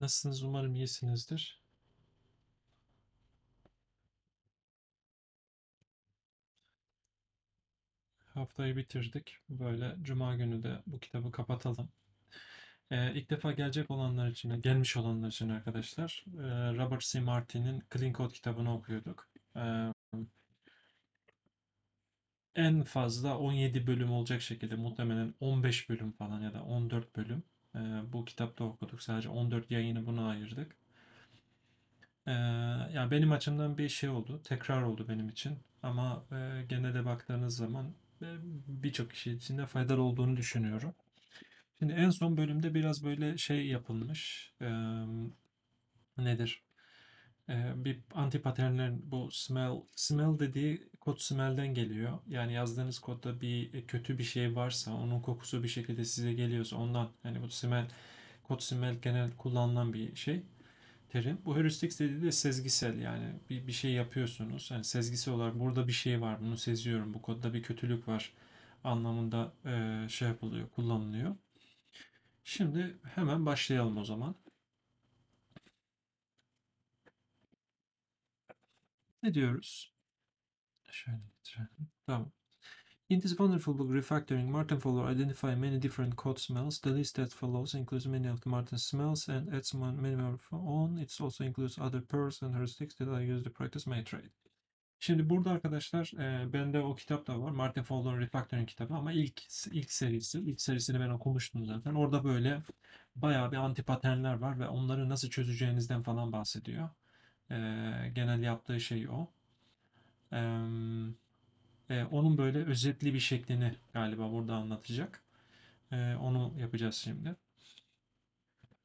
Nasılsınız? Umarım iyisinizdir. Haftayı bitirdik. Böyle cuma günü de bu kitabı kapatalım. Ee, ilk defa gelecek olanlar için, gelmiş olanlar için arkadaşlar, e, Robert C. Martin'in Clean Code kitabını okuyorduk. Ee, en fazla 17 bölüm olacak şekilde muhtemelen 15 bölüm falan ya da 14 bölüm e, bu kitapta okuduk. Sadece 14 yayını buna ayırdık. E, yani benim açımdan bir şey oldu. Tekrar oldu benim için. Ama e, genele baktığınız zaman e, birçok kişi için de faydalı olduğunu düşünüyorum. Şimdi en son bölümde biraz böyle şey yapılmış. E, nedir? e, bir antipaternin bu smell smell dediği kod smell'den geliyor. Yani yazdığınız kodda bir e, kötü bir şey varsa onun kokusu bir şekilde size geliyorsa ondan yani bu smell kod smell genel kullanılan bir şey terim. Bu heuristics dediği de sezgisel yani bir, bir şey yapıyorsunuz. Yani sezgisel olarak burada bir şey var bunu seziyorum bu kodda bir kötülük var anlamında e, şey yapılıyor kullanılıyor. Şimdi hemen başlayalım o zaman. Ne diyoruz? Şöyle getirelim. Tamam. In this wonderful book, Refactoring, Martin Fowler identify many different code smells. The list that follows includes many of Martin's smells and adds many of on. It also includes other pearls and heuristics that I use to practice my trade. Şimdi burada arkadaşlar e, bende o kitap da var. Martin Fowler'ın Refactoring kitabı ama ilk ilk serisi. ilk serisini ben okumuştum zaten. Orada böyle bayağı bir anti paternler var ve onları nasıl çözeceğinizden falan bahsediyor. E, genel yaptığı şey o. E, e, onun böyle özetli bir şeklini galiba burada anlatacak. E, onu yapacağız şimdi.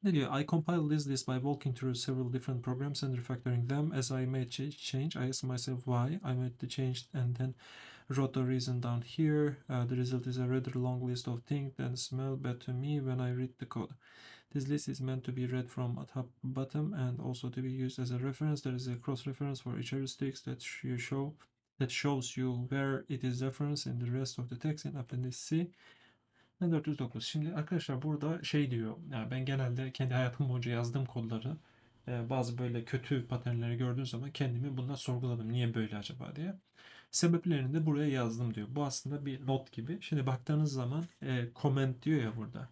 Ne diyor? I compiled this list by walking through several different programs and refactoring them as I made change. I asked myself why I made the change and then wrote the reason down here. Uh, the result is a rather long list of things that smell bad to me when I read the code. This list is meant to be read from top bottom and also to be used as a reference. There is a cross-reference for each heuristics that you show that shows you where it is referenced in the rest of the text in Appendix C. 409. Şimdi arkadaşlar burada şey diyor. Yani ben genelde kendi hayatım boyunca yazdığım kodları bazı böyle kötü paternleri gördüğüm zaman kendimi bundan sorguladım. Niye böyle acaba diye. Sebeplerini de buraya yazdım diyor. Bu aslında bir not gibi. Şimdi baktığınız zaman e, comment diyor ya burada.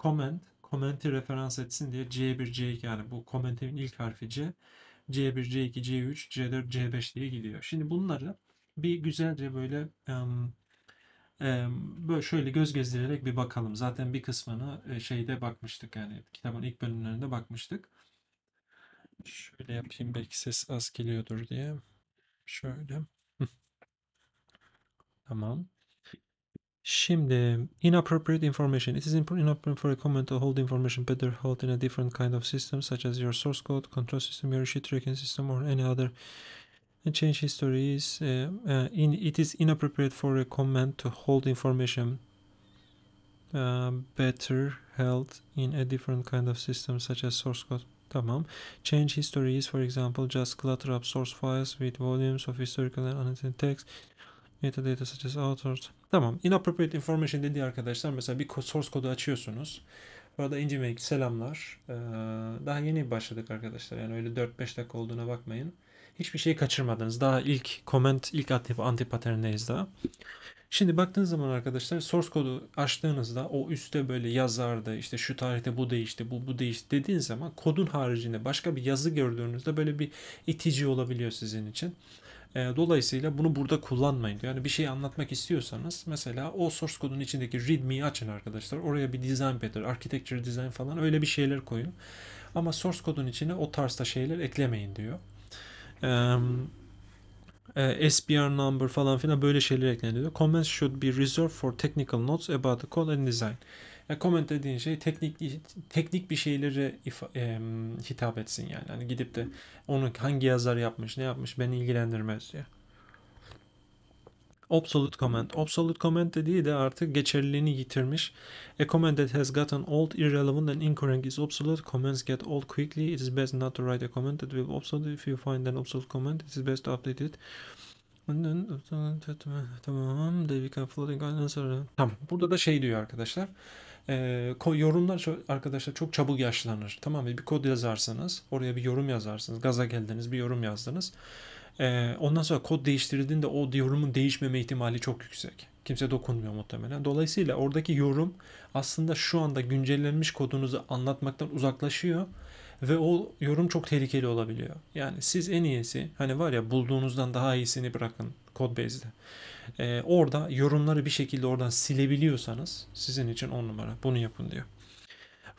Comment, comment'i referans etsin diye C1, C2 yani bu comment'in ilk harfi C. C1, C2, C3, C4, C5 diye gidiyor. Şimdi bunları bir güzelce böyle um, böyle şöyle göz gezdirerek bir bakalım. Zaten bir kısmını e, şeyde bakmıştık yani kitabın ilk bölümlerinde bakmıştık. Şöyle yapayım belki ses az geliyordur diye. Şöyle. Tamam. Şimdi inappropriate information. It is inappropriate for a comment to hold information better held in a different kind of system such as your source code, control system, your issue tracking system or any other and change histories. uh, uh, in, it is inappropriate for a comment to hold information uh, better held in a different kind of system such as source code tamam change histories. for example just clutter up source files with volumes of historical and annotated text Metadata such as authored. Tamam. Inappropriate information dediği arkadaşlar mesela bir source kodu açıyorsunuz. Bu arada İncimek selamlar. Ee, daha yeni başladık arkadaşlar. Yani öyle 4-5 dakika olduğuna bakmayın. Hiçbir şeyi kaçırmadınız. Daha ilk comment, ilk anti, anti paterndeyiz daha. Şimdi baktığınız zaman arkadaşlar source kodu açtığınızda o üstte böyle yazardı işte şu tarihte bu değişti, bu bu değişti dediğin zaman kodun haricinde başka bir yazı gördüğünüzde böyle bir itici olabiliyor sizin için. E, dolayısıyla bunu burada kullanmayın diyor. Yani bir şey anlatmak istiyorsanız mesela o source kodun içindeki readme'yi açın arkadaşlar. Oraya bir design pattern, architecture design falan öyle bir şeyler koyun. Ama source kodun içine o tarzda şeyler eklemeyin diyor. Eee e, SBR number falan filan böyle şeyler ekleniyor. Comments should be reserved for technical notes about the code and design comment dediğin şey teknik teknik bir şeyleri e, hitap etsin yani. Hani gidip de onu hangi yazar yapmış, ne yapmış beni ilgilendirmez diye. Obsolete comment. Obsolete comment dediği de artık geçerliliğini yitirmiş. A comment that has gotten old, irrelevant and incorrect is obsolete. Comments get old quickly. It is best not to write a comment that will obsolete. If you find an obsolete comment, it is best to update it. Tamam. Tamam. Burada da şey diyor arkadaşlar. Ee, yorumlar arkadaşlar çok çabuk yaşlanır. Tamam mı? Bir kod yazarsanız oraya bir yorum yazarsınız. Gaza geldiniz bir yorum yazdınız. E, ondan sonra kod değiştirdiğinde o yorumun değişmeme ihtimali çok yüksek. Kimse dokunmuyor muhtemelen. Dolayısıyla oradaki yorum aslında şu anda güncellenmiş kodunuzu anlatmaktan uzaklaşıyor ve o yorum çok tehlikeli olabiliyor. Yani siz en iyisi hani var ya bulduğunuzdan daha iyisini bırakın kod base'de e, orada yorumları bir şekilde oradan silebiliyorsanız sizin için on numara bunu yapın diyor.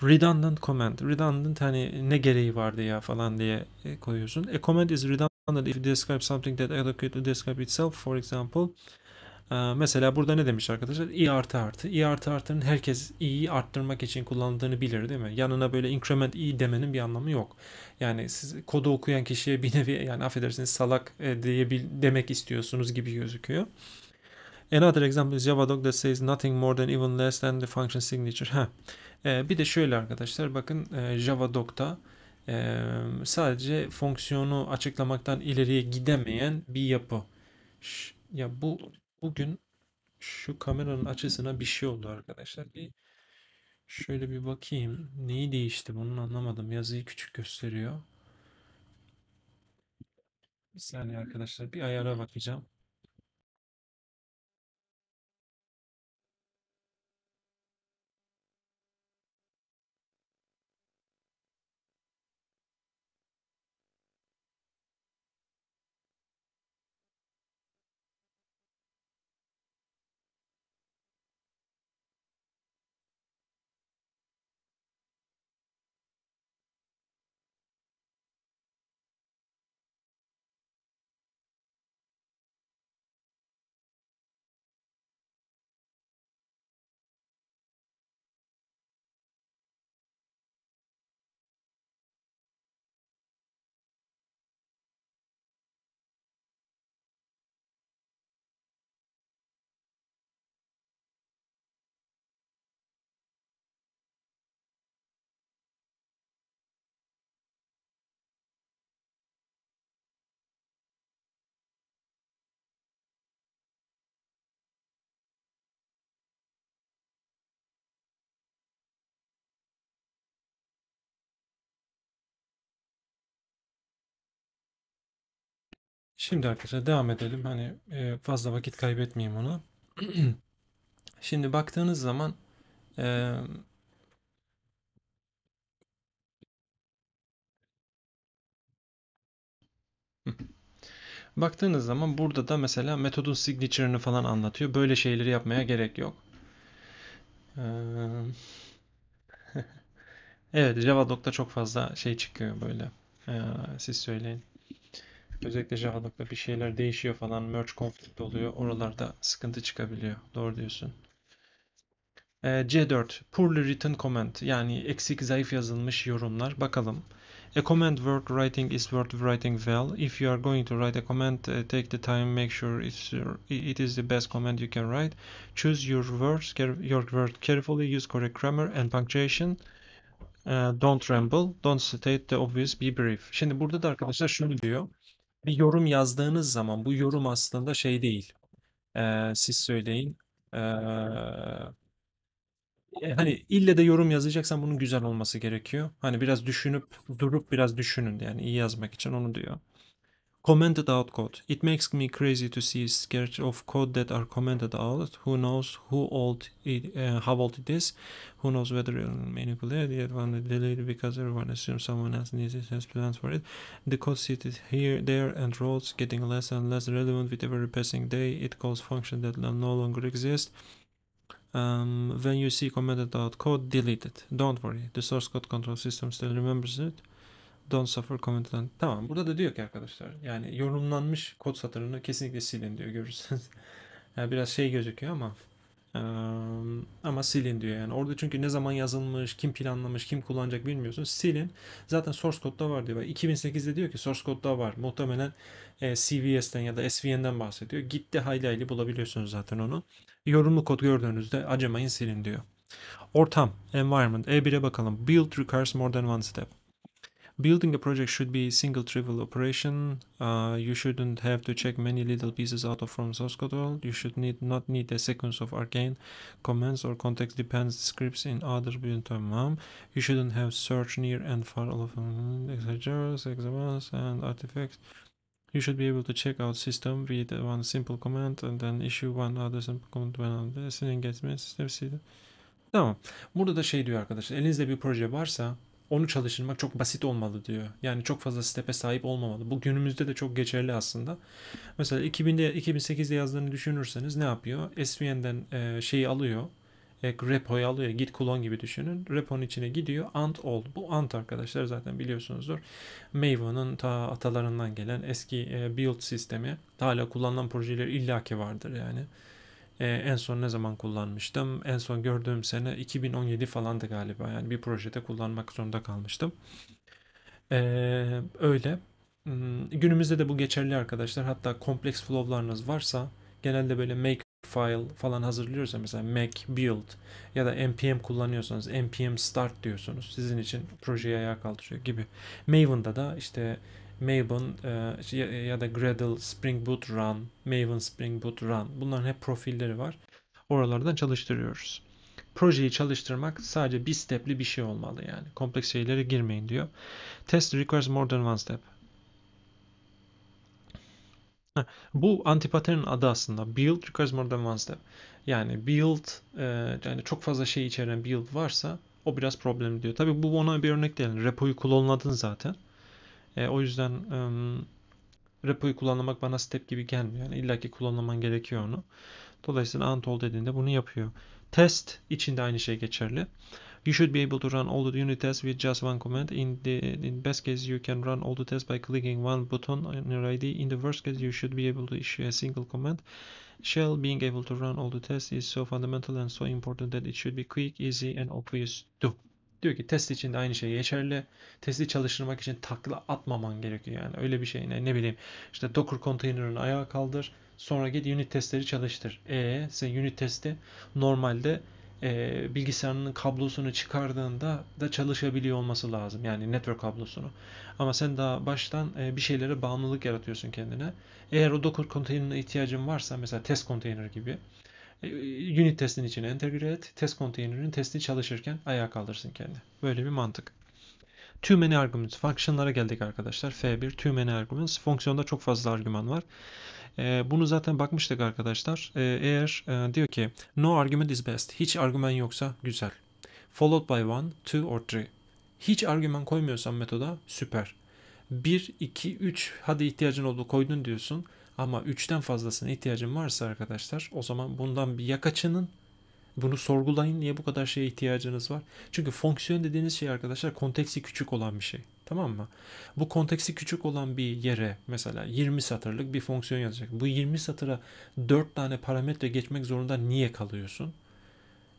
Redundant comment. Redundant hani ne gereği vardı ya falan diye e, koyuyorsun. A comment is redundant if it describes something that adequately describes itself. For example, e, mesela burada ne demiş arkadaşlar? i e artı artı. i artı artının herkes i'yi arttırmak için kullandığını bilir değil mi? Yanına böyle increment i demenin bir anlamı yok. Yani siz kodu okuyan kişiye bir nevi yani affedersiniz salak diye bir demek istiyorsunuz gibi gözüküyor. Another example is Javadoc that says nothing more than even less than the function signature. Ha. E, bir de şöyle arkadaşlar bakın e, Javadoc'ta e, sadece fonksiyonu açıklamaktan ileriye gidemeyen bir yapı. Ş ya bu bugün şu kameranın açısına bir şey oldu arkadaşlar. Bir şöyle bir bakayım. Neyi değişti bunu anlamadım. Yazıyı küçük gösteriyor. Bir saniye arkadaşlar bir ayara bakacağım. Şimdi arkadaşlar devam edelim. Hani e, fazla vakit kaybetmeyeyim ona. Şimdi baktığınız zaman e, Baktığınız zaman burada da mesela metodun signature'ını falan anlatıyor. Böyle şeyleri yapmaya gerek yok. E, evet Java.doc'ta çok fazla şey çıkıyor böyle. E, siz söyleyin. Özellikle Java'lıkta bir şeyler değişiyor falan. Merge conflict oluyor. Oralarda sıkıntı çıkabiliyor. Doğru diyorsun. Ee, C4. Poorly written comment. Yani eksik zayıf yazılmış yorumlar. Bakalım. A comment worth writing is worth writing well. If you are going to write a comment, uh, take the time, make sure it's your, it is the best comment you can write. Choose your words, your word carefully, use correct grammar and punctuation. Uh, don't ramble, don't state the obvious, be brief. Şimdi burada da arkadaşlar şunu diyor bir yorum yazdığınız zaman bu yorum aslında şey değil. Ee, siz söyleyin. Ee, hani ille de yorum yazacaksan bunun güzel olması gerekiyor. Hani biraz düşünüp durup biraz düşünün yani iyi yazmak için onu diyor. commented out code. It makes me crazy to see sketches of code that are commented out. Who knows who old it, uh, how old it is? Who knows whether it'll manipulate it, one deleted because everyone assumes someone else needs it has plans for it. The code sits here, there, and roads, getting less and less relevant with every passing day. It calls function that no longer exist. Um, when you see commented out code, delete it. Don't worry, the source code control system still remembers it Don't suffer comment Tamam burada da diyor ki arkadaşlar yani yorumlanmış kod satırını kesinlikle silin diyor görürsünüz. yani biraz şey gözüküyor ama ama silin diyor yani. Orada çünkü ne zaman yazılmış, kim planlamış, kim kullanacak bilmiyorsun. Silin. Zaten source kodda var diyor. 2008'de diyor ki source kodda var. Muhtemelen e, CVS'ten ya da SVN'den bahsediyor. Gitti hayli hayli bulabiliyorsunuz zaten onu. Yorumlu kod gördüğünüzde acımayın silin diyor. Ortam, environment, E1'e bakalım. Build requires more than one step. Building a project should be a single trivial operation. Uh, you shouldn't have to check many little pieces out of from source code world. You should need not need a sequence of arcane commands or context dependent scripts in other build time mom. You shouldn't have search near and far all of them, mm-hmm. exagerators, examples, and artifacts. You should be able to check out system with one simple command and then issue one other simple command when listening gets message. Tamam. Burada da şey diyor arkadaşlar. Elinizde bir proje varsa onu çalıştırmak çok basit olmalı diyor. Yani çok fazla step'e sahip olmamalı. Bu günümüzde de çok geçerli aslında. Mesela 2000'de 2008'de yazdığını düşünürseniz ne yapıyor? SVN'den e, şeyi alıyor. E, repo'yu alıyor. Git kulon gibi düşünün. Repo'nun içine gidiyor. Ant old Bu ant arkadaşlar zaten biliyorsunuzdur. Maven'ın ta atalarından gelen eski e, build sistemi. Hala kullanılan projeler illaki vardır yani. Ee, en son ne zaman kullanmıştım? En son gördüğüm sene 2017 falandı galiba. Yani bir projede kullanmak zorunda kalmıştım. Ee, öyle. Hmm, günümüzde de bu geçerli arkadaşlar. Hatta kompleks flow'larınız varsa genelde böyle make file falan hazırlıyoruz ya mesela Mac build ya da npm kullanıyorsanız npm start diyorsunuz. Sizin için projeyi ayağa kaldırıyor gibi. Maven'da da işte Maven e, ya da Gradle, Spring Boot Run, Maven Spring Boot Run bunların hep profilleri var. Oralardan çalıştırıyoruz. Projeyi çalıştırmak sadece bir stepli bir şey olmalı yani. Kompleks şeylere girmeyin diyor. Test requires more than one step. bu antipaternin adı aslında build requires more than one step. Yani build e, yani çok fazla şey içeren build varsa o biraz problem diyor. Tabii bu ona bir örnek değil. Repo'yu klonladın zaten. E, o yüzden e, repo'yu kullanmak bana step gibi gelmiyor. Yani İlla kullanman gerekiyor onu. Dolayısıyla untol dediğinde bunu yapıyor. Test için de aynı şey geçerli. You should be able to run all the unit tests with just one command. In the in best case you can run all the tests by clicking one button on your ID. In the worst case you should be able to issue a single command. Shell being able to run all the tests is so fundamental and so important that it should be quick, easy and obvious too. Diyor ki test için de aynı şey geçerli. Testi çalıştırmak için takla atmaman gerekiyor yani. Öyle bir şey ne, ne bileyim. İşte Docker konteynerini ayağa kaldır. Sonra git unit testleri çalıştır. E sen unit testi normalde e, bilgisayarının kablosunu çıkardığında da çalışabiliyor olması lazım. Yani network kablosunu. Ama sen daha baştan e, bir şeylere bağımlılık yaratıyorsun kendine. Eğer o Docker konteynerine ihtiyacın varsa mesela test konteyner gibi ee, unit testin içine entegre et. Test konteynerinin testi çalışırken ayağa kaldırsın kendi. Böyle bir mantık. Too many arguments. Function'lara geldik arkadaşlar. F1 too many arguments. Fonksiyonda çok fazla argüman var. Ee, bunu zaten bakmıştık arkadaşlar. Ee, eğer e, diyor ki no argument is best. Hiç argüman yoksa güzel. Followed by one, two or three. Hiç argüman koymuyorsan metoda süper. 1, 2, 3 hadi ihtiyacın oldu koydun diyorsun. Ama 3'ten fazlasına ihtiyacın varsa arkadaşlar o zaman bundan bir ya bunu sorgulayın niye bu kadar şeye ihtiyacınız var. Çünkü fonksiyon dediğiniz şey arkadaşlar konteksi küçük olan bir şey. Tamam mı? Bu konteksi küçük olan bir yere mesela 20 satırlık bir fonksiyon yazacak. Bu 20 satıra 4 tane parametre geçmek zorunda niye kalıyorsun?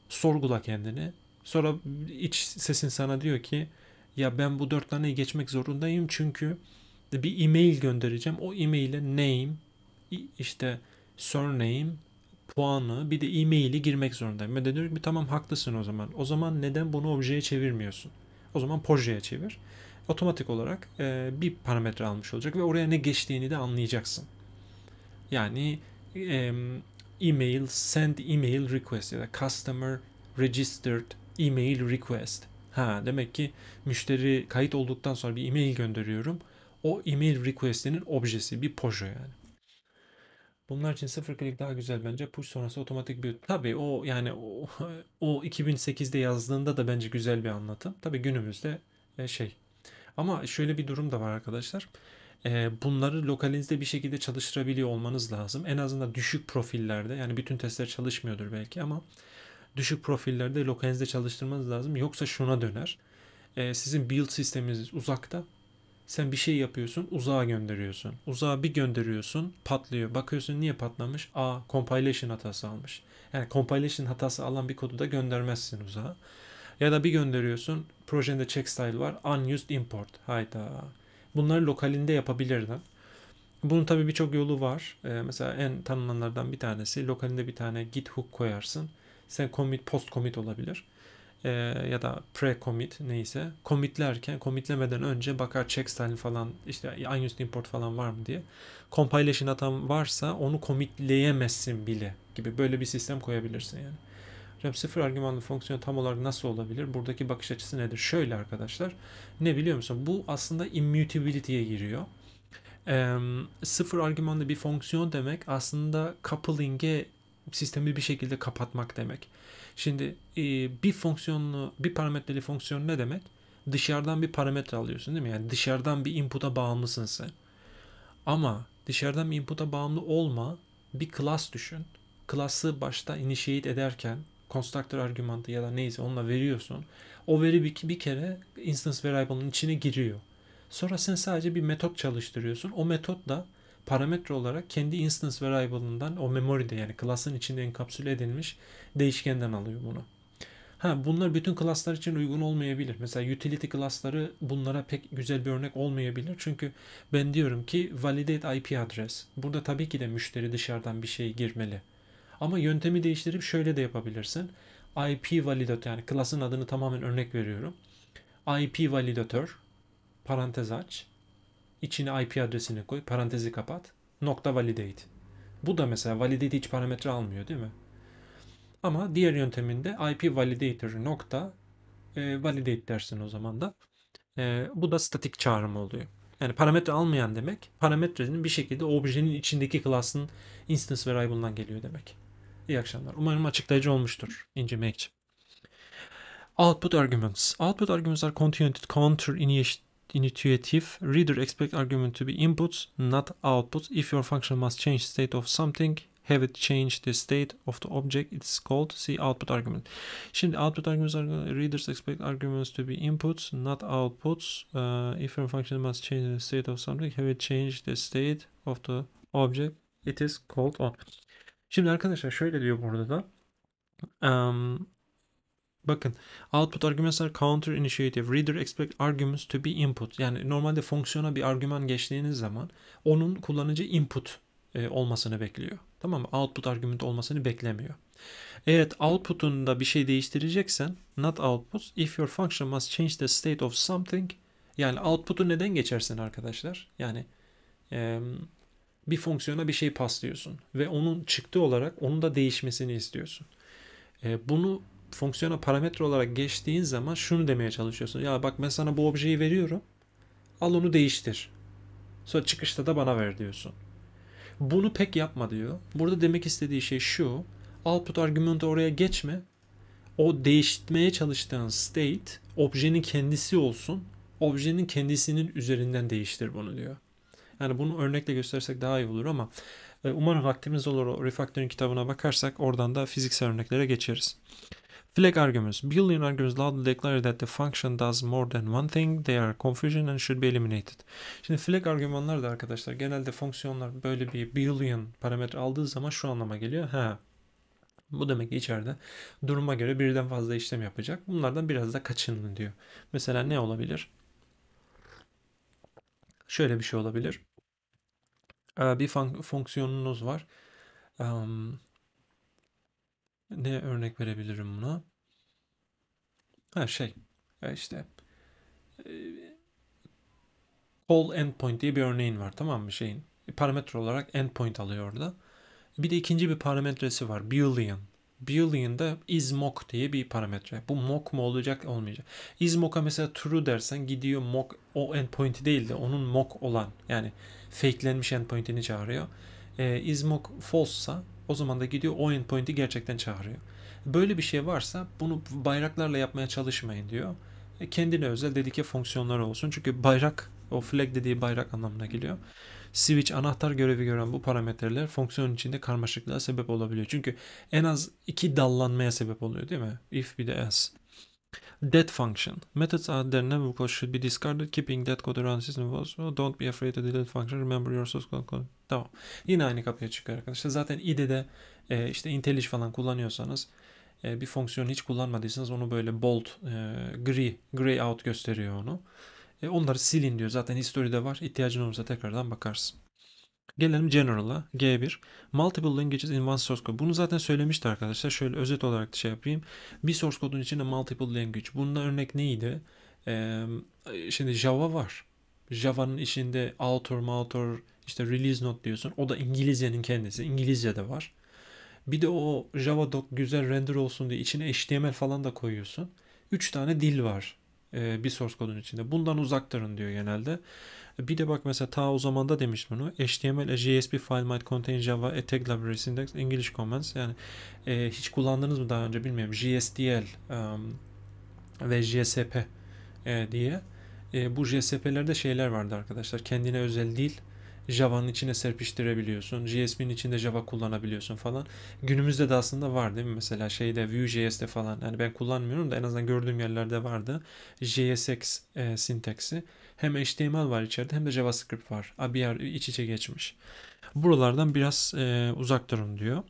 Sorgula kendini. Sonra iç sesin sana diyor ki ya ben bu 4 taneyi geçmek zorundayım çünkü bir e-mail göndereceğim. O e-maile name, işte surname, puanı bir de e-maili girmek zorundayım. Ve de ki tamam haklısın o zaman. O zaman neden bunu objeye çevirmiyorsun? O zaman projeye çevir. Otomatik olarak e, bir parametre almış olacak ve oraya ne geçtiğini de anlayacaksın. Yani e, e-mail send email request ya da customer registered email request. Ha demek ki müşteri kayıt olduktan sonra bir e-mail gönderiyorum. O e-mail request'inin objesi bir pojo yani. Bunlar için sıfır klik daha güzel bence. Push sonrası otomatik bir... Tabii o yani o, o 2008'de yazdığında da bence güzel bir anlatım. Tabii günümüzde e, şey. Ama şöyle bir durum da var arkadaşlar. E, bunları lokalinizde bir şekilde çalıştırabiliyor olmanız lazım. En azından düşük profillerde yani bütün testler çalışmıyordur belki ama düşük profillerde lokalinizde çalıştırmanız lazım. Yoksa şuna döner. E, sizin build sisteminiz uzakta sen bir şey yapıyorsun, uzağa gönderiyorsun. Uzağa bir gönderiyorsun, patlıyor. Bakıyorsun niye patlamış? A, compilation hatası almış. Yani compilation hatası alan bir kodu da göndermezsin uzağa. Ya da bir gönderiyorsun, projende checkstyle var, unused import. Hayda. Bunları lokalinde yapabilirdin. Bunun tabii birçok yolu var. Ee, mesela en tanınanlardan bir tanesi lokalinde bir tane git hook koyarsın. Sen commit post commit olabilir e, ya da pre-commit neyse commitlerken commitlemeden önce bakar check style falan işte aynı üstü import falan var mı diye. Compilation hatam varsa onu commitleyemezsin bile gibi böyle bir sistem koyabilirsin yani. Hocam sıfır argümanlı fonksiyon tam olarak nasıl olabilir? Buradaki bakış açısı nedir? Şöyle arkadaşlar. Ne biliyor musun? Bu aslında immutability'ye giriyor. E, sıfır argümanlı bir fonksiyon demek aslında coupling'e sistemi bir şekilde kapatmak demek. Şimdi e, bir fonksiyonlu, bir parametreli fonksiyon ne demek? Dışarıdan bir parametre alıyorsun değil mi? Yani dışarıdan bir input'a bağımlısın sen. Ama dışarıdan bir input'a bağımlı olma bir class düşün. Class'ı başta initiate ederken constructor argümanı ya da neyse onunla veriyorsun. O veri bir, bir kere instance variable'ın içine giriyor. Sonra sen sadece bir metot çalıştırıyorsun. O metot da parametre olarak kendi instance variable'ından o memory'de yani class'ın içinde enkapsüle edilmiş değişkenden alıyor bunu. Ha bunlar bütün klaslar için uygun olmayabilir. Mesela utility klasları bunlara pek güzel bir örnek olmayabilir. Çünkü ben diyorum ki validate IP address. Burada tabii ki de müşteri dışarıdan bir şey girmeli. Ama yöntemi değiştirip şöyle de yapabilirsin. IP validator yani klasın adını tamamen örnek veriyorum. IP validator parantez aç içine IP adresini koy, parantezi kapat. Nokta validate. Bu da mesela validate hiç parametre almıyor değil mi? Ama diğer yönteminde IP validator nokta e, validate dersin o zaman da. E, bu da statik çağrımı oluyor. Yani parametre almayan demek parametrenin bir şekilde objenin içindeki klasın instance variable'ından geliyor demek. İyi akşamlar. Umarım açıklayıcı olmuştur incemek için. Output arguments. Output arguments are continued counter init intuitive. Reader expect argument to be inputs, not outputs. If your function must change state of something, have it change the state of the object it's called see output argument. Şimdi output arguments readers expect arguments to be inputs not outputs. Uh, if your function must change the state of something have it change the state of the object it is called output. Şimdi arkadaşlar şöyle diyor burada da um, Bakın output argümanlar counter initiative. Reader expect arguments to be input. Yani normalde fonksiyona bir argüman geçtiğiniz zaman onun kullanıcı input e, olmasını bekliyor. Tamam mı? Output argüment olmasını beklemiyor. Evet output'unda bir şey değiştireceksen not output if your function must change the state of something yani output'u neden geçersin arkadaşlar? Yani e, bir fonksiyona bir şey paslıyorsun ve onun çıktı olarak onun da değişmesini istiyorsun. E, bunu fonksiyona parametre olarak geçtiğin zaman şunu demeye çalışıyorsun. Ya bak ben sana bu objeyi veriyorum. Al onu değiştir. Sonra çıkışta da bana ver diyorsun. Bunu pek yapma diyor. Burada demek istediği şey şu. Output argümanı oraya geçme. O değiştirmeye çalıştığın state objenin kendisi olsun. Objenin kendisinin üzerinden değiştir bunu diyor. Yani bunu örnekle göstersek daha iyi olur ama e, umarım vaktimiz olur. O refactoring kitabına bakarsak oradan da fiziksel örneklere geçeriz. Flag arguments. Boolean arguments loudly declare that the function does more than one thing. They are confusion and should be eliminated. Şimdi flag argümanlar da arkadaşlar genelde fonksiyonlar böyle bir Boolean parametre aldığı zaman şu anlama geliyor. Ha bu demek içeride duruma göre birden fazla işlem yapacak. Bunlardan biraz da kaçının diyor. Mesela ne olabilir? Şöyle bir şey olabilir. Ee, bir fonksiyonunuz var. Um, ne örnek verebilirim buna? Ha şey e, işte e, call endpoint diye bir örneğin var tamam mı şeyin. E, parametre olarak endpoint alıyor orada. Bir de ikinci bir parametresi var. Boolean. is mock diye bir parametre. Bu mock mu olacak olmayacak. Is mock'a mesela true dersen gidiyor mock o endpoint'i değil de onun mock olan yani fakelenmiş endpoint'ini çağırıyor. E, mock false'sa o zaman da gidiyor o endpoint'i gerçekten çağırıyor. Böyle bir şey varsa bunu bayraklarla yapmaya çalışmayın diyor. E, kendine özel dedike fonksiyonları olsun. Çünkü bayrak o flag dediği bayrak anlamına geliyor. Switch anahtar görevi gören bu parametreler fonksiyon içinde karmaşıklığa sebep olabiliyor. Çünkü en az iki dallanmaya sebep oluyor değil mi? If bir de else. Dead function. Methods are dynamical should be discarded. Keeping dead coherent system was. Oh, don't be afraid to delete function. Remember your source code. Tamam. Yine aynı kapıya çıkıyor arkadaşlar. Zaten IDE'de e, işte IntelliJ falan kullanıyorsanız e, bir fonksiyon hiç kullanmadıysanız onu böyle bold, e, gri, gray out gösteriyor onu. E, onları silin diyor. Zaten history'de var. İhtiyacın olursa tekrardan bakarsın. Gelelim General'a. G1. Multiple Languages in One Source Code. Bunu zaten söylemişti arkadaşlar. Şöyle özet olarak da şey yapayım. Bir source kodun içinde multiple language. Bunun örnek neydi? Ee, şimdi Java var. Java'nın içinde author, author işte release note diyorsun. O da İngilizce'nin kendisi. İngilizce de var. Bir de o Java doc güzel render olsun diye içine HTML falan da koyuyorsun. 3 tane dil var e, bir source kodun içinde. Bundan uzak durun diyor genelde. Bir de bak mesela ta o zaman da demiş bunu. HTML, a JSP file might contain Java, a tag libraries index, English comments. Yani e, hiç kullandınız mı daha önce bilmiyorum. JSDL um, ve JSP e, diye. E, bu JSP'lerde şeyler vardı arkadaşlar. Kendine özel değil. Java'nın içine serpiştirebiliyorsun. JSP'nin içinde Java kullanabiliyorsun falan. Günümüzde de aslında var değil mi? Mesela şeyde Vue.js'de falan. Yani ben kullanmıyorum da en azından gördüğüm yerlerde vardı. JSX e, sintaksi. Hem HTML var içeride hem de JavaScript var. yer iç içe geçmiş. Buralardan biraz e, uzak durun diyor.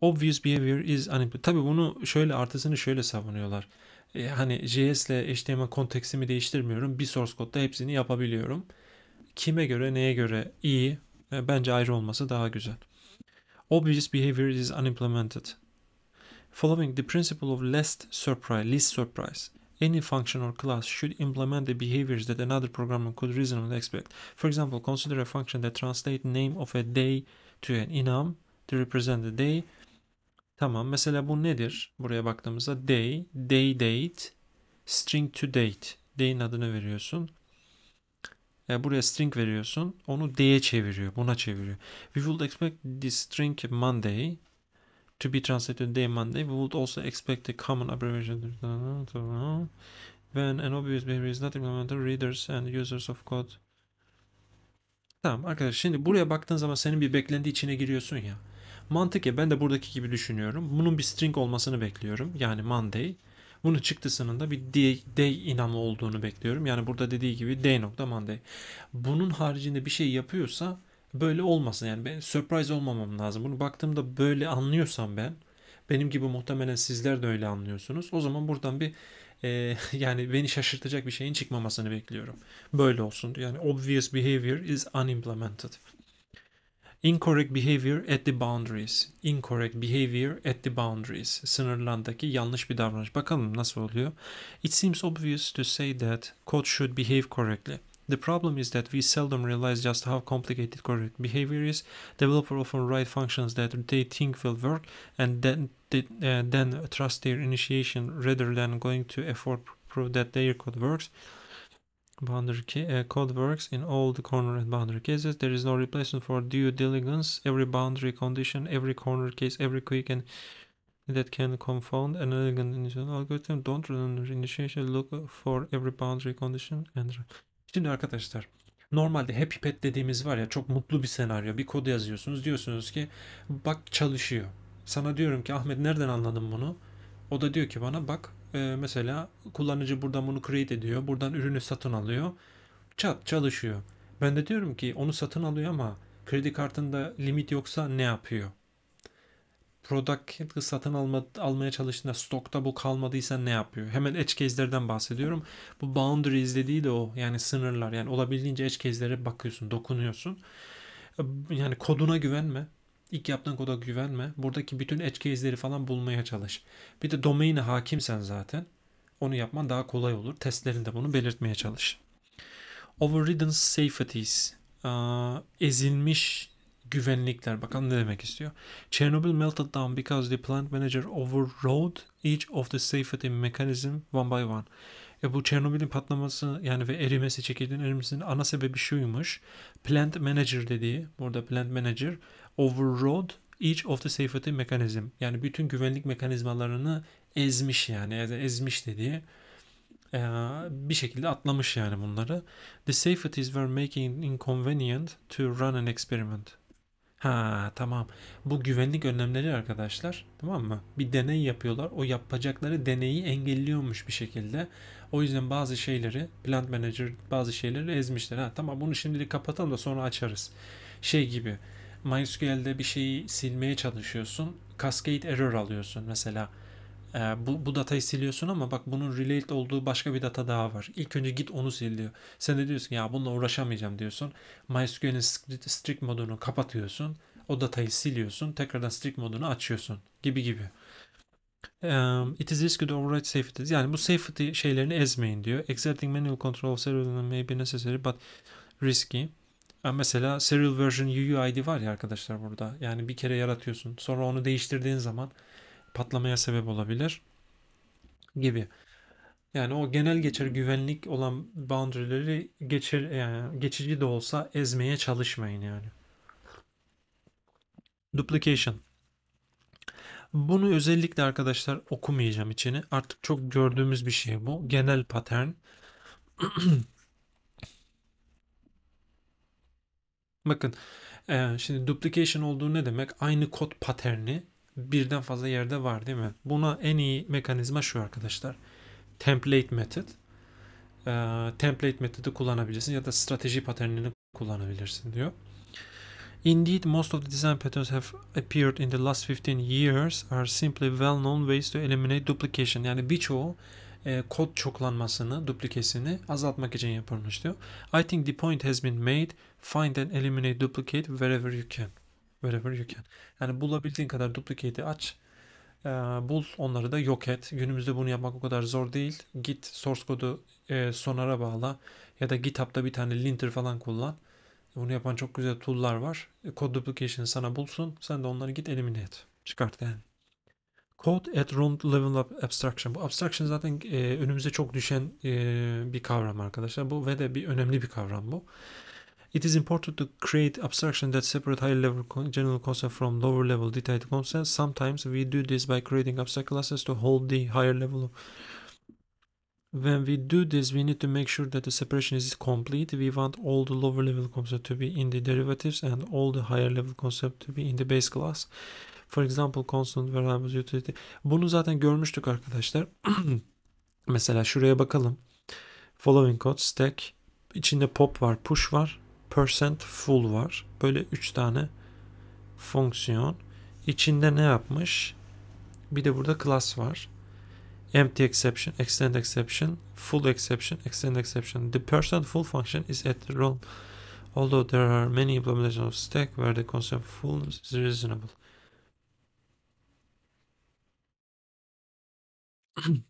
Obvious behavior is unimportant. Tabi bunu şöyle artısını şöyle savunuyorlar. E, hani JS ile HTML konteksimi değiştirmiyorum. Bir source kodda hepsini yapabiliyorum. Kime göre neye göre iyi e, bence ayrı olması daha güzel. Obvious behavior is unimplemented. Following the principle of least surprise, least surprise Any function or class should implement the behaviors that another programmer could reasonably expect. For example, consider a function that translates name of a day to an enum to represent the day. Tamam. Mesela bu nedir? Buraya baktığımızda day, day date, string to date. Day'in adını veriyorsun. Yani e, buraya string veriyorsun. Onu daye çeviriyor. Buna çeviriyor. We would expect this string Monday to be translated day Monday, we would also expect a common abbreviation when an obvious behavior is not implemented, readers and users of code. Tamam arkadaş şimdi buraya baktığın zaman senin bir beklenti içine giriyorsun ya. Mantık ya ben de buradaki gibi düşünüyorum. Bunun bir string olmasını bekliyorum. Yani Monday. Bunun çıktısının da bir day, day inamı olduğunu bekliyorum. Yani burada dediği gibi day nokta Monday. Bunun haricinde bir şey yapıyorsa böyle olmasın yani ben surprise olmamam lazım. Bunu baktığımda böyle anlıyorsam ben benim gibi muhtemelen sizler de öyle anlıyorsunuz. O zaman buradan bir e, yani beni şaşırtacak bir şeyin çıkmamasını bekliyorum. Böyle olsun. Yani obvious behavior is unimplemented. Incorrect behavior at the boundaries. Incorrect behavior at the boundaries. Sınırlandaki yanlış bir davranış. Bakalım nasıl oluyor. It seems obvious to say that code should behave correctly. The problem is that we seldom realize just how complicated correct behavior is. Developers often write functions that they think will work and then they, uh, then trust their initiation rather than going to effort prove that their code works. Boundary uh, code works in all the corner and boundary cases. There is no replacement for due diligence. Every boundary condition, every corner case, every quick and that can confound an elegant initial algorithm. Don't run initiation. Look for every boundary condition and Şimdi arkadaşlar normalde happy pet dediğimiz var ya çok mutlu bir senaryo. Bir kod yazıyorsunuz diyorsunuz ki bak çalışıyor. Sana diyorum ki Ahmet nereden anladın bunu? O da diyor ki bana bak e, mesela kullanıcı buradan bunu create ediyor. Buradan ürünü satın alıyor. Çat çalışıyor. Ben de diyorum ki onu satın alıyor ama kredi kartında limit yoksa ne yapıyor? Productı satın alma, almaya çalıştığında stokta bu kalmadıysa ne yapıyor? Hemen edge case'lerden bahsediyorum. Bu boundaries dediği de o. Yani sınırlar. Yani olabildiğince edge case'lere bakıyorsun, dokunuyorsun. Yani koduna güvenme. İlk yaptığın koda güvenme. Buradaki bütün edge case'leri falan bulmaya çalış. Bir de domain'e hakimsen zaten. Onu yapman daha kolay olur. Testlerinde bunu belirtmeye çalış. Overridden safeties. Ee, ezilmiş güvenlikler. Bakın ne demek istiyor. Chernobyl melted down because the plant manager overrode each of the safety mechanism one by one. E bu Chernobyl'in patlaması yani ve erimesi, çekirdeğin erimesinin ana sebebi şuymuş. Plant manager dediği, burada plant manager overrode each of the safety mechanism. Yani bütün güvenlik mekanizmalarını ezmiş yani, yani ezmiş dediği e, bir şekilde atlamış yani bunları. The safeties were making inconvenient to run an experiment. Ha tamam. Bu güvenlik önlemleri arkadaşlar tamam mı? Bir deney yapıyorlar. O yapacakları deneyi engelliyormuş bir şekilde. O yüzden bazı şeyleri plant manager bazı şeyleri ezmişler. Ha tamam bunu şimdilik kapatalım da sonra açarız. Şey gibi MySQL'de bir şeyi silmeye çalışıyorsun. Cascade error alıyorsun mesela e, bu, bu datayı siliyorsun ama bak bunun related olduğu başka bir data daha var. İlk önce git onu sil diyor. Sen de diyorsun ya bununla uğraşamayacağım diyorsun. MySQL'in strict modunu kapatıyorsun. O datayı siliyorsun. Tekrardan strict modunu açıyorsun gibi gibi. Um, it is risky to override safeties. Yani bu safety şeylerini ezmeyin diyor. Exerting manual control of serial may be necessary but risky. Mesela serial version UUID var ya arkadaşlar burada. Yani bir kere yaratıyorsun. Sonra onu değiştirdiğin zaman patlamaya sebep olabilir gibi. Yani o genel geçer güvenlik olan boundary'leri geçir, yani geçici de olsa ezmeye çalışmayın yani. Duplication. Bunu özellikle arkadaşlar okumayacağım içini. Artık çok gördüğümüz bir şey bu. Genel patern. Bakın şimdi duplication olduğu ne demek? Aynı kod paterni birden fazla yerde var değil mi? Buna en iyi mekanizma şu arkadaşlar. Template method. E, template methodu kullanabilirsin ya da strateji paternini kullanabilirsin diyor. Indeed, most of the design patterns have appeared in the last 15 years are simply well-known ways to eliminate duplication. Yani birçoğu e, kod çoklanmasını, duplikesini azaltmak için yapılmış diyor. I think the point has been made. Find and eliminate duplicate wherever you can wherever you can. Yani bulabildiğin kadar duplicate'i aç. E, bul onları da yok et. Günümüzde bunu yapmak o kadar zor değil. Git source kodu e, Sonar'a bağla ya da GitHub'da bir tane linter falan kullan. Bunu yapan çok güzel tool'lar var. E, code duplication sana bulsun. Sen de onları git elimine et. Çıkart yani. Code at root level up abstraction. Bu abstraction zaten e, önümüze çok düşen e, bir kavram arkadaşlar. Bu ve de bir önemli bir kavram bu. It is important to create abstraction that separate high-level general concept from lower-level detailed concepts. Sometimes we do this by creating abstract classes to hold the higher level. When we do this, we need to make sure that the separation is complete. We want all the lower-level concept to be in the derivatives and all the higher-level concept to be in the base class. For example, constant variables utility. Bunu zaten görmüştük arkadaşlar. Mesela şuraya bakalım. Following code, stack, içinde pop var, push var percent %full var. Böyle 3 tane fonksiyon. İçinde ne yapmış? Bir de burada class var. Empty exception, extend exception, full exception, extend exception. The percent full function is at the role. Although there are many implementations of stack where the concept of fullness is reasonable.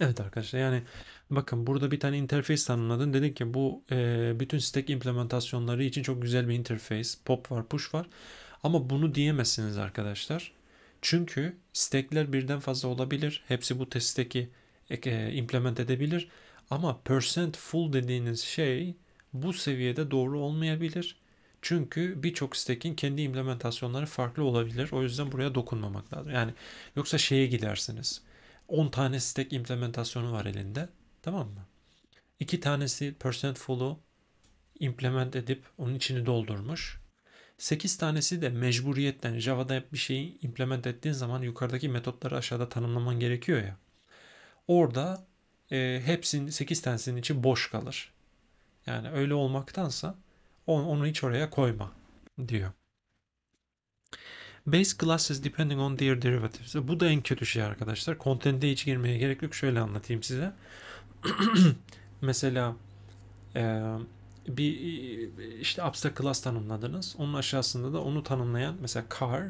evet arkadaşlar yani Bakın burada bir tane interface tanımladın. Dedik ki bu e, bütün stack implementasyonları için çok güzel bir interface. Pop var, push var. Ama bunu diyemezsiniz arkadaşlar. Çünkü stackler birden fazla olabilir. Hepsi bu testteki e, implement edebilir. Ama percent full dediğiniz şey bu seviyede doğru olmayabilir. Çünkü birçok stack'in kendi implementasyonları farklı olabilir. O yüzden buraya dokunmamak lazım. Yani yoksa şeye gidersiniz. 10 tane stack implementasyonu var elinde. Tamam mı? İki tanesi percent full'u implement edip onun içini doldurmuş. 8 tanesi de mecburiyetten Java'da bir şeyi implement ettiğin zaman yukarıdaki metotları aşağıda tanımlaman gerekiyor ya. Orada e, hepsinin 8 tanesinin içi boş kalır. Yani öyle olmaktansa onu, onu hiç oraya koyma diyor. Base classes depending on their derivatives. Bu da en kötü şey arkadaşlar. Content'e hiç girmeye gerek yok. Şöyle anlatayım size. mesela e, bir e, işte abstract class tanımladınız. Onun aşağısında da onu tanımlayan mesela car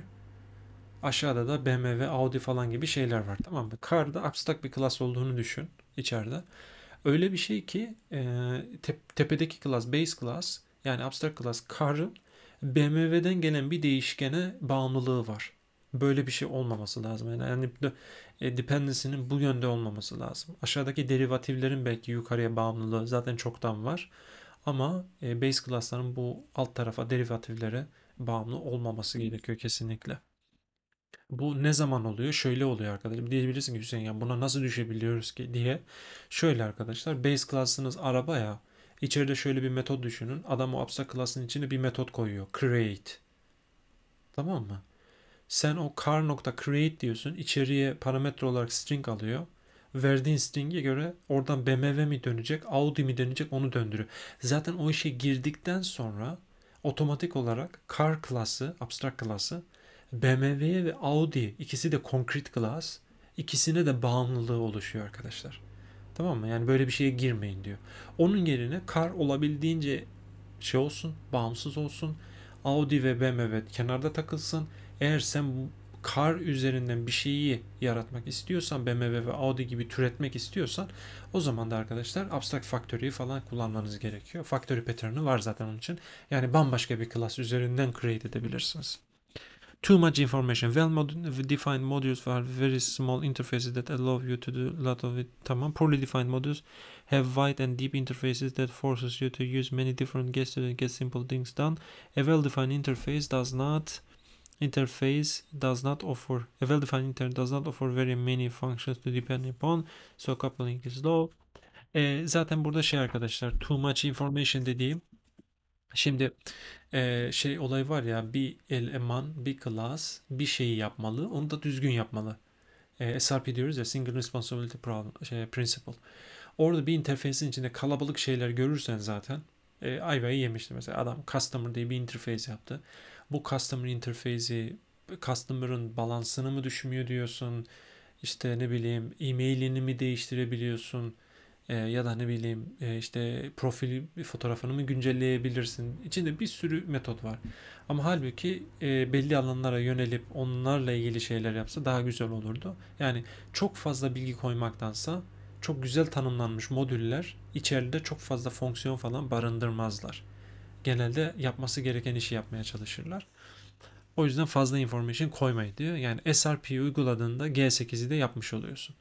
aşağıda da BMW, Audi falan gibi şeyler var tamam mı? Car da abstract bir class olduğunu düşün içeride. Öyle bir şey ki e, te, tepedeki class, base class yani abstract class car'ın BMW'den gelen bir değişkene bağımlılığı var. Böyle bir şey olmaması lazım. Yani, yani e, dependency'nin bu yönde olmaması lazım. Aşağıdaki derivatiflerin belki yukarıya bağımlılığı zaten çoktan var. Ama e, base class'ların bu alt tarafa derivatiflere bağımlı olmaması gerekiyor kesinlikle. Bu ne zaman oluyor? Şöyle oluyor arkadaşlar. Diyebilirsin ki Hüseyin ya buna nasıl düşebiliyoruz ki diye. Şöyle arkadaşlar base class'ınız araba ya. İçeride şöyle bir metot düşünün. Adam o abstract class'ın içine bir metot koyuyor. Create. Tamam mı? Sen o car nokta create diyorsun. içeriye parametre olarak string alıyor. Verdiğin string'e göre oradan BMW mi dönecek, Audi mi dönecek onu döndürüyor. Zaten o işe girdikten sonra otomatik olarak car klası, abstract klası BMW ve Audi ikisi de concrete class. ikisine de bağımlılığı oluşuyor arkadaşlar. Tamam mı? Yani böyle bir şeye girmeyin diyor. Onun yerine car olabildiğince şey olsun, bağımsız olsun. Audi ve BMW kenarda takılsın. Eğer sen kar üzerinden bir şeyi yaratmak istiyorsan BMW ve Audi gibi türetmek istiyorsan o zaman da arkadaşlar Abstract Factory'yi falan kullanmanız gerekiyor. Factory pattern'ı var zaten onun için. Yani bambaşka bir klas üzerinden create edebilirsiniz. Too much information. Well mod defined modules are very small interfaces that allow you to do a lot of it. Tamam. Poorly defined modules have wide and deep interfaces that forces you to use many different gestures and get simple things done. A well defined interface does not interface does not offer a well-defined interface does not offer very many functions to depend upon so coupling is low e, zaten burada şey arkadaşlar too much information dediğim şimdi e, şey olay var ya bir eleman bir class bir şeyi yapmalı onu da düzgün yapmalı e, SRP diyoruz ya single responsibility problem, şey, principle orada bir interface'in içinde kalabalık şeyler görürsen zaten e, ayvayı yemişti mesela adam customer diye bir interface yaptı bu customer interface'i, customer'ın balansını mı düşmüyor diyorsun, işte ne bileyim e-mailini mi değiştirebiliyorsun e, ya da ne bileyim e, işte profil fotoğrafını mı güncelleyebilirsin. İçinde bir sürü metot var. Ama halbuki e, belli alanlara yönelip onlarla ilgili şeyler yapsa daha güzel olurdu. Yani çok fazla bilgi koymaktansa çok güzel tanımlanmış modüller içeride çok fazla fonksiyon falan barındırmazlar genelde yapması gereken işi yapmaya çalışırlar. O yüzden fazla information koymayın diyor. Yani SRP uyguladığında G8'i de yapmış oluyorsun.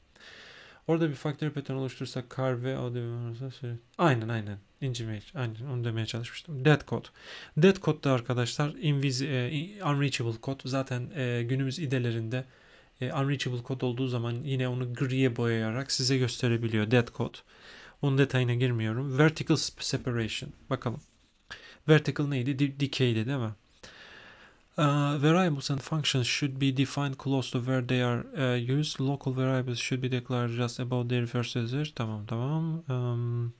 Orada bir faktör pattern oluştursak kar ve aynen aynen incimeye aynen onu demeye çalışmıştım. Dead code. Dead code da arkadaşlar invis, e, unreachable code. Zaten e, günümüz idelerinde e, unreachable kod olduğu zaman yine onu griye boyayarak size gösterebiliyor dead code. Onun detayına girmiyorum. Vertical separation. Bakalım. Vertical neydi? D decay'di değil mi? Uh, variables and functions should be defined close to where they are uh, used. Local variables should be declared just above their first user. Tamam tamam. Um,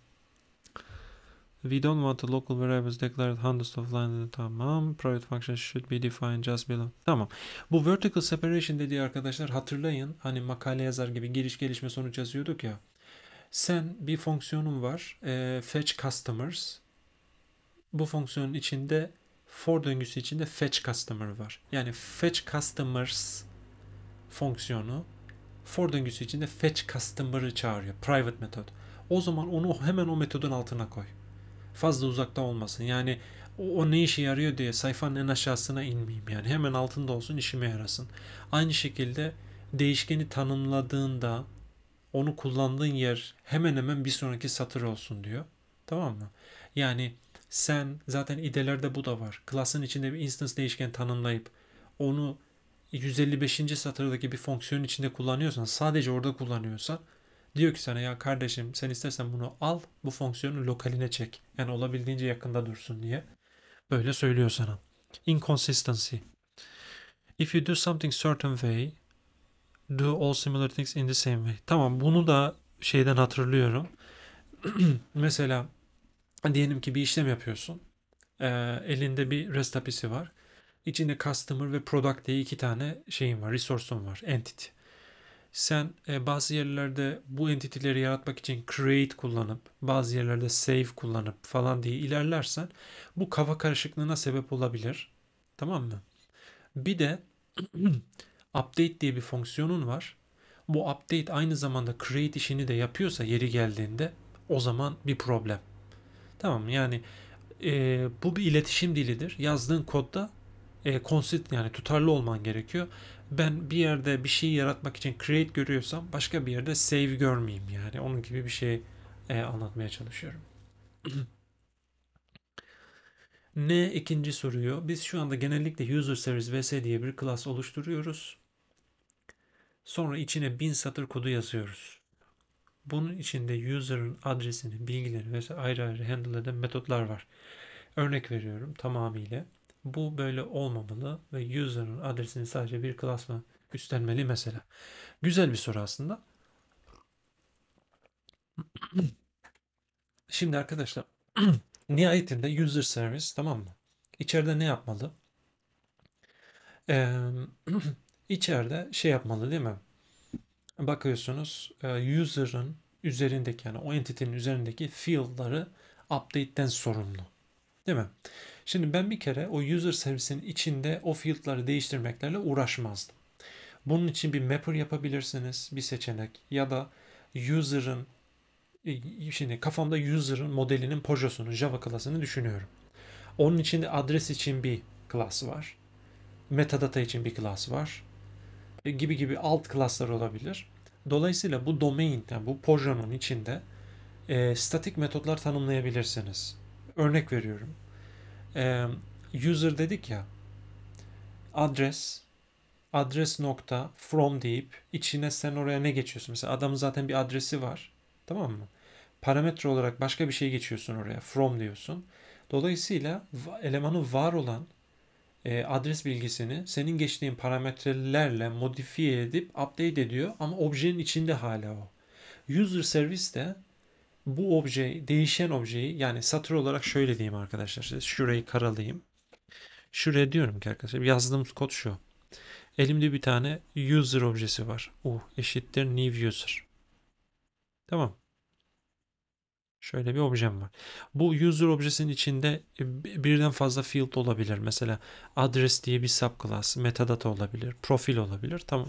we don't want the local variables declared hundreds of lines. Tamam. Private functions should be defined just below. Tamam. Bu vertical separation dediği arkadaşlar hatırlayın. Hani makale yazar gibi giriş gelişme sonuç yazıyorduk ya. Sen bir fonksiyonun var. E, fetch customers bu fonksiyonun içinde for döngüsü içinde fetch customer var. Yani fetch customers fonksiyonu for döngüsü içinde fetch customer'ı çağırıyor. Private metod. O zaman onu hemen o metodun altına koy. Fazla uzakta olmasın. Yani o, o ne işe yarıyor diye sayfanın en aşağısına inmeyeyim. Yani hemen altında olsun işime yarasın. Aynı şekilde değişkeni tanımladığında onu kullandığın yer hemen hemen bir sonraki satır olsun diyor. Tamam mı? Yani sen zaten idelerde bu da var. Class'ın içinde bir instance değişken tanımlayıp onu 155. satırdaki bir fonksiyonun içinde kullanıyorsan sadece orada kullanıyorsan diyor ki sana ya kardeşim sen istersen bunu al bu fonksiyonu lokaline çek. Yani olabildiğince yakında dursun diye. Böyle söylüyor sana. Inconsistency. If you do something certain way do all similar things in the same way. Tamam bunu da şeyden hatırlıyorum. Mesela diyelim ki bir işlem yapıyorsun. E, elinde bir REST API'si var. İçinde customer ve product diye iki tane şeyin var, resource'un var, entity. Sen e, bazı yerlerde bu entity'leri yaratmak için create kullanıp, bazı yerlerde save kullanıp falan diye ilerlersen bu kafa karışıklığına sebep olabilir. Tamam mı? Bir de update diye bir fonksiyonun var. Bu update aynı zamanda create işini de yapıyorsa yeri geldiğinde o zaman bir problem. Tamam yani e, bu bir iletişim dilidir. Yazdığın kodda e, consist yani tutarlı olman gerekiyor. Ben bir yerde bir şey yaratmak için create görüyorsam başka bir yerde save görmeyeyim yani. Onun gibi bir şey e, anlatmaya çalışıyorum. ne ikinci soruyor. Biz şu anda genellikle user Service vs diye bir class oluşturuyoruz. Sonra içine bin satır kodu yazıyoruz. Bunun içinde user'ın adresini, bilgilerini ve ayrı ayrı handle eden metotlar var. Örnek veriyorum tamamıyla. Bu böyle olmamalı ve user'ın adresini sadece bir klasla üstlenmeli mesela. Güzel bir soru aslında. Şimdi arkadaşlar nihayetinde user service tamam mı? İçeride ne yapmalı? Ee, içeride şey yapmalı değil mi? bakıyorsunuz e, user'ın üzerindeki yani o entitenin üzerindeki field'ları updateten sorumlu. Değil mi? Şimdi ben bir kere o user servisinin içinde o field'ları değiştirmeklerle uğraşmazdım. Bunun için bir mapper yapabilirsiniz bir seçenek ya da user'ın e, şimdi kafamda user'ın modelinin projosunu Java klasını düşünüyorum. Onun içinde adres için bir class var. Metadata için bir class var. E, gibi gibi alt klaslar olabilir. Dolayısıyla bu domain, yani bu pojanın içinde e, statik metotlar tanımlayabilirsiniz. Örnek veriyorum. E, user dedik ya, adres, adres nokta from deyip içine sen oraya ne geçiyorsun? Mesela adamın zaten bir adresi var. Tamam mı? Parametre olarak başka bir şey geçiyorsun oraya. From diyorsun. Dolayısıyla elemanın var olan e, adres bilgisini senin geçtiğin parametrelerle modifiye edip update ediyor ama objenin içinde hala o. User service de bu obje değişen objeyi yani satır olarak şöyle diyeyim arkadaşlar. Şurayı karalayayım. Şuraya diyorum ki arkadaşlar yazdığımız kod şu. Elimde bir tane user objesi var. U uh, eşittir new user. Tamam. Şöyle bir objem var. Bu user objesinin içinde e, birden fazla field olabilir. Mesela address diye bir subclass, metadata olabilir, profil olabilir. Tamam.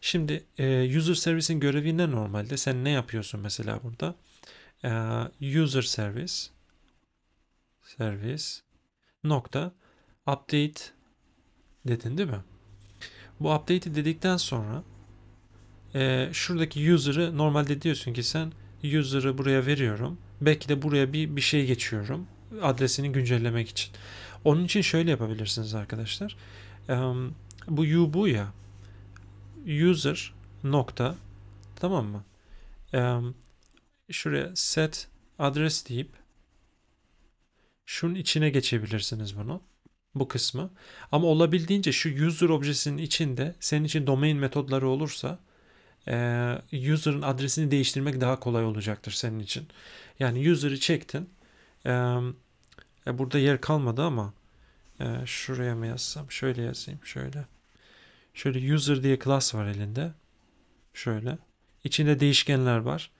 Şimdi e, user servisin görevi ne normalde? Sen ne yapıyorsun mesela burada? E, user service service nokta update dedin değil mi? Bu update'i dedikten sonra şuradaki user'ı normalde diyorsun ki sen user'ı buraya veriyorum. Belki de buraya bir, bir şey geçiyorum. Adresini güncellemek için. Onun için şöyle yapabilirsiniz arkadaşlar. Um, bu u bu ya. User nokta tamam mı? Um, şuraya set adres deyip şunun içine geçebilirsiniz bunu. Bu kısmı. Ama olabildiğince şu user objesinin içinde senin için domain metodları olursa e, user'ın adresini değiştirmek daha kolay olacaktır senin için. Yani user'ı çektin. Ee, e, burada yer kalmadı ama e, şuraya mı yazsam? Şöyle yazayım. Şöyle. Şöyle user diye class var elinde. Şöyle. İçinde değişkenler var.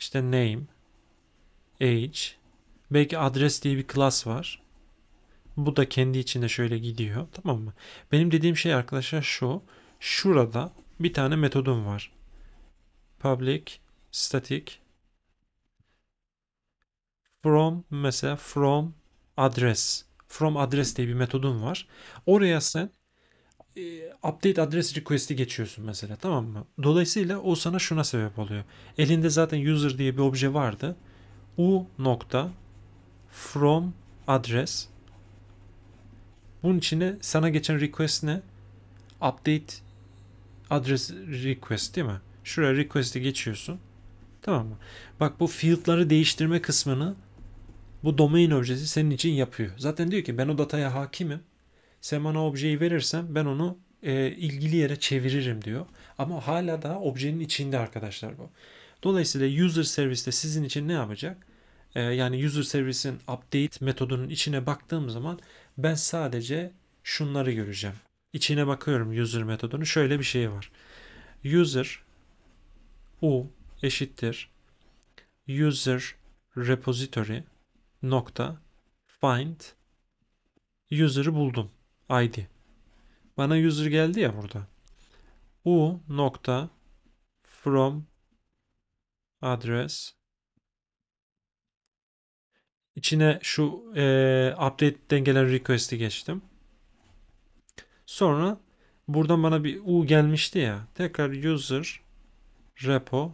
İşte name, age, belki adres diye bir class var. Bu da kendi içinde şöyle gidiyor. Tamam mı? Benim dediğim şey arkadaşlar şu. Şurada bir tane metodum var public static from mesela from address from address diye bir metodun var. Oraya sen e, update address request'i geçiyorsun mesela tamam mı? Dolayısıyla o sana şuna sebep oluyor. Elinde zaten user diye bir obje vardı. U nokta from address bunun içine sana geçen request ne? Update address request değil mi? Şuraya request'e geçiyorsun. Tamam mı? Bak bu field'ları değiştirme kısmını bu domain objesi senin için yapıyor. Zaten diyor ki ben o dataya hakimim. Sen bana objeyi verirsen ben onu e, ilgili yere çeviririm diyor. Ama hala da objenin içinde arkadaşlar bu. Dolayısıyla user service de sizin için ne yapacak? E, yani user service'in update metodunun içine baktığım zaman ben sadece şunları göreceğim. İçine bakıyorum user metodunu. Şöyle bir şey var. User u eşittir user repository nokta find user'ı buldum id. Bana user geldi ya burada. u nokta from address içine şu e, update'den gelen request'i geçtim. Sonra buradan bana bir u gelmişti ya. Tekrar user repo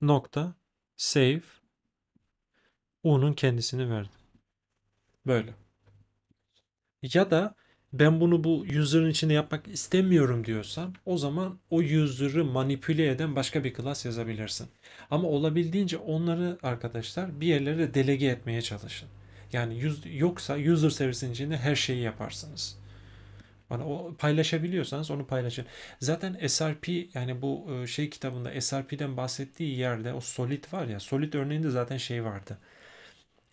nokta save u'nun kendisini verdi Böyle. Ya da ben bunu bu user'ın içinde yapmak istemiyorum diyorsan o zaman o user'ı manipüle eden başka bir class yazabilirsin. Ama olabildiğince onları arkadaşlar bir yerlere delege etmeye çalışın. Yani yoksa user servisin içinde her şeyi yaparsınız. Bana o paylaşabiliyorsanız onu paylaşın. Zaten SRP yani bu e, şey kitabında SRP'den bahsettiği yerde o solid var ya solid örneğinde zaten şey vardı.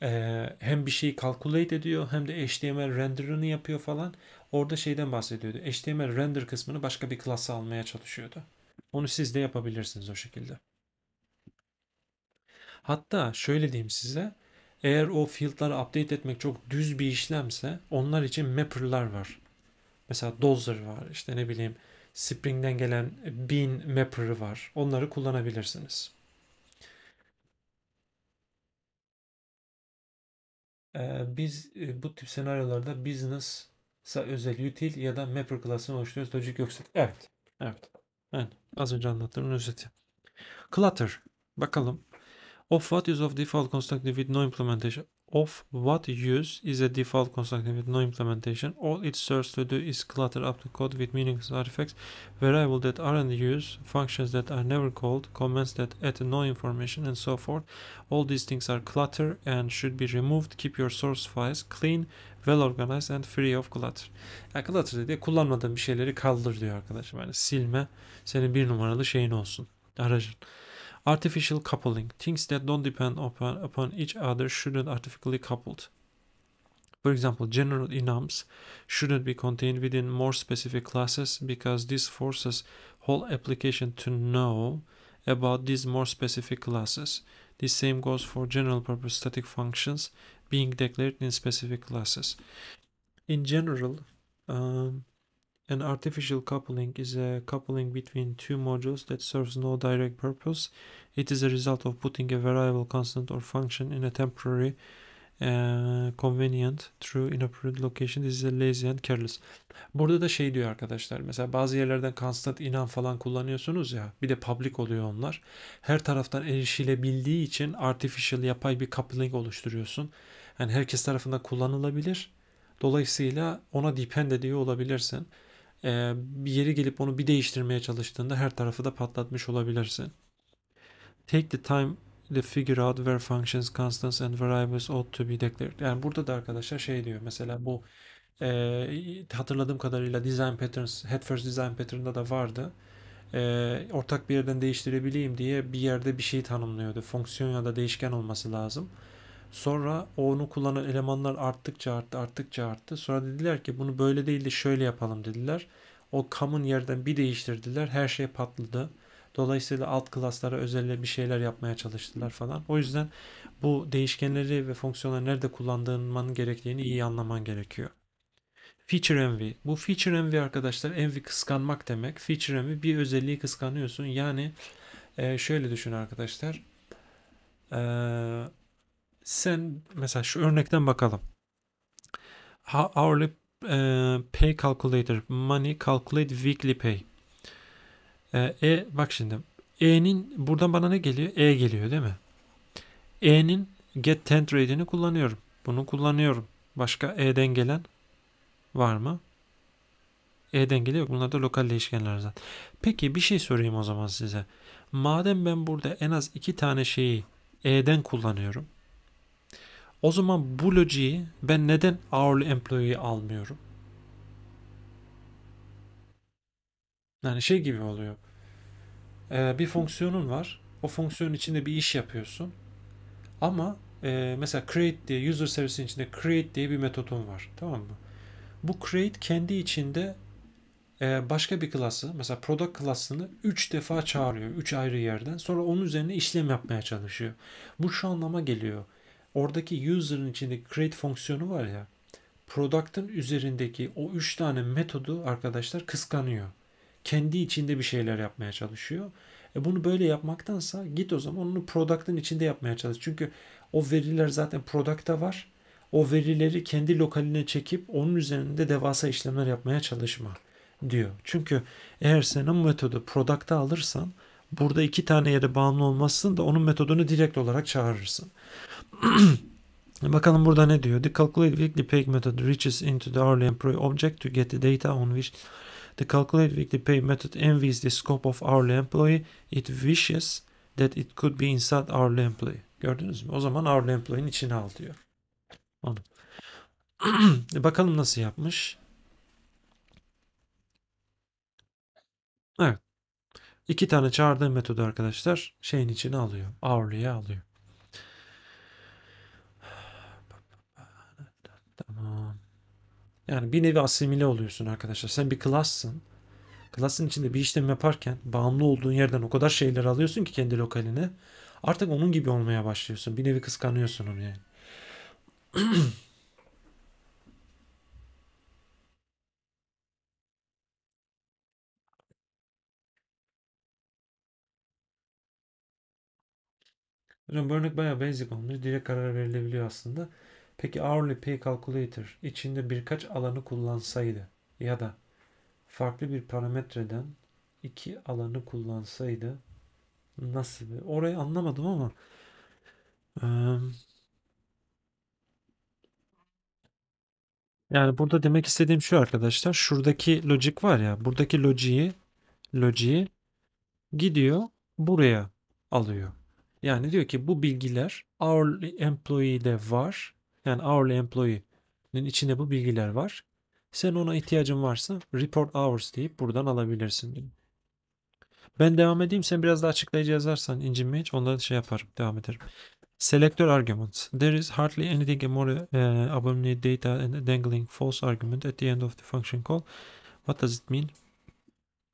Ee, hem bir şeyi calculate ediyor hem de HTML renderını yapıyor falan. Orada şeyden bahsediyordu. HTML render kısmını başka bir klasa almaya çalışıyordu. Onu siz de yapabilirsiniz o şekilde. Hatta şöyle diyeyim size. Eğer o field'ları update etmek çok düz bir işlemse onlar için mapper'lar var. Mesela Dozer var işte ne bileyim Spring'den gelen Bean Mapper'ı var. Onları kullanabilirsiniz. Ee, biz e, bu tip senaryolarda business'a özel util ya da mapper klasını oluşturuyoruz. Logic yoksa. Evet. Evet. Yani az önce anlattığımın özeti. Clutter. Bakalım. Of what use of default constructed with no implementation. of what use is a default constructor with no implementation. All it serves to do is clutter up the code with meaningless artifacts, variables that aren't used, functions that are never called, comments that add no information, and so forth. All these things are clutter and should be removed. Keep your source files clean, well organized and free of clutter. Yani clutter dediği kullanmadığın bir şeyleri kaldır diyor arkadaşım. Yani silme senin bir numaralı şeyin olsun. Aracın. Artificial coupling. Things that don't depend upon, upon each other shouldn't artificially coupled. For example, general enums shouldn't be contained within more specific classes because this forces whole application to know about these more specific classes. The same goes for general purpose static functions being declared in specific classes. In general, um, An artificial coupling is a coupling between two modules that serves no direct purpose. It is a result of putting a variable constant or function in a temporary uh, convenient true inappropriate location. This is a lazy and careless. Burada da şey diyor arkadaşlar. Mesela bazı yerlerden constant inan falan kullanıyorsunuz ya. Bir de public oluyor onlar. Her taraftan erişilebildiği için artificial yapay bir coupling oluşturuyorsun. Yani herkes tarafından kullanılabilir. Dolayısıyla ona depend ediyor olabilirsin. Ee, bir yeri gelip onu bir değiştirmeye çalıştığında her tarafı da patlatmış olabilirsin. Take the time to figure out where functions, constants and variables ought to be declared. Yani burada da arkadaşlar şey diyor mesela bu e, hatırladığım kadarıyla design patterns, head first design pattern'da da vardı e, ortak bir yerden değiştirebileyim diye bir yerde bir şey tanımlıyordu. Fonksiyon ya da değişken olması lazım. Sonra onu kullanan elemanlar arttıkça arttı arttıkça arttı. Sonra dediler ki bunu böyle değil de şöyle yapalım dediler. O common yerden bir değiştirdiler. Her şey patladı. Dolayısıyla alt klaslara özel bir şeyler yapmaya çalıştılar falan. O yüzden bu değişkenleri ve fonksiyonları nerede kullandığının gerektiğini iyi anlaman gerekiyor. Feature envy. Bu feature envy arkadaşlar envy kıskanmak demek. Feature envy bir özelliği kıskanıyorsun. Yani e, şöyle düşün arkadaşlar. Eee sen mesela şu örnekten bakalım. Hourly e, pay calculator, money calculate weekly pay. E, e bak şimdi E'nin buradan bana ne geliyor? E geliyor değil mi? E'nin get tent trade'ini kullanıyorum. Bunu kullanıyorum. Başka E'den gelen var mı? E'den geliyor. Bunlar da lokal değişkenler zaten. Peki bir şey sorayım o zaman size. Madem ben burada en az iki tane şeyi E'den kullanıyorum. O zaman bu lojiyi ben neden hourly employee almıyorum? Yani şey gibi oluyor. Ee, bir fonksiyonun var. O fonksiyonun içinde bir iş yapıyorsun. Ama e, mesela create diye user servisin içinde create diye bir metodun var. Tamam mı? Bu create kendi içinde e, başka bir klası mesela product klasını 3 defa çağırıyor. 3 ayrı yerden. Sonra onun üzerine işlem yapmaya çalışıyor. Bu şu anlama geliyor oradaki user'ın içindeki create fonksiyonu var ya product'ın üzerindeki o 3 tane metodu arkadaşlar kıskanıyor. Kendi içinde bir şeyler yapmaya çalışıyor. E bunu böyle yapmaktansa git o zaman onu product'ın içinde yapmaya çalış. Çünkü o veriler zaten product'ta var. O verileri kendi lokaline çekip onun üzerinde devasa işlemler yapmaya çalışma diyor. Çünkü eğer sen o metodu product'a alırsan burada iki tane yere bağımlı olmazsın da onun metodunu direkt olarak çağırırsın. E, bakalım burada ne diyor? The calculate weekly pay method reaches into the hourly employee object to get the data on which the calculate weekly pay method envies the scope of hourly employee. It wishes that it could be inside hourly employee. Gördünüz mü? O zaman hourly employee'nin içine al diyor. Onu. E, bakalım nasıl yapmış. Evet. İki tane çağırdığı metodu arkadaşlar şeyin içine alıyor. Hourly'ye alıyor. Yani bir nevi asimile oluyorsun arkadaşlar. Sen bir klassın. Klasın içinde bir işlem yaparken bağımlı olduğun yerden o kadar şeyler alıyorsun ki kendi lokaline. Artık onun gibi olmaya başlıyorsun. Bir nevi kıskanıyorsun onu yani. Hocam bu örnek bayağı basic olmuş. Direkt karar verilebiliyor aslında. Peki hourly pay calculator içinde birkaç alanı kullansaydı ya da farklı bir parametreden iki alanı kullansaydı nasıl bir orayı anlamadım ama yani burada demek istediğim şu arkadaşlar şuradaki logic var ya buradaki logiyi logiyi gidiyor buraya alıyor. Yani diyor ki bu bilgiler hourly employee'de var yani hourly employee'nin içinde bu bilgiler var. Sen ona ihtiyacın varsa report hours deyip buradan alabilirsin. Ben devam edeyim. Sen biraz daha açıklayıcı yazarsan incinme hiç ondan şey yaparım. Devam ederim. Selector arguments. There is hardly anything more uh, e, abominate data and dangling false argument at the end of the function call. What does it mean?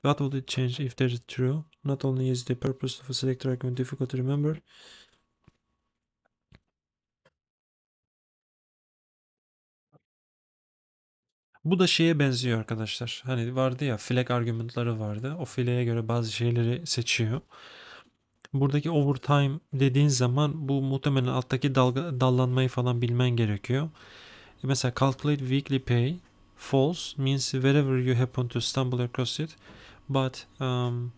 What would it change if there is true? Not only is the purpose of a selector argument difficult to remember, Bu da şeye benziyor arkadaşlar. Hani vardı ya flag argumentları vardı. O flag'e göre bazı şeyleri seçiyor. Buradaki overtime dediğin zaman bu muhtemelen alttaki dalga, dallanmayı falan bilmen gerekiyor. E mesela calculate weekly pay false means wherever you happen to stumble across it but um,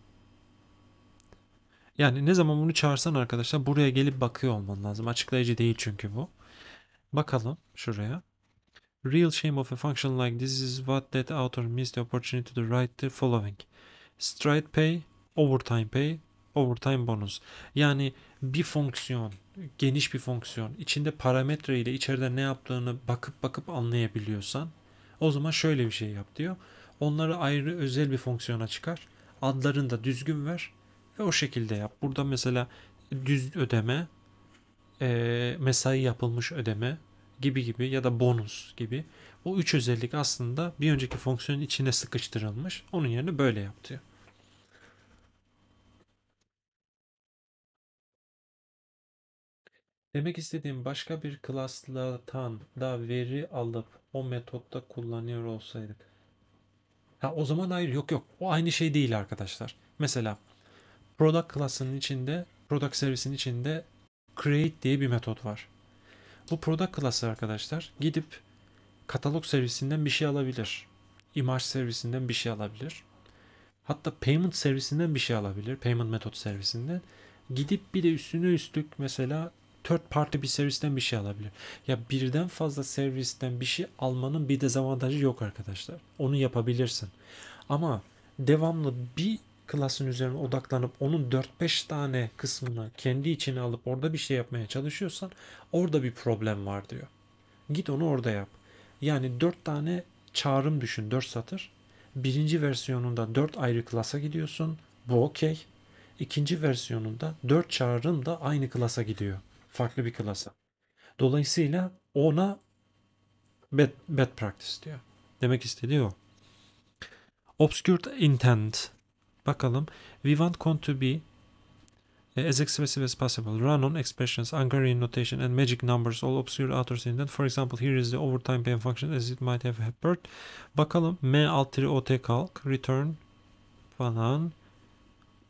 yani ne zaman bunu çağırsan arkadaşlar buraya gelip bakıyor olman lazım. Açıklayıcı değil çünkü bu. Bakalım şuraya. Real shame of a function like this is what that author missed the opportunity to write the following. Straight pay, overtime pay, overtime bonus. Yani bir fonksiyon, geniş bir fonksiyon, içinde parametre ile içeride ne yaptığını bakıp bakıp anlayabiliyorsan o zaman şöyle bir şey yap diyor. Onları ayrı özel bir fonksiyona çıkar. Adlarını da düzgün ver ve o şekilde yap. Burada mesela düz ödeme, e, mesai yapılmış ödeme gibi gibi ya da bonus gibi o üç özellik aslında bir önceki fonksiyonun içine sıkıştırılmış. Onun yerine böyle yap Demek istediğim başka bir klaslardan da veri alıp o metotta kullanıyor olsaydık. Ha o zaman hayır yok yok. O aynı şey değil arkadaşlar. Mesela product class'ının içinde, product servisin içinde create diye bir metot var. Bu product class'ı arkadaşlar gidip katalog servisinden bir şey alabilir. imaj servisinden bir şey alabilir. Hatta payment servisinden bir şey alabilir. Payment metot servisinden. Gidip bir de üstüne üstlük mesela third party bir servisten bir şey alabilir. Ya birden fazla servisten bir şey almanın bir dezavantajı yok arkadaşlar. Onu yapabilirsin. Ama devamlı bir klasın üzerine odaklanıp onun 4-5 tane kısmını kendi içine alıp orada bir şey yapmaya çalışıyorsan orada bir problem var diyor. Git onu orada yap. Yani 4 tane çağrım düşün 4 satır. Birinci versiyonunda 4 ayrı klasa gidiyorsun. Bu okey. İkinci versiyonunda 4 çağrım da aynı klasa gidiyor. Farklı bir klasa. Dolayısıyla ona bad, bad practice diyor. Demek istediği o. Obscured intent Bakalım. We want cont to be e, as expressive as possible. Run on expressions, Hungarian notation, and magic numbers all obscure authors in them. For example, here is the overtime pay function as it might have happened. Bakalım m alt tire ot kalk return falan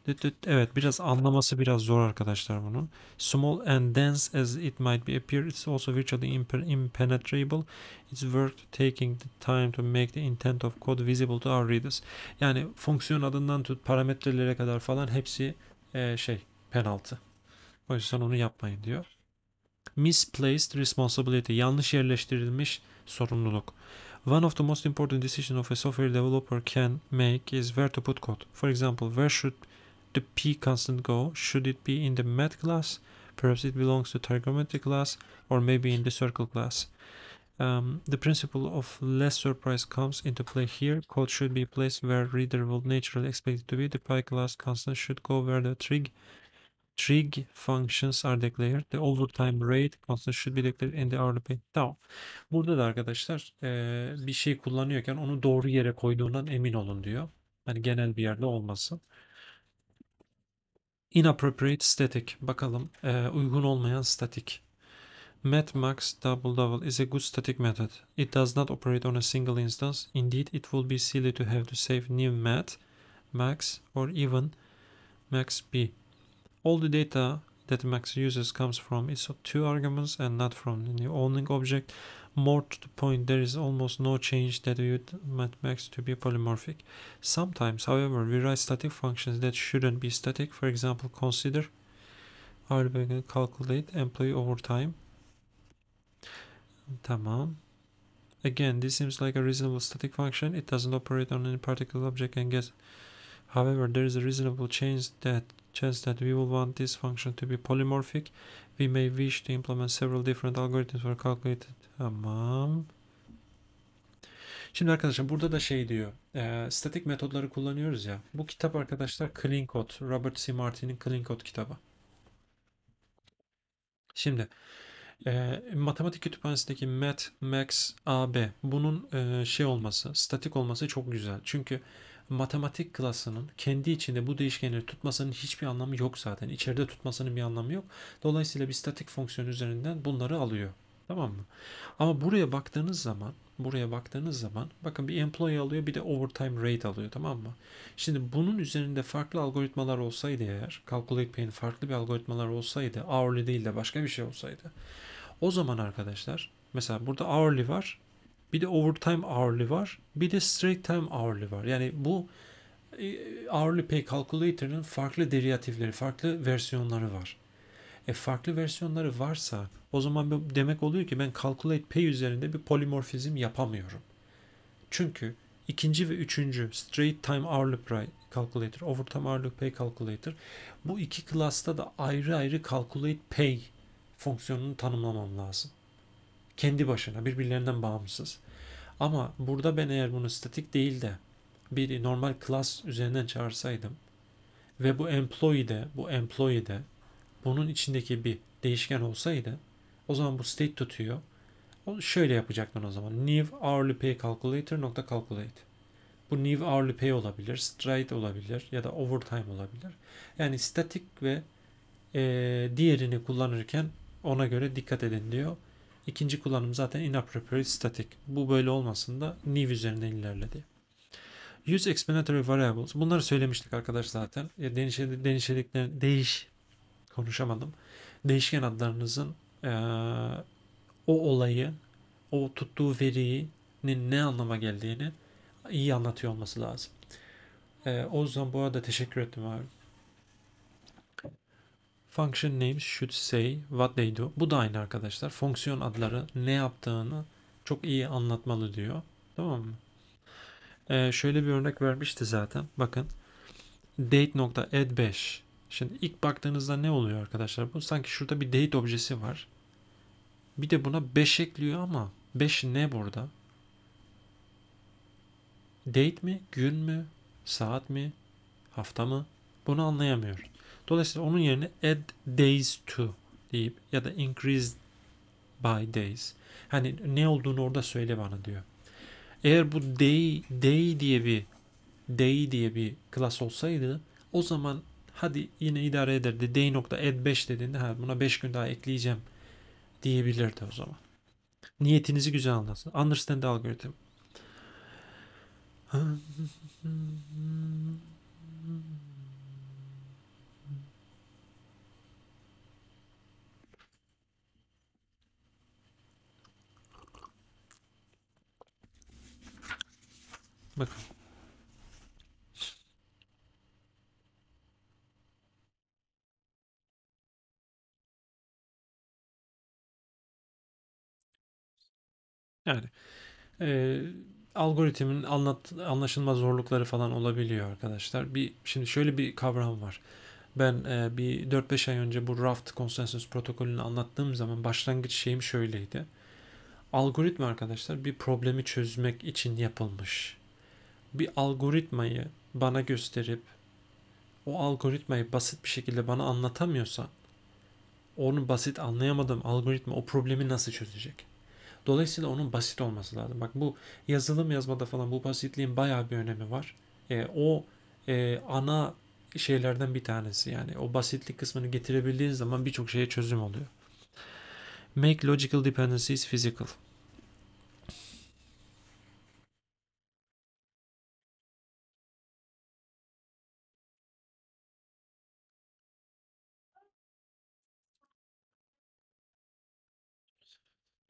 Düt düt. Evet biraz anlaması biraz zor arkadaşlar bunu. Small and dense as it might be appear, it's also virtually impenetrable. It's worth taking the time to make the intent of code visible to our readers. Yani fonksiyon adından tut parametrelere kadar falan hepsi e, şey penaltı. O yüzden onu yapmayın diyor. Misplaced responsibility yanlış yerleştirilmiş sorumluluk. One of the most important decisions of a software developer can make is where to put code. For example, where should the p constant go? Should it be in the met class? Perhaps it belongs to trigonometry class or maybe in the circle class. Um, the principle of less surprise comes into play here. Code should be placed where reader will naturally expect it to be. The pi class constant should go where the trig trig functions are declared. The overtime rate constant should be declared in the hourly pay. Tamam. Burada da arkadaşlar e, bir şey kullanıyorken onu doğru yere koyduğundan emin olun diyor. Hani genel bir yerde olmasın. Inappropriate static. Bakalım. Ee, uygun olmayan static. MatMax double double is a good static method. It does not operate on a single instance. Indeed, it would be silly to have to save new mat, max, or even max b. All the data that max uses comes from its two arguments and not from the new owning object. More to the point, there is almost no change that we would Max to be polymorphic. Sometimes, however, we write static functions that shouldn't be static. For example, consider I'll begin calculate employee overtime. Tamam. Again, this seems like a reasonable static function. It doesn't operate on any particular object and gets. However, there is a reasonable chance that chance that we will want this function to be polymorphic. We may wish to implement several different algorithms for calculating Tamam. Şimdi arkadaşlar burada da şey diyor. E, statik metodları kullanıyoruz ya. Bu kitap arkadaşlar Clean Code. Robert C. Martin'in Clean Code kitabı. Şimdi e, matematik kütüphanesindeki Mat, Max, AB bunun e, şey olması, statik olması çok güzel. Çünkü matematik klasının kendi içinde bu değişkenleri tutmasının hiçbir anlamı yok zaten. İçeride tutmasının bir anlamı yok. Dolayısıyla bir statik fonksiyon üzerinden bunları alıyor. Tamam mı? Ama buraya baktığınız zaman buraya baktığınız zaman bakın bir employee alıyor bir de overtime rate alıyor tamam mı? Şimdi bunun üzerinde farklı algoritmalar olsaydı eğer calculate pay'in farklı bir algoritmalar olsaydı hourly değil de başka bir şey olsaydı o zaman arkadaşlar mesela burada hourly var bir de overtime hourly var bir de straight time hourly var. Yani bu e, hourly pay calculator'ın farklı derivatifleri, farklı versiyonları var. E farklı versiyonları varsa o zaman demek oluyor ki ben calculate pay üzerinde bir polimorfizm yapamıyorum. Çünkü ikinci ve üçüncü straight time hourly pay calculator, overtime hourly pay calculator bu iki klasta da ayrı ayrı calculate pay fonksiyonunu tanımlamam lazım. Kendi başına birbirlerinden bağımsız. Ama burada ben eğer bunu statik değil de bir normal class üzerinden çağırsaydım ve bu employee'de, bu employee'de bunun içindeki bir değişken olsaydı o zaman bu state tutuyor. Onu şöyle yapacaktın o zaman. New hourly pay calculator nokta calculate. Bu new hourly pay olabilir, stride olabilir ya da overtime olabilir. Yani statik ve e, diğerini kullanırken ona göre dikkat edin diyor. İkinci kullanım zaten inappropriate static. Bu böyle olmasın da new üzerinden ilerledi. Use explanatory variables. Bunları söylemiştik arkadaş zaten. Ya değişiklikler, değiş, konuşamadım. Değişken adlarınızın e, o olayı, o tuttuğu verinin ne anlama geldiğini iyi anlatıyor olması lazım. E, o yüzden bu arada teşekkür ettim abi. Function names should say what they do. Bu da aynı arkadaşlar. Fonksiyon adları ne yaptığını çok iyi anlatmalı diyor. Tamam mı? Ee, şöyle bir örnek vermişti zaten. Bakın date.add5 Şimdi ilk baktığınızda ne oluyor arkadaşlar? Bu sanki şurada bir date objesi var. Bir de buna 5 ekliyor ama 5 ne burada? Date mi? Gün mü? Saat mi? Hafta mı? Bunu anlayamıyoruz. Dolayısıyla onun yerine add days to deyip ya da increase by days. Hani ne olduğunu orada söyle bana diyor. Eğer bu day, day diye bir day diye bir klas olsaydı o zaman hadi yine idare ederdi. D nokta add 5 dediğinde ha buna 5 gün daha ekleyeceğim diyebilirdi o zaman. Niyetinizi güzel anlasın. Understand the algorithm. Bakın. Yani e, algoritmin anlat, anlaşılma zorlukları falan olabiliyor arkadaşlar. Bir Şimdi şöyle bir kavram var. Ben e, bir 4-5 ay önce bu Raft Consensus protokolünü anlattığım zaman başlangıç şeyim şöyleydi. Algoritma arkadaşlar bir problemi çözmek için yapılmış. Bir algoritmayı bana gösterip o algoritmayı basit bir şekilde bana anlatamıyorsa onu basit anlayamadım algoritma o problemi nasıl çözecek? Dolayısıyla onun basit olması lazım. Bak bu yazılım yazmada falan bu basitliğin bayağı bir önemi var. E, o e, ana şeylerden bir tanesi yani o basitlik kısmını getirebildiğin zaman birçok şeye çözüm oluyor. Make logical dependencies physical.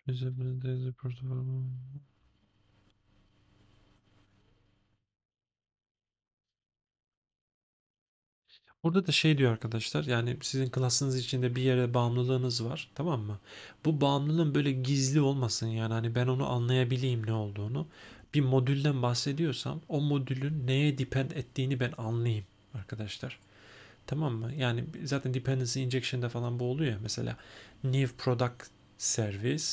Üzerinde portföy. Burada da şey diyor arkadaşlar yani sizin klasınız içinde bir yere bağımlılığınız var tamam mı? Bu bağımlılığın böyle gizli olmasın yani hani ben onu anlayabileyim ne olduğunu. Bir modülden bahsediyorsam o modülün neye depend ettiğini ben anlayayım arkadaşlar. Tamam mı? Yani zaten dependency injection'da falan bu oluyor ya mesela new product service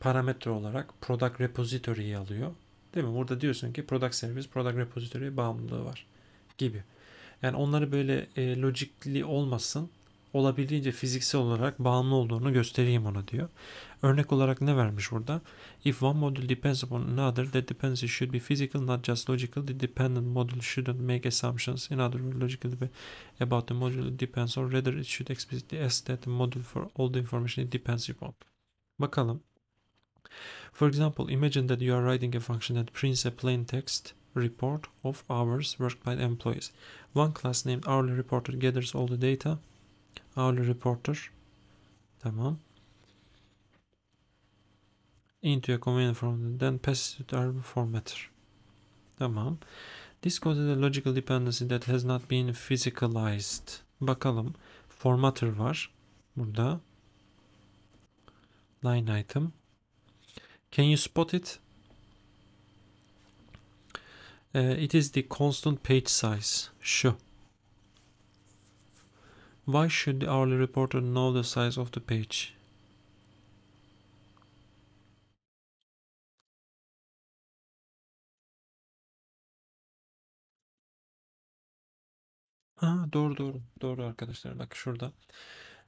parametre olarak product repository'yi alıyor. Değil mi? Burada diyorsun ki product service, product repository bağımlılığı var gibi. Yani onları böyle e, logikli olmasın, olabildiğince fiziksel olarak bağımlı olduğunu göstereyim ona diyor. Örnek olarak ne vermiş burada? If one module depends upon another, that dependency should be physical, not just logical. The dependent module shouldn't make assumptions in other words, logical about the module it depends, on. rather it should explicitly ask that the module for all the information it depends upon. Bakalım For example, imagine that you are writing a function that prints a plain text report of hours worked by employees. One class named hourly reporter gathers all the data. Hourly reporter. Tamam. Into a command from then passes it to our formatter. Tamam. This causes a logical dependency that has not been physicalized. Bakalım. Formatter var. Burada. Line item. Can you spot it? Uh, it is the constant page size, Sure. Why should the hourly reporter know the size of the page? Ha, ah, doğru doğru doğru arkadaşlar bak şurada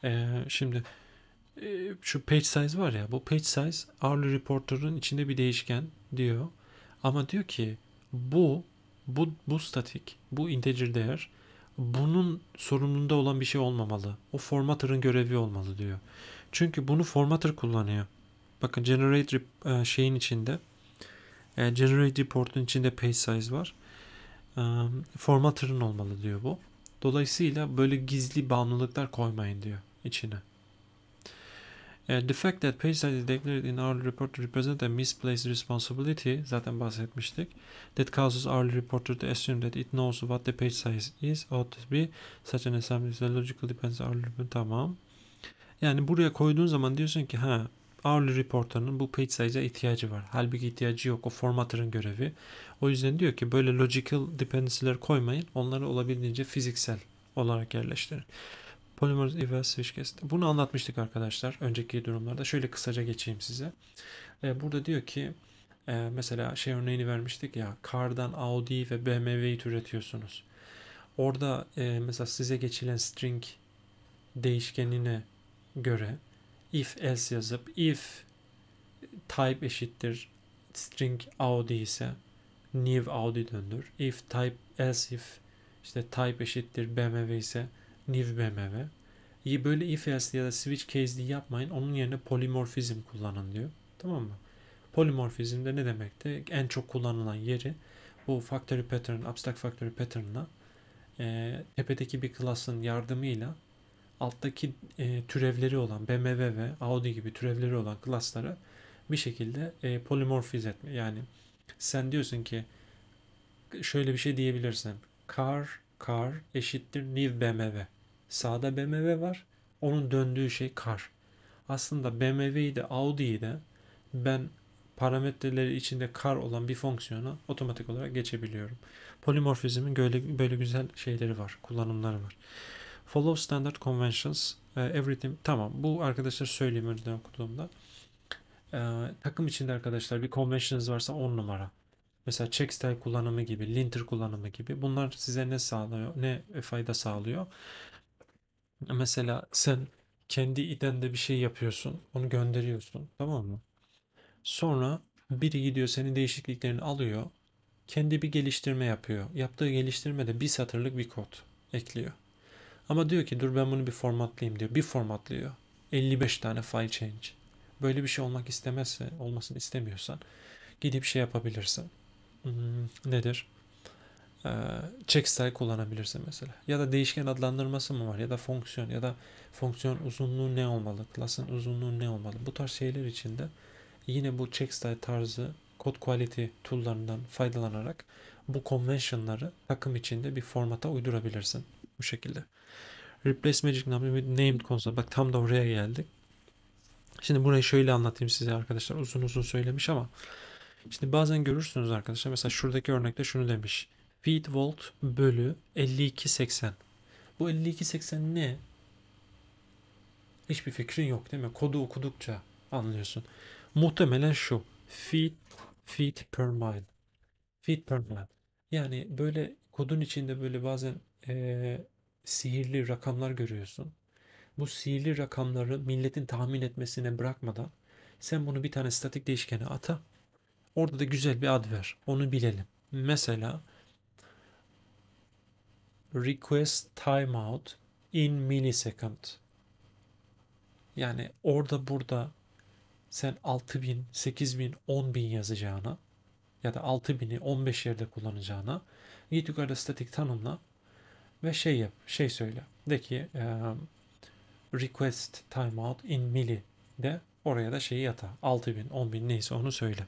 ee, şimdi Ee, şu page size var ya bu page size hourly reporter'ın içinde bir değişken diyor. Ama diyor ki bu bu bu statik bu integer değer bunun sorumluluğunda olan bir şey olmamalı. O formatter'ın görevi olmalı diyor. Çünkü bunu formatter kullanıyor. Bakın generate e, şeyin içinde e, generate report'un içinde page size var. E, formatter'ın olmalı diyor bu. Dolayısıyla böyle gizli bağımlılıklar koymayın diyor içine the fact that page size is declared in our report represents a misplaced responsibility zaten bahsetmiştik. That causes our reporter to assume that it knows what the page size is ought to be. Such an assumption is a logical depends our report. Tamam. Yani buraya koyduğun zaman diyorsun ki ha hourly reporter'ın bu page size'a ihtiyacı var. Halbuki ihtiyacı yok. O formatter'ın görevi. O yüzden diyor ki böyle logical dependency'ler koymayın. Onları olabildiğince fiziksel olarak yerleştirin. Polymers evvel switchcast. Bunu anlatmıştık arkadaşlar önceki durumlarda. Şöyle kısaca geçeyim size. Ee, burada diyor ki e, mesela şey örneğini vermiştik ya kardan Audi ve BMW'yi türetiyorsunuz. Orada e, mesela size geçilen string değişkenine göre if else yazıp if type eşittir string Audi ise new Audi döndür. If type else if işte type eşittir BMW ise Niv İyi Böyle if else ya da switch case'li yapmayın. Onun yerine polimorfizm kullanın diyor. Tamam mı? Polimorfizm de ne demekti? En çok kullanılan yeri bu factory pattern, abstract factory pattern'la e, tepedeki bir klasın yardımıyla alttaki e, türevleri olan BMW ve Audi gibi türevleri olan klasları bir şekilde e, polimorfiz etme. Yani sen diyorsun ki şöyle bir şey diyebilirsin. Car, car eşittir new BMW. Sağda BMW var. Onun döndüğü şey kar. Aslında BMW'yi de Audi'yi de ben parametreleri içinde kar olan bir fonksiyona otomatik olarak geçebiliyorum. Polimorfizmin böyle, böyle güzel şeyleri var, kullanımları var. Follow standard conventions, e, everything. Tamam bu arkadaşlar söyleyeyim önceden okuduğumda. E, takım içinde arkadaşlar bir conventions varsa 10 numara. Mesela check style kullanımı gibi, linter kullanımı gibi. Bunlar size ne sağlıyor, ne fayda sağlıyor? Mesela sen kendi idende bir şey yapıyorsun. Onu gönderiyorsun. Tamam mı? Sonra biri gidiyor senin değişikliklerini alıyor. Kendi bir geliştirme yapıyor. Yaptığı geliştirmede bir satırlık bir kod ekliyor. Ama diyor ki dur ben bunu bir formatlayayım diyor. Bir formatlıyor. 55 tane file change. Böyle bir şey olmak istemezse, olmasını istemiyorsan gidip şey yapabilirsin. Hmm, nedir? Ee, check style kullanabilirsin mesela. Ya da değişken adlandırması mı var ya da fonksiyon ya da fonksiyon uzunluğu ne olmalı, class'ın uzunluğu ne olmalı. Bu tarz şeyler için de yine bu check style tarzı kod quality tool'larından faydalanarak bu convention'ları takım içinde bir formata uydurabilirsin bu şekilde. Replace Magic namlı bir named konusunda bak tam da oraya geldik. Şimdi burayı şöyle anlatayım size arkadaşlar uzun uzun söylemiş ama Şimdi bazen görürsünüz arkadaşlar mesela şuradaki örnekte şunu demiş feed volt bölü 5280. Bu 5280 ne? Hiçbir fikrin yok değil mi? Kodu okudukça anlıyorsun. Muhtemelen şu. Feet, feet per mile. Feet per mile. Yani böyle kodun içinde böyle bazen ee, sihirli rakamlar görüyorsun. Bu sihirli rakamları milletin tahmin etmesine bırakmadan sen bunu bir tane statik değişkene ata. Orada da güzel bir ad ver. Onu bilelim. Mesela request timeout in millisecond. Yani orada burada sen 6000, 8000, 10000 yazacağına ya da 6000'i 15 yerde kullanacağına git yukarıda statik tanımla ve şey yap, şey söyle. De ki e, request timeout in milli de oraya da şeyi yata. 6000, 10000 neyse onu söyle.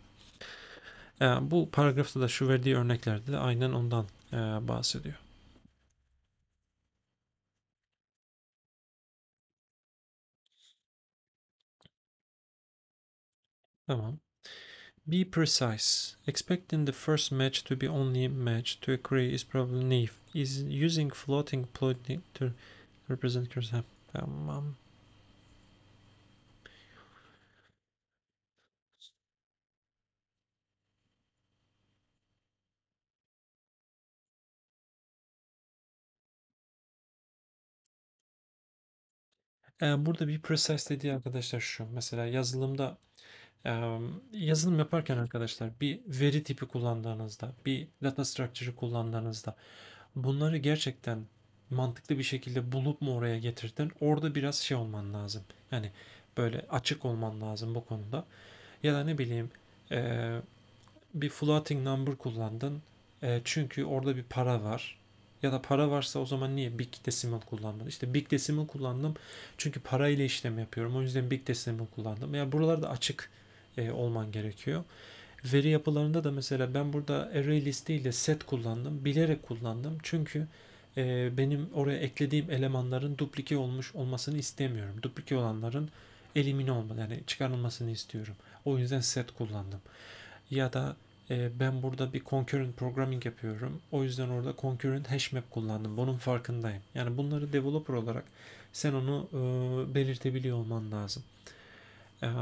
E, bu paragrafta da şu verdiği örneklerde de aynen ondan e, bahsediyor. Tamam. Be precise. Expecting the first match to be only match to agree is probably naive. Is using floating point to represent yourself. Tamam. Ee, burada bir precise dediği arkadaşlar şu. Mesela yazılımda yazılım yaparken arkadaşlar bir veri tipi kullandığınızda, bir data structure'ı kullandığınızda bunları gerçekten mantıklı bir şekilde bulup mu oraya getirdin? Orada biraz şey olman lazım. Yani böyle açık olman lazım bu konuda. Ya da ne bileyim bir floating number kullandın. çünkü orada bir para var. Ya da para varsa o zaman niye big decimal kullanmadın? İşte big decimal kullandım çünkü para ile işlem yapıyorum. O yüzden big decimal kullandım. Ya yani buralarda açık e, olman gerekiyor. Veri yapılarında da mesela ben burada array listi ile set kullandım. Bilerek kullandım. Çünkü e, benim oraya eklediğim elemanların duplike olmuş olmasını istemiyorum. Duplike olanların elimine olma yani çıkarılmasını istiyorum. O yüzden set kullandım. Ya da e, ben burada bir concurrent programming yapıyorum. O yüzden orada concurrent hashmap kullandım. Bunun farkındayım. Yani bunları developer olarak sen onu e, belirtebiliyor olman lazım. Evet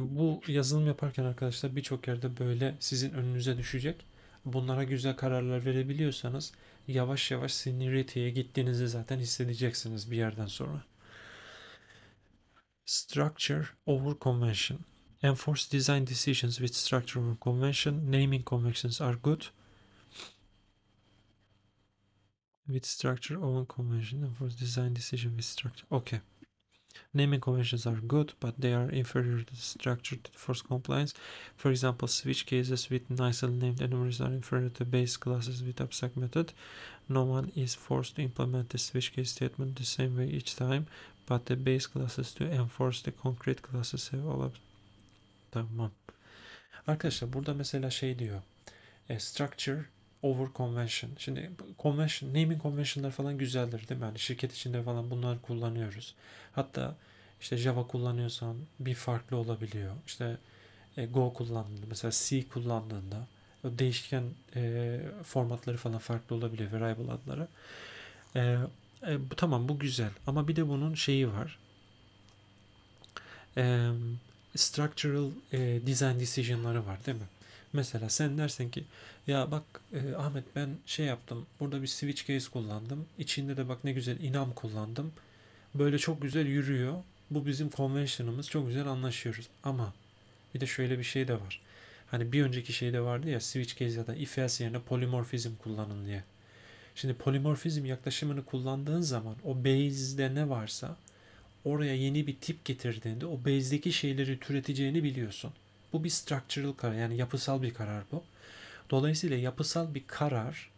bu yazılım yaparken arkadaşlar birçok yerde böyle sizin önünüze düşecek. Bunlara güzel kararlar verebiliyorsanız yavaş yavaş seniority'ye gittiğinizi zaten hissedeceksiniz bir yerden sonra. Structure over convention. Enforce design decisions with structure over convention. Naming conventions are good. With structure over convention. Enforce design decision with structure. Okay. Naming conventions are good, but they are inferior to the structure force compliance. For example, switch cases with nicely named enumerators are inferior to base classes with abstract method. No one is forced to implement the switch case statement the same way each time, but the base classes to enforce the concrete classes have all Tamam. Arkadaşlar burada mesela şey diyor. A structure over convention. Şimdi convention, naming convention'lar falan güzeldir değil mi? Yani şirket içinde falan bunlar kullanıyoruz. Hatta işte Java kullanıyorsan bir farklı olabiliyor. İşte e, Go kullandığında mesela C kullandığında o değişken e, formatları falan farklı olabiliyor variable adları. E, e, bu tamam bu güzel ama bir de bunun şeyi var. E, structural e, design decision'ları var değil mi? Mesela sen dersen ki ya bak e, Ahmet ben şey yaptım burada bir switch case kullandım. İçinde de bak ne güzel inam kullandım. Böyle çok güzel yürüyor. Bu bizim convention'ımız çok güzel anlaşıyoruz. Ama bir de şöyle bir şey de var. Hani bir önceki şey de vardı ya switch case ya da if else yerine polimorfizm kullanın diye. Şimdi polimorfizm yaklaşımını kullandığın zaman o base'de ne varsa oraya yeni bir tip getirdiğinde o base'deki şeyleri türeteceğini biliyorsun. Bu bir structural karar yani yapısal bir karar bu. Dolayısıyla yapısal bir karar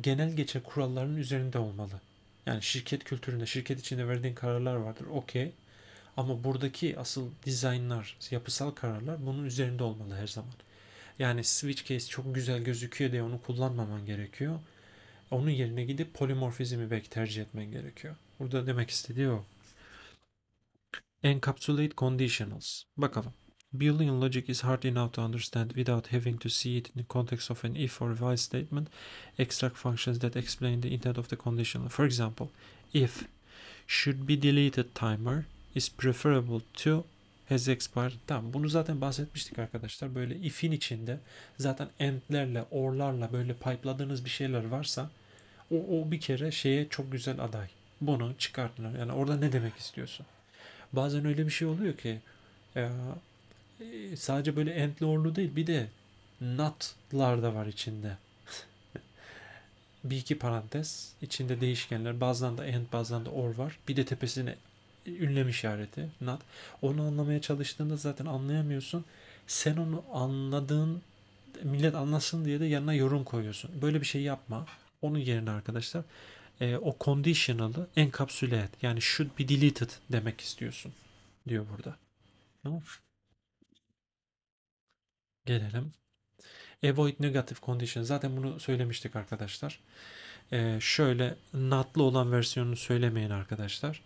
genel geçer kurallarının üzerinde olmalı. Yani şirket kültüründe, şirket içinde verdiğin kararlar vardır. Okey. Ama buradaki asıl dizaynlar, yapısal kararlar bunun üzerinde olmalı her zaman. Yani switch case çok güzel gözüküyor diye onu kullanmaman gerekiyor. Onun yerine gidip polimorfizmi belki tercih etmen gerekiyor. Burada demek istediği o. Encapsulate conditionals. Bakalım. Boolean logic is hard enough to understand without having to see it in the context of an if or while statement. Extract functions that explain the intent of the conditional. For example, if should be deleted timer is preferable to has expired. Tamam bunu zaten bahsetmiştik arkadaşlar. Böyle if'in içinde zaten endlerle, or'larla böyle pipeladığınız bir şeyler varsa o, o bir kere şeye çok güzel aday. Bunu çıkartın. Yani orada ne demek istiyorsun? Bazen öyle bir şey oluyor ki e, ee, sadece böyle and lorlu değil bir de not'lar da var içinde. bir iki parantez içinde değişkenler bazen de and bazen de or var. Bir de tepesine ünlem işareti not. Onu anlamaya çalıştığında zaten anlayamıyorsun. Sen onu anladığın millet anlasın diye de yanına yorum koyuyorsun. Böyle bir şey yapma. Onun yerine arkadaşlar e, o conditional'ı enkapsüle et. Yani should be deleted demek istiyorsun diyor burada. Tamam gelelim. Avoid negative condition. Zaten bunu söylemiştik arkadaşlar. Ee, şöyle natlı olan versiyonunu söylemeyin arkadaşlar.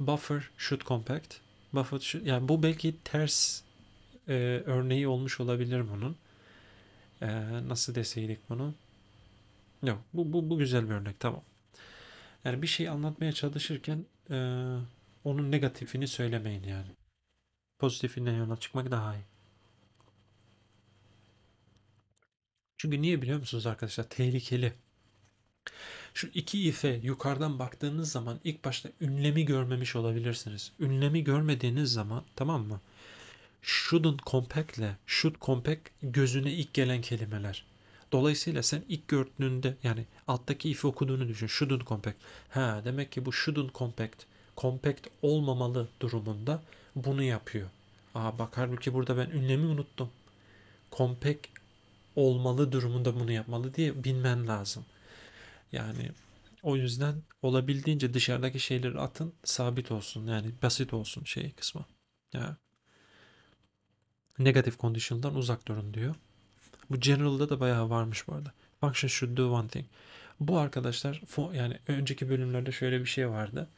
Buffer should compact. Buffer should, yani bu belki ters e, örneği olmuş olabilir bunun. E, nasıl deseydik bunu? Yok bu, bu, bu güzel bir örnek tamam. Yani bir şey anlatmaya çalışırken e, onun negatifini söylemeyin yani. Pozitifine yola çıkmak daha iyi. Çünkü niye biliyor musunuz arkadaşlar? Tehlikeli. Şu iki ife yukarıdan baktığınız zaman ilk başta ünlemi görmemiş olabilirsiniz. Ünlemi görmediğiniz zaman tamam mı? Shouldn't compactle, should compact gözüne ilk gelen kelimeler. Dolayısıyla sen ilk gördüğünde yani alttaki ifi okuduğunu düşün. Shouldn't compact. Ha demek ki bu shouldn't compact. Compact olmamalı durumunda bunu yapıyor. Aa bak halbuki burada ben ünlemi unuttum. Compact olmalı durumunda bunu yapmalı diye bilmen lazım. Yani o yüzden olabildiğince dışarıdaki şeyleri atın sabit olsun yani basit olsun şey kısmı. Ya negatif condition'dan uzak durun diyor. Bu general'da da bayağı varmış bu arada. Function should do one thing. Bu arkadaşlar yani önceki bölümlerde şöyle bir şey vardı.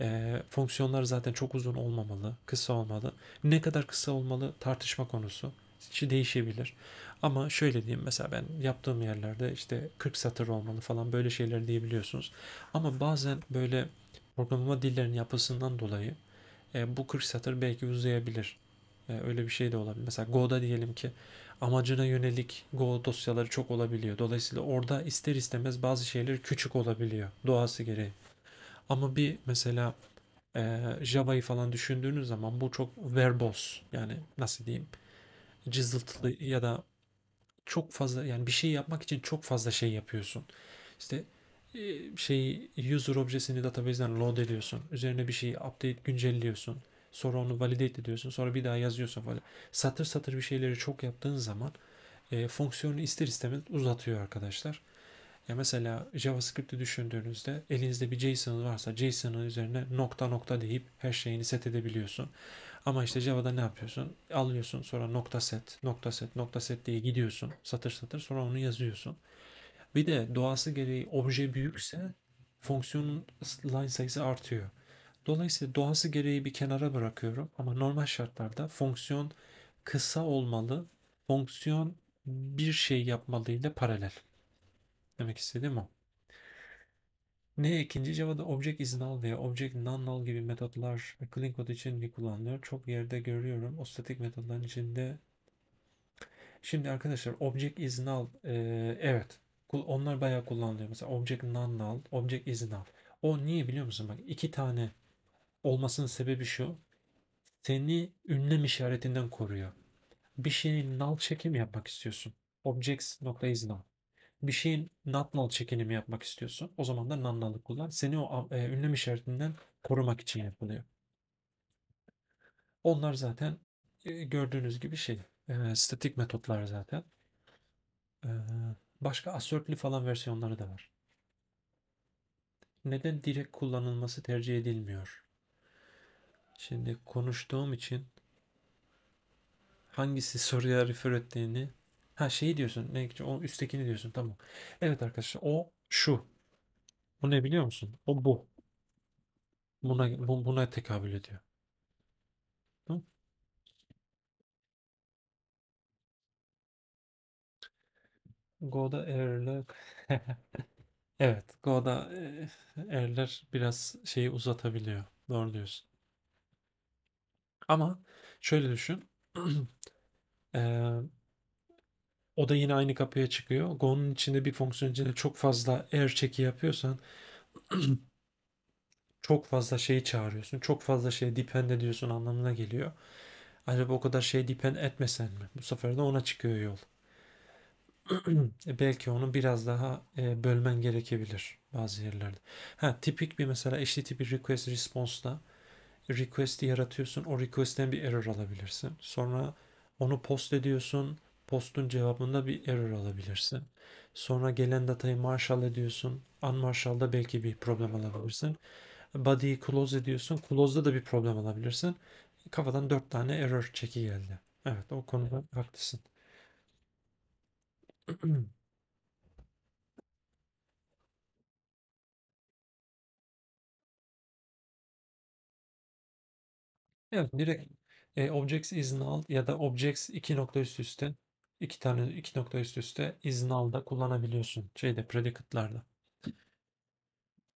E, fonksiyonlar zaten çok uzun olmamalı, kısa olmalı. Ne kadar kısa olmalı tartışma konusu kişi değişebilir. Ama şöyle diyeyim mesela ben yaptığım yerlerde işte 40 satır olmalı falan böyle şeyler diyebiliyorsunuz. Ama bazen böyle programlama dillerinin yapısından dolayı e, bu 40 satır belki uzayabilir. E, öyle bir şey de olabilir. Mesela Go'da diyelim ki amacına yönelik Go dosyaları çok olabiliyor. Dolayısıyla orada ister istemez bazı şeyler küçük olabiliyor doğası gereği. Ama bir mesela e, Java'yı falan düşündüğünüz zaman bu çok verbose yani nasıl diyeyim cızıltılı ya da çok fazla yani bir şey yapmak için çok fazla şey yapıyorsun. İşte şey user objesini database'den load ediyorsun. Üzerine bir şeyi update güncelliyorsun. Sonra onu validate ediyorsun. Sonra bir daha yazıyorsun falan. Satır satır bir şeyleri çok yaptığın zaman e, fonksiyonu ister istemez uzatıyor arkadaşlar. Ya mesela JavaScript'i düşündüğünüzde elinizde bir JSON varsa JSON'ın üzerine nokta nokta deyip her şeyini set edebiliyorsun. Ama işte Java'da ne yapıyorsun? Alıyorsun sonra nokta set, nokta set, nokta set diye gidiyorsun satır satır sonra onu yazıyorsun. Bir de doğası gereği obje büyükse fonksiyonun line sayısı artıyor. Dolayısıyla doğası gereği bir kenara bırakıyorum ama normal şartlarda fonksiyon kısa olmalı. Fonksiyon bir şey yapmalıyla paralel. Demek istediğim o. Ne ikinci Java'da object isnal veya object nonnull gibi metodlar clean code için kullanılıyor. Çok yerde görüyorum o statik metodların içinde. Şimdi arkadaşlar object isnal e, evet onlar bayağı kullanılıyor. Mesela object nonnull, object isnal. O niye biliyor musun? Bak iki tane olmasının sebebi şu. Seni ünlem işaretinden koruyor. Bir şeyin null çekim yapmak istiyorsun. Objects.isNull bir şeyin not null çekilimi yapmak istiyorsun. O zaman da non null'ı kullan. Seni o e, ünlem işaretinden korumak için yapılıyor. Onlar zaten e, gördüğünüz gibi şey e, statik metotlar zaten. E, başka assertli falan versiyonları da var. Neden direkt kullanılması tercih edilmiyor? Şimdi konuştuğum için hangisi soruya refer ettiğini Ha şeyi diyorsun. Ne, o üsttekini diyorsun. Tamam. Evet arkadaşlar o şu. Bu ne biliyor musun? O bu. Buna, bu, buna tekabül ediyor. Hı? Go'da erler. evet, Go'da e, erler biraz şeyi uzatabiliyor. Doğru diyorsun. Ama şöyle düşün. ee, o da yine aynı kapıya çıkıyor. Go'nun içinde bir fonksiyon içinde çok fazla air check'i yapıyorsan çok fazla şeyi çağırıyorsun. Çok fazla şeye depend ediyorsun anlamına geliyor. Acaba o kadar şeye depend etmesen mi? Bu sefer de ona çıkıyor yol. E, belki onu biraz daha e, bölmen gerekebilir bazı yerlerde. Ha tipik bir mesela HTTP bir request response'da request'i yaratıyorsun. O request'ten bir error alabilirsin. Sonra onu post ediyorsun postun cevabında bir error alabilirsin. Sonra gelen datayı marshal ediyorsun. Unmarshal'da belki bir problem alabilirsin. Body'yi close ediyorsun. Close'da da bir problem alabilirsin. Kafadan 4 tane error çeki geldi. Evet o konuda haklısın. Evet direkt e, objects is null ya da objects 2 nokta üst üste iki tane iki nokta üst üste iznal'da kullanabiliyorsun. Şeyde predicate'larda.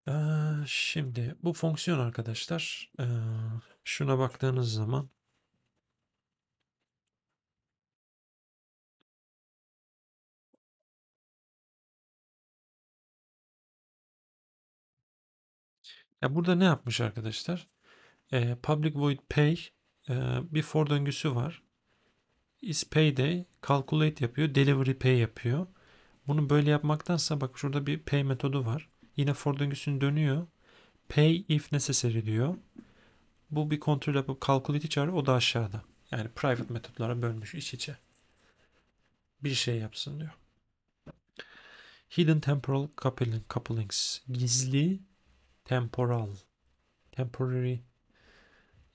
Ee, şimdi bu fonksiyon arkadaşlar ee, şuna baktığınız zaman Ya burada ne yapmış arkadaşlar? Ee, public void pay e, bir for döngüsü var is payday calculate yapıyor. Delivery pay yapıyor. Bunu böyle yapmaktansa bak şurada bir pay metodu var. Yine for döngüsünü dönüyor. Pay if necessary diyor. Bu bir kontrol yapıp calculate'i çağırıyor. O da aşağıda. Yani private metodlara bölmüş iç içe. Bir şey yapsın diyor. Hidden temporal coupling, couplings. Gizli temporal. Temporary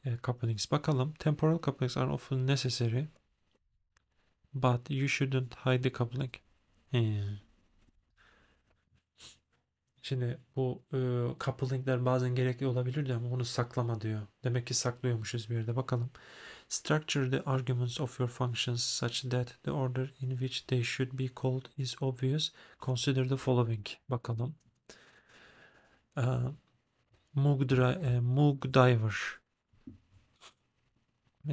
e, couplings. Bakalım. Temporal couplings are often necessary. But you shouldn't hide the coupling. Şimdi bu e, couplingler bazen gerekli olabilir de ama onu saklama diyor. Demek ki saklıyormuşuz bir yerde. Bakalım. Structure the arguments of your functions such that the order in which they should be called is obvious. Consider the following. Bakalım. E, Mugdra, e, Mugdiver.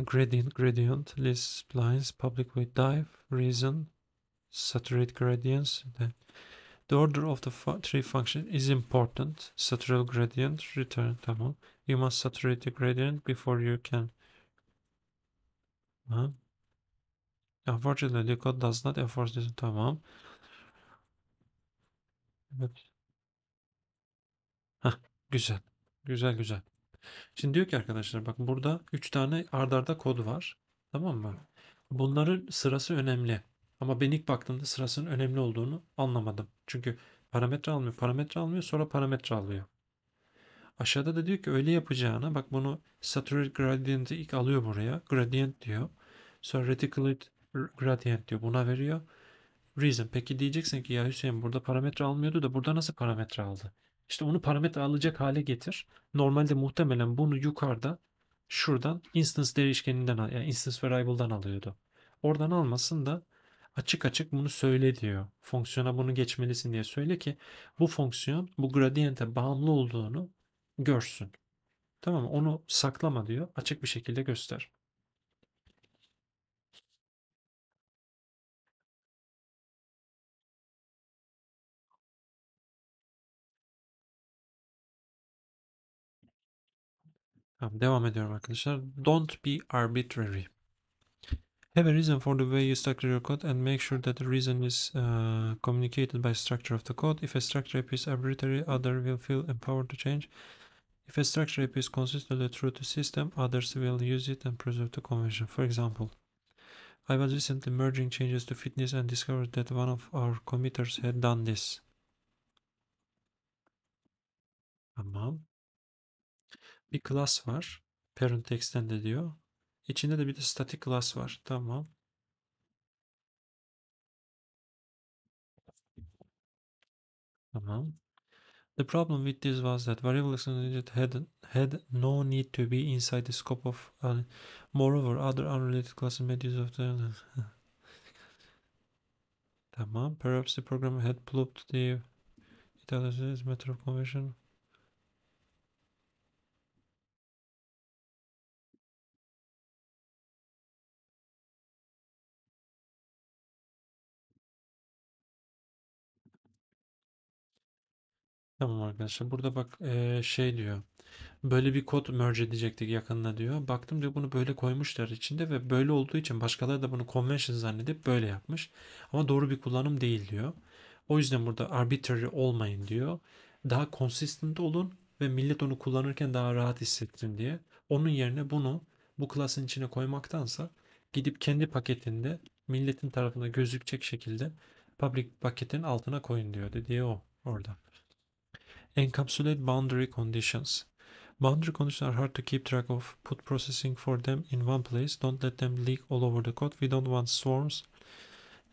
gradient gradient list splines public with dive reason saturate gradients then the order of the fu tree function is important Saturate gradient return tamam you must saturate the gradient before you can huh? unfortunately the code does not enforce this tamam güzel güzel güzel Şimdi diyor ki arkadaşlar bak burada 3 tane ardarda kod var. Tamam mı? Bunların sırası önemli. Ama ben ilk baktığımda sırasının önemli olduğunu anlamadım. Çünkü parametre almıyor, parametre almıyor, sonra parametre alıyor. Aşağıda da diyor ki öyle yapacağına bak bunu saturate gradient'i ilk alıyor buraya. Gradient diyor. Sonra reticulate gradient diyor. Buna veriyor. Reason. Peki diyeceksin ki ya Hüseyin burada parametre almıyordu da burada nasıl parametre aldı? İşte onu parametre alacak hale getir. Normalde muhtemelen bunu yukarıda şuradan instance değişkeninden yani instance variable'dan alıyordu. Oradan almasın da açık açık bunu söyle diyor. Fonksiyona bunu geçmelisin diye söyle ki bu fonksiyon bu gradiente bağımlı olduğunu görsün. Tamam mı? Onu saklama diyor. Açık bir şekilde göster. Tamam devam ediyorum arkadaşlar. Don't be arbitrary. Have a reason for the way you structure your code and make sure that the reason is uh, communicated by structure of the code. If a structure appears arbitrary, other will feel empowered to change. If a structure appears consistently through the system, others will use it and preserve the convention. For example, I was recently merging changes to fitness and discovered that one of our committers had done this. Tamam bir class var. Parent extend diyor. İçinde de bir de static class var. Tamam. Tamam. The problem with this was that variable extended had, had no need to be inside the scope of uh, moreover other unrelated classes made use of the Tamam. Perhaps the program had plopped the it a matter of conversion. Tamam arkadaşlar. Burada bak şey diyor. Böyle bir kod merge edecektik yakında diyor. Baktım diyor bunu böyle koymuşlar içinde ve böyle olduğu için başkaları da bunu convention zannedip böyle yapmış. Ama doğru bir kullanım değil diyor. O yüzden burada arbitrary olmayın diyor. Daha consistent olun ve millet onu kullanırken daha rahat hissetsin diye. Onun yerine bunu bu klasın içine koymaktansa gidip kendi paketinde milletin tarafında gözükecek şekilde public paketin altına koyun diyor diye o orada. Encapsulate boundary conditions. Boundary conditions are hard to keep track of. Put processing for them in one place. Don't let them leak all over the code. We don't want swarms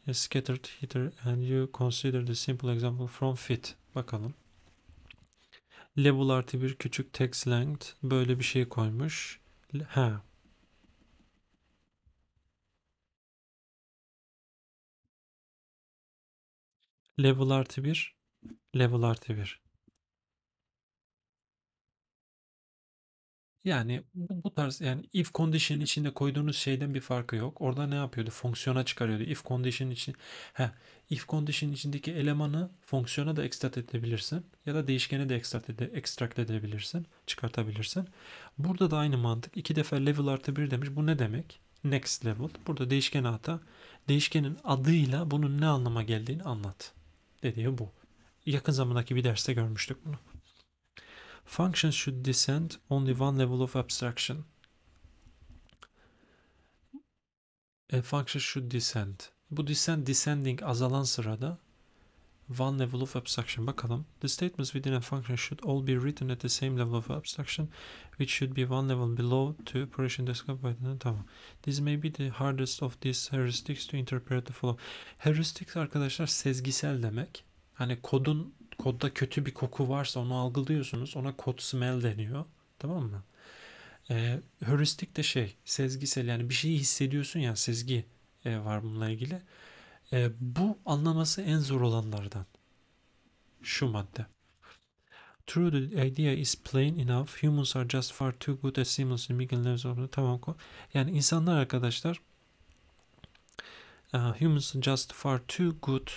eh, scattered here and you consider the simple example from fit. Bakalım. Level artı bir küçük text length böyle bir şey koymuş. Ha. Level artı bir. Level artı bir. Yani bu, bu tarz yani if condition içinde koyduğunuz şeyden bir farkı yok. Orada ne yapıyordu? Fonksiyona çıkarıyordu. If condition için he, if condition içindeki elemanı fonksiyona da extract edebilirsin ya da değişkene de extract, ede, extract edebilirsin, çıkartabilirsin. Burada da aynı mantık. İki defa level artı bir demiş. Bu ne demek? Next level. Burada değişken ata Değişkenin adıyla bunun ne anlama geldiğini anlat. Dediği bu. Yakın zamandaki bir derste görmüştük bunu functions should descend only one level of abstraction. A function should descend. Bu descend, descending azalan sırada one level of abstraction. Bakalım. The statements within a function should all be written at the same level of abstraction, which should be one level below to operation described by the tamam. This may be the hardest of these heuristics to interpret the following. Heuristics arkadaşlar sezgisel demek. Hani kodun kodda kötü bir koku varsa onu algılıyorsunuz. Ona kod smell deniyor. Tamam mı? E, heuristik de şey sezgisel yani bir şeyi hissediyorsun ya sezgi e, var bununla ilgili. E, bu anlaması en zor olanlardan. Şu madde. True the idea is plain enough. Humans are just far too good at seamlessly making lives of Tamam. Yani insanlar arkadaşlar uh, humans are just far too good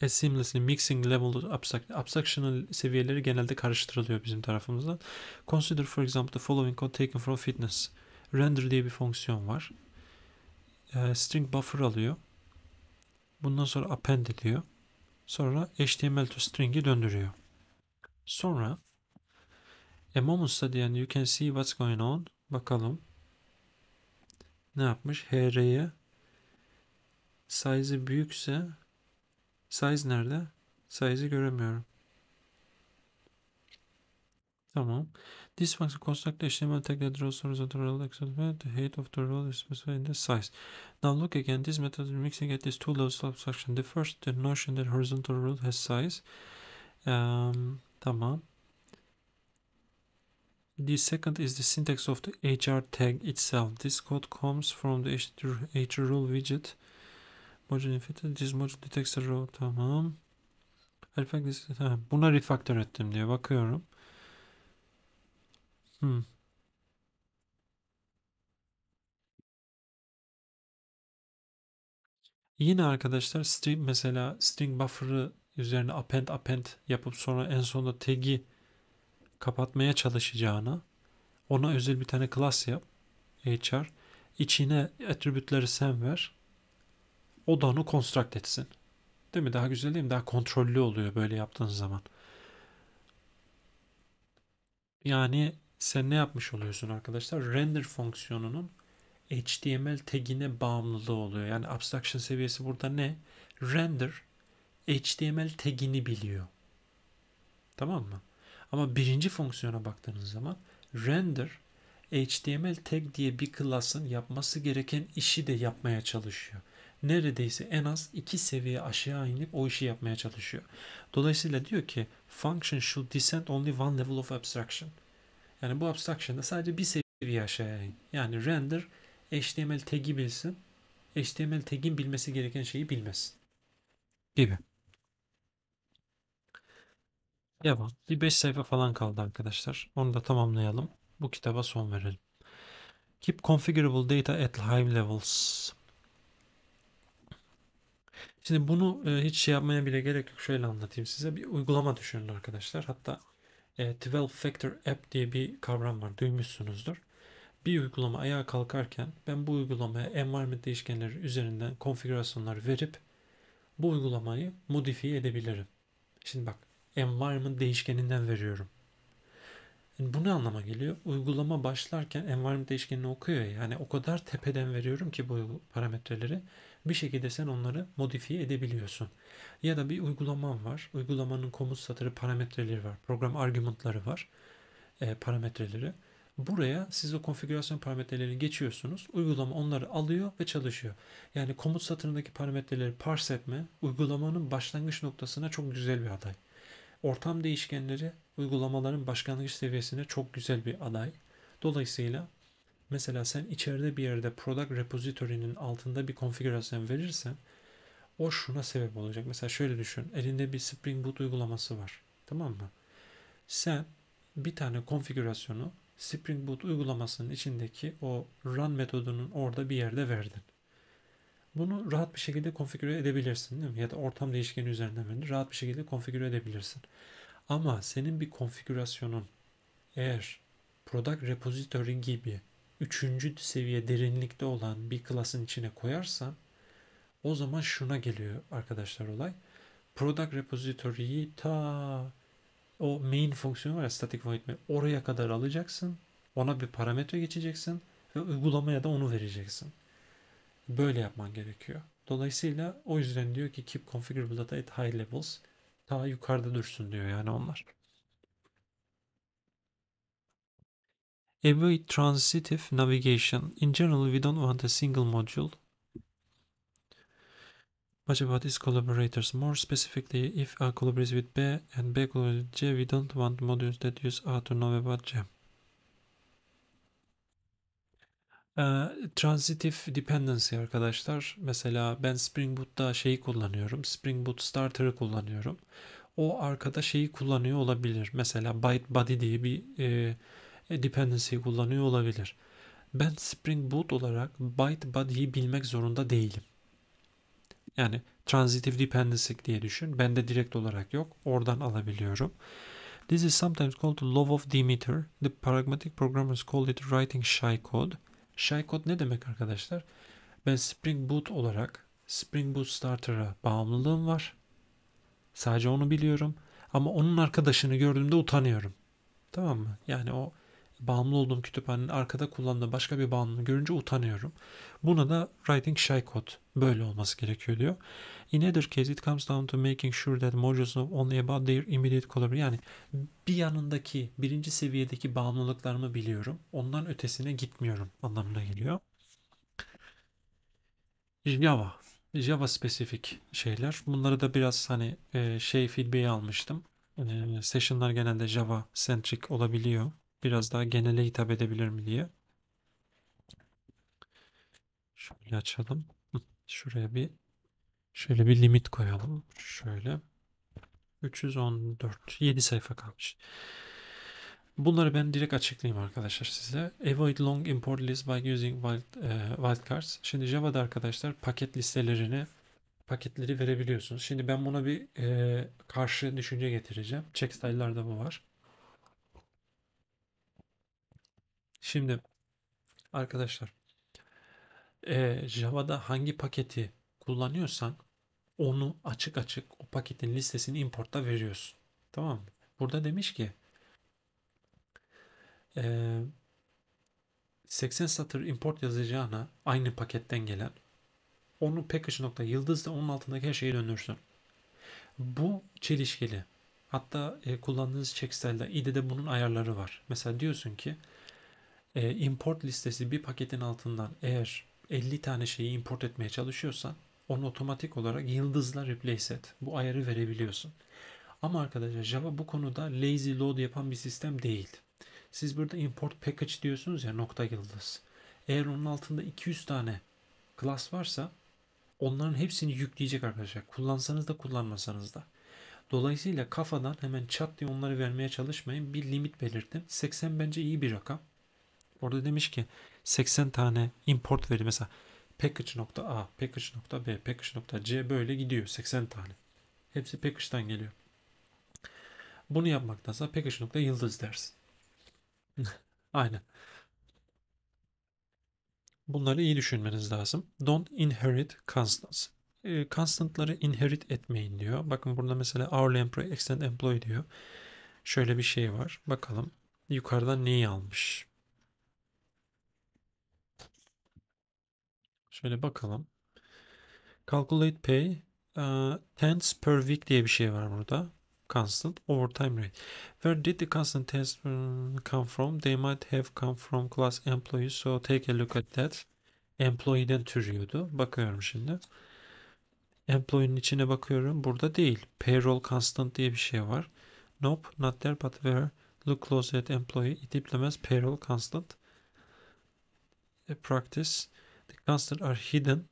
as e, seamlessly mixing level abstraction. abstractional seviyeleri genelde karıştırılıyor bizim tarafımızdan. Consider for example the following code taken from fitness. Render diye bir fonksiyon var. E, string buffer alıyor. Bundan sonra append ediyor. Sonra HTML to string'i döndürüyor. Sonra a moment study and you can see what's going on. Bakalım. Ne yapmış? HR'ye size büyükse Size nerede? Size'ı göremiyorum. Tamam. This function construct the HTML tag that draws horizontal rule. exponent. The height of the rule is specified in the size. Now look again. This method is mixing at these two levels of abstraction. The first, the notion that horizontal rule has size. Um, tamam. The second is the syntax of the HR tag itself. This code comes from the HR rule widget. Module fitted. This module detects a Tamam. Refactor is... Ha, buna refactor ettim diye bakıyorum. Hmm. Yine arkadaşlar string mesela string buffer'ı üzerine append append yapıp sonra en sonunda tag'i kapatmaya çalışacağına ona özel bir tane class yap. HR. İçine attributeleri sen ver. O da onu construct etsin. Değil mi? Daha güzel değil mi? Daha kontrollü oluyor böyle yaptığınız zaman. Yani sen ne yapmış oluyorsun arkadaşlar? Render fonksiyonunun HTML tagine bağımlılığı oluyor. Yani abstraction seviyesi burada ne? Render HTML tagini biliyor. Tamam mı? Ama birinci fonksiyona baktığınız zaman render HTML tag diye bir class'ın yapması gereken işi de yapmaya çalışıyor neredeyse en az iki seviye aşağı inip o işi yapmaya çalışıyor. Dolayısıyla diyor ki function should descend only one level of abstraction. Yani bu abstraction'da sadece bir seviye aşağıya in. Yani render HTML tag'i bilsin. HTML tag'in bilmesi gereken şeyi bilmesin. Gibi. Devam. Bir 5 sayfa falan kaldı arkadaşlar. Onu da tamamlayalım. Bu kitaba son verelim. Keep configurable data at high levels. Şimdi bunu e, hiç şey yapmaya bile gerek yok. Şöyle anlatayım size. Bir uygulama düşünün arkadaşlar. Hatta e, 12 Factor App diye bir kavram var. Duymuşsunuzdur. Bir uygulama ayağa kalkarken ben bu uygulamaya environment değişkenleri üzerinden konfigürasyonlar verip bu uygulamayı modifiye edebilirim. Şimdi bak environment değişkeninden veriyorum. Yani bu ne anlama geliyor? Uygulama başlarken environment değişkenini okuyor. Yani o kadar tepeden veriyorum ki bu parametreleri bir şekilde sen onları modifiye edebiliyorsun. Ya da bir uygulaman var. Uygulamanın komut satırı parametreleri var. Program argümanları var. E, parametreleri. Buraya siz o konfigürasyon parametrelerini geçiyorsunuz. Uygulama onları alıyor ve çalışıyor. Yani komut satırındaki parametreleri parse etme uygulamanın başlangıç noktasına çok güzel bir aday. Ortam değişkenleri uygulamaların başlangıç seviyesine çok güzel bir aday. Dolayısıyla Mesela sen içeride bir yerde product repository'nin altında bir konfigürasyon verirsen o şuna sebep olacak. Mesela şöyle düşün. Elinde bir Spring Boot uygulaması var. Tamam mı? Sen bir tane konfigürasyonu Spring Boot uygulamasının içindeki o run metodunun orada bir yerde verdin. Bunu rahat bir şekilde konfigüre edebilirsin değil mi? Ya da ortam değişkeni üzerinden verdin. Rahat bir şekilde konfigüre edebilirsin. Ama senin bir konfigürasyonun eğer product repository gibi üçüncü seviye derinlikte olan bir klasın içine koyarsan, o zaman şuna geliyor arkadaşlar olay. Product repository'yi ta o main fonksiyonu var ya static void mi oraya kadar alacaksın. Ona bir parametre geçeceksin ve uygulamaya da onu vereceksin. Böyle yapman gerekiyor. Dolayısıyla o yüzden diyor ki keep configurable data at high levels. Ta yukarıda dursun diyor yani onlar. Avoid transitive navigation. In general, we don't want a single module. Much about its collaborators. More specifically, if A collaborates with B and B collaborates with J, we don't want modules that use A to know about J. Ee, uh, transitif dependency arkadaşlar. Mesela ben Spring Boot'ta şeyi kullanıyorum. Spring Boot Starter'ı kullanıyorum. O arkada şeyi kullanıyor olabilir. Mesela byte body diye bir e, e, dependency kullanıyor olabilir. Ben Spring Boot olarak byte body'yi bilmek zorunda değilim. Yani transitive dependency diye düşün. Bende direkt olarak yok. Oradan alabiliyorum. This is sometimes called the law of Demeter. The pragmatic programmers call it writing shy code. Shy code ne demek arkadaşlar? Ben Spring Boot olarak Spring Boot Starter'a bağımlılığım var. Sadece onu biliyorum. Ama onun arkadaşını gördüğümde utanıyorum. Tamam mı? Yani o bağımlı olduğum kütüphanenin arkada kullandığı başka bir bağımlı görünce utanıyorum. Buna da writing shy code böyle olması gerekiyor diyor. In other case it comes down to making sure that modules know only about their immediate collaboration. Yani bir yanındaki birinci seviyedeki bağımlılıklarımı biliyorum. Ondan ötesine gitmiyorum anlamına geliyor. Java. Java spesifik şeyler. Bunları da biraz hani e, şey feedback'i almıştım. E, session'lar genelde Java centric olabiliyor biraz daha genele hitap edebilir mi diye. Şöyle açalım. Şuraya bir şöyle bir limit koyalım. Şöyle. 314. 7 sayfa kalmış. Bunları ben direkt açıklayayım arkadaşlar size. Avoid long import list by using wild, e, wildcards. Şimdi Java'da arkadaşlar paket listelerini paketleri verebiliyorsunuz. Şimdi ben buna bir e, karşı düşünce getireceğim. Check style'larda bu var. Şimdi arkadaşlar e, Java'da hangi paketi kullanıyorsan onu açık açık o paketin listesini importta veriyorsun. Tamam mı? Burada demiş ki e, 80 satır import yazacağına aynı paketten gelen onu package.yıldız da onun altındaki her şeyi döndürsün. Bu çelişkili. Hatta e, kullandığınız check IDE'de bunun ayarları var. Mesela diyorsun ki e, import listesi bir paketin altından eğer 50 tane şeyi import etmeye çalışıyorsan onu otomatik olarak yıldızla replace et. Bu ayarı verebiliyorsun. Ama arkadaşlar Java bu konuda lazy load yapan bir sistem değil. Siz burada import package diyorsunuz ya nokta yıldız. Eğer onun altında 200 tane class varsa onların hepsini yükleyecek arkadaşlar. Kullansanız da kullanmasanız da. Dolayısıyla kafadan hemen çat diye onları vermeye çalışmayın. Bir limit belirtin. 80 bence iyi bir rakam. Orada demiş ki 80 tane import veri mesela package.a, package.b, package.c böyle gidiyor 80 tane. Hepsi package'dan geliyor. Bunu yapmaktansa package yıldız dersin. Aynen. Bunları iyi düşünmeniz lazım. Don't inherit constants. E, constantları inherit etmeyin diyor. Bakın burada mesela hourly employee, extend employee diyor. Şöyle bir şey var. Bakalım yukarıdan neyi almış? Şöyle bakalım. Calculate pay uh, tens per week diye bir şey var burada. Constant overtime rate. Where did the constant tens come from? They might have come from class employees. So take a look at that. Employee'den türüyordu. Bakıyorum şimdi. Employee'nin içine bakıyorum. Burada değil. Payroll constant diye bir şey var. Nope, not there but where. Look close at employee. It implements payroll constant. A e, practice. The constants are hidden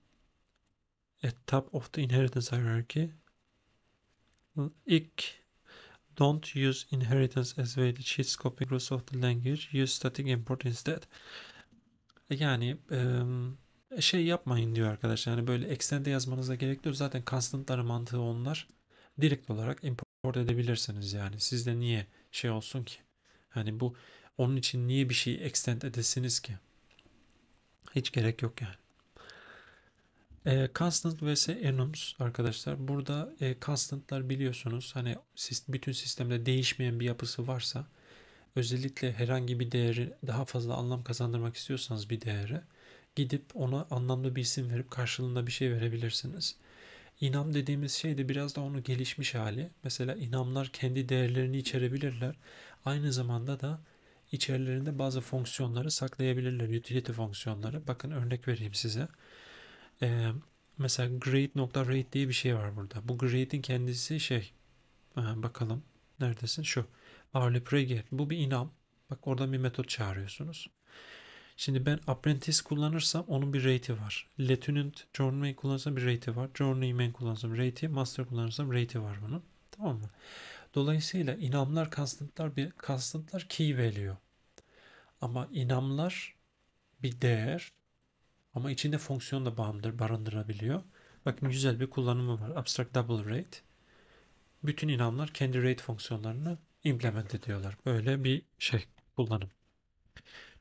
at top of the inheritance hierarchy. İlk don't use inheritance as weighted sheets copying rules of the language. Use static import instead. E, yani e, şey yapmayın diyor arkadaşlar. Yani böyle extend'e yazmanıza gerek yok. Zaten constantların mantığı onlar. Direkt olarak import edebilirsiniz yani. Sizde niye şey olsun ki? Hani bu onun için niye bir şeyi extend edesiniz ki? Hiç gerek yok yani. E, constant vs enums arkadaşlar. Burada e, constantlar biliyorsunuz hani bütün sistemde değişmeyen bir yapısı varsa özellikle herhangi bir değeri daha fazla anlam kazandırmak istiyorsanız bir değere gidip ona anlamlı bir isim verip karşılığında bir şey verebilirsiniz. İnam dediğimiz şey de biraz da onu gelişmiş hali. Mesela inamlar kendi değerlerini içerebilirler. Aynı zamanda da içerilerinde bazı fonksiyonları saklayabilirler. Utility fonksiyonları. Bakın örnek vereyim size. Ee, mesela grade.rate diye bir şey var burada. Bu grade'in kendisi şey ha, e, bakalım neredesin şu hourly preget. Bu bir inam. Bak oradan bir metot çağırıyorsunuz. Şimdi ben apprentice kullanırsam onun bir rate'i var. Lieutenant Journey kullanırsam bir rate'i var. Journeyman kullanırsam rate'i, master kullanırsam rate'i var bunun. Tamam mı? Dolayısıyla inamlar constantlar bir constantlar key veriyor. Ama inamlar bir değer ama içinde fonksiyon da bağımdır, barındırabiliyor. Bakın güzel bir kullanımı var. Abstract double rate. Bütün inamlar kendi rate fonksiyonlarını implement ediyorlar. Böyle bir şey kullanım.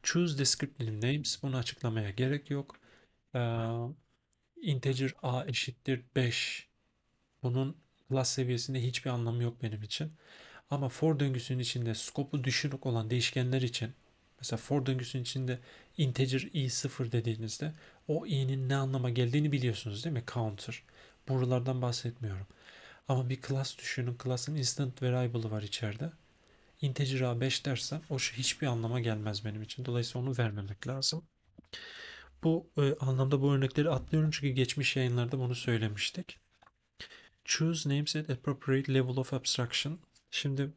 Choose descriptive names. Bunu açıklamaya gerek yok. Ee, integer a eşittir 5. Bunun Plus seviyesinde hiçbir anlamı yok benim için. Ama for döngüsünün içinde skopu düşürük olan değişkenler için mesela for döngüsünün içinde integer i sıfır dediğinizde o i'nin ne anlama geldiğini biliyorsunuz değil mi? Counter. Buralardan bahsetmiyorum. Ama bir class düşünün. Class'ın instant variable'ı var içeride. Integer A5 dersen, o şu şey hiçbir anlama gelmez benim için. Dolayısıyla onu vermemek lazım. Bu e, anlamda bu örnekleri atlıyorum çünkü geçmiş yayınlarda bunu söylemiştik. Choose names at appropriate level of abstraction. Şimdi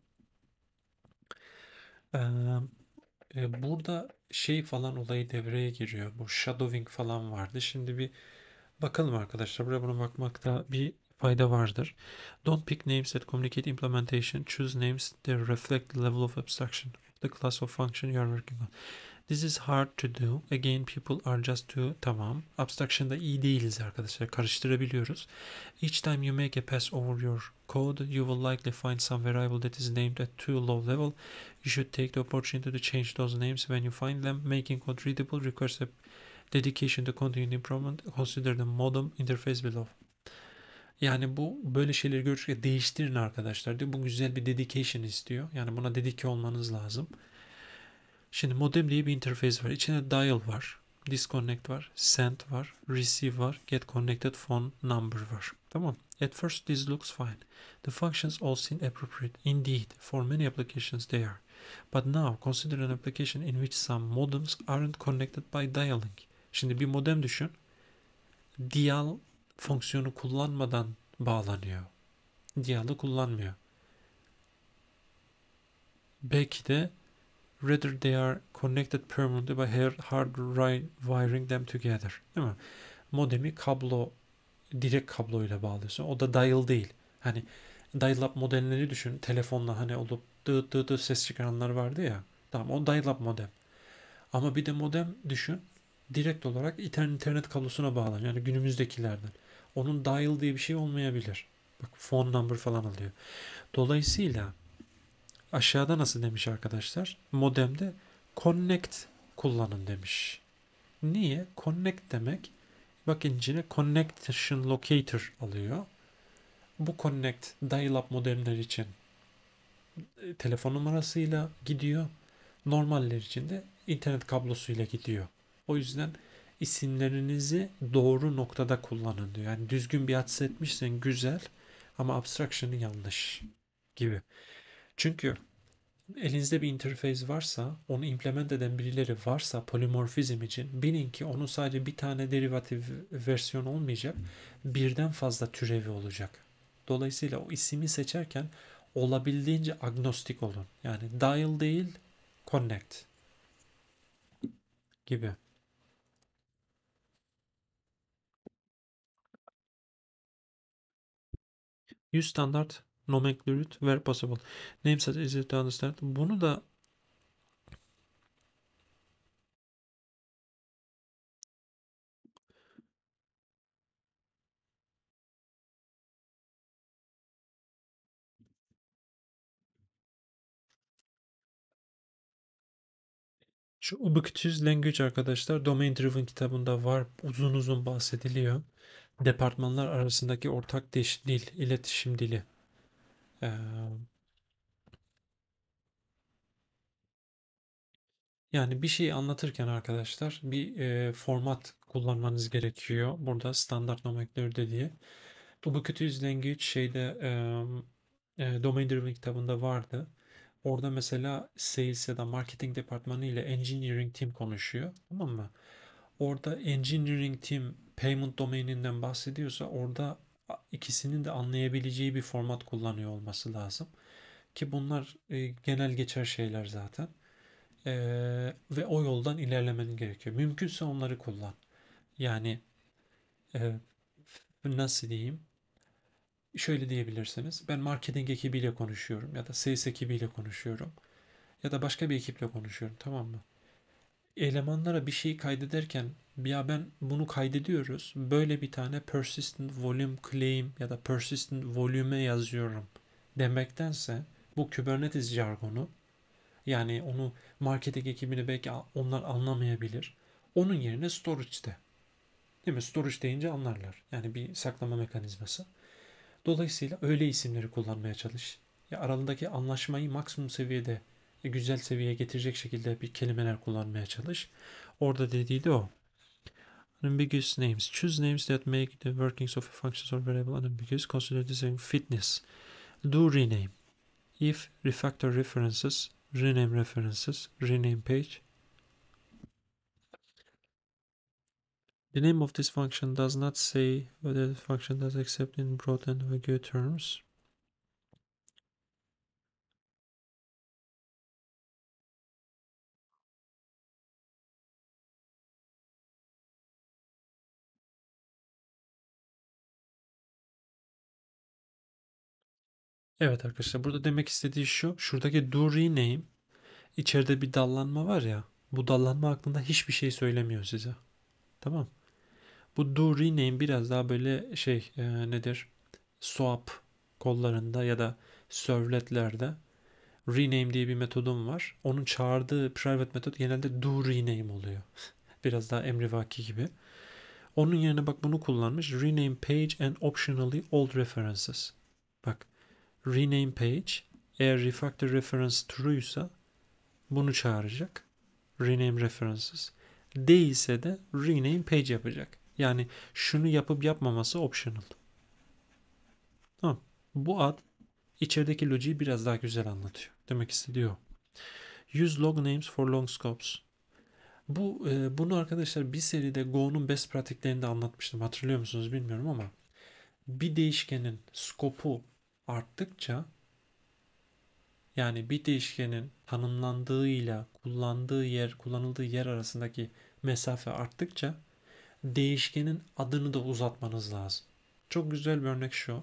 e, e, burada şey falan olayı devreye giriyor. Bu shadowing falan vardı. Şimdi bir bakalım arkadaşlar. Buraya buna bakmakta bir fayda vardır. Don't pick names that communicate implementation. Choose names that reflect the level of abstraction of the class of function you are working on. This is hard to do. Again people are just too tamam. Abstraction da iyi değiliz arkadaşlar. Karıştırabiliyoruz. Each time you make a pass over your code, you will likely find some variable that is named at too low level. You should take the opportunity to change those names when you find them. Making code readable requires a dedication to continued improvement. Consider the modem interface below. Yani bu böyle şeyleri görürken değiştirin arkadaşlar diyor. Bu güzel bir dedication istiyor. Yani buna dedike olmanız lazım. Şimdi modem diye bir interface var. İçinde dial var. Disconnect var. Send var. Receive var. Get connected phone number var. Tamam. At first this looks fine. The functions all seem appropriate. Indeed, for many applications they are. But now consider an application in which some modems aren't connected by dialing. Şimdi bir modem düşün. Dial fonksiyonu kullanmadan bağlanıyor. Dial'ı kullanmıyor. Belki de Rather they are connected permanently by hard wiring them together. Değil mi? Modemi kablo, direkt kabloyla bağlıyorsun. O da dial değil. Hani dial-up modelleri düşün. Telefonla hani olup dı dı dı ses çıkaranlar vardı ya. Tamam o dial-up modem. Ama bir de modem düşün. Direkt olarak internet kablosuna bağlan. Yani günümüzdekilerden. Onun dial diye bir şey olmayabilir. Bak phone number falan alıyor. Dolayısıyla Aşağıda nasıl demiş arkadaşlar? Modemde connect kullanın demiş. Niye? Connect demek bakın içine connection locator alıyor. Bu connect dial-up modemler için e, telefon numarasıyla gidiyor. Normaller için de internet kablosuyla gidiyor. O yüzden isimlerinizi doğru noktada kullanın diyor. Yani düzgün bir ad setmişsen güzel ama abstraction'ı yanlış gibi. Çünkü elinizde bir interface varsa, onu implement eden birileri varsa polimorfizm için bilin ki onun sadece bir tane derivatif versiyon olmayacak, birden fazla türevi olacak. Dolayısıyla o ismi seçerken olabildiğince agnostik olun. Yani dial değil, connect gibi. Yüz standard nomenclature it where possible. Names that easy to understand. Bunu da Şu Ubiquitous Language arkadaşlar Domain Driven kitabında var. Uzun uzun bahsediliyor. Departmanlar arasındaki ortak dil, iletişim dili. Yani bir şeyi anlatırken arkadaşlar bir e, format kullanmanız gerekiyor. Burada standart nomenklatürde diye. Bu Bucket Use Language şeyde e, e, Domain Driven kitabında vardı. Orada mesela sales ya da marketing departmanı ile engineering team konuşuyor. Tamam mı? Orada engineering team payment domaininden bahsediyorsa orada ikisinin de anlayabileceği bir format kullanıyor olması lazım. Ki bunlar e, genel geçer şeyler zaten. E, ve o yoldan ilerlemen gerekiyor. Mümkünse onları kullan. Yani e, nasıl diyeyim? Şöyle diyebilirsiniz. Ben marketing ekibiyle konuşuyorum ya da sales ekibiyle konuşuyorum ya da başka bir ekiple konuşuyorum tamam mı? Elemanlara bir şeyi kaydederken ya ben bunu kaydediyoruz. Böyle bir tane persistent volume claim ya da persistent volume'e yazıyorum demektense bu Kubernetes jargonu yani onu marketing ekibini belki onlar anlamayabilir. Onun yerine storage de Değil mi? Storage deyince anlarlar. Yani bir saklama mekanizması. Dolayısıyla öyle isimleri kullanmaya çalış. Ya aralarındaki anlaşmayı maksimum seviyede e, güzel seviyeye getirecek şekilde bir kelimeler kullanmaya çalış. Orada dediği de o. ambiguous names. Choose names that make the workings of functions or variable unambiguous. Consider design fitness. Do rename. If refactor references, rename references, rename page. The name of this function does not say whether the function does accept in broad and vague terms. Evet arkadaşlar burada demek istediği şu. Şuradaki do rename içeride bir dallanma var ya. Bu dallanma hakkında hiçbir şey söylemiyor size. Tamam. Bu do rename biraz daha böyle şey e, nedir? Swap kollarında ya da servletlerde rename diye bir metodum var. Onun çağırdığı private metod genelde do rename oluyor. biraz daha emrivaki gibi. Onun yerine bak bunu kullanmış. Rename page and optionally old references. Bak rename page eğer refactor reference true ise bunu çağıracak. Rename references. Değilse de rename page yapacak. Yani şunu yapıp yapmaması optional. Tamam. Bu ad içerideki logiği biraz daha güzel anlatıyor. Demek istediği Use log names for long scopes. Bu e, bunu arkadaşlar bir seride Go'nun best pratiklerinde anlatmıştım. Hatırlıyor musunuz bilmiyorum ama bir değişkenin skopu arttıkça yani bir değişkenin tanımlandığıyla kullandığı yer, kullanıldığı yer arasındaki mesafe arttıkça değişkenin adını da uzatmanız lazım. Çok güzel bir örnek şu.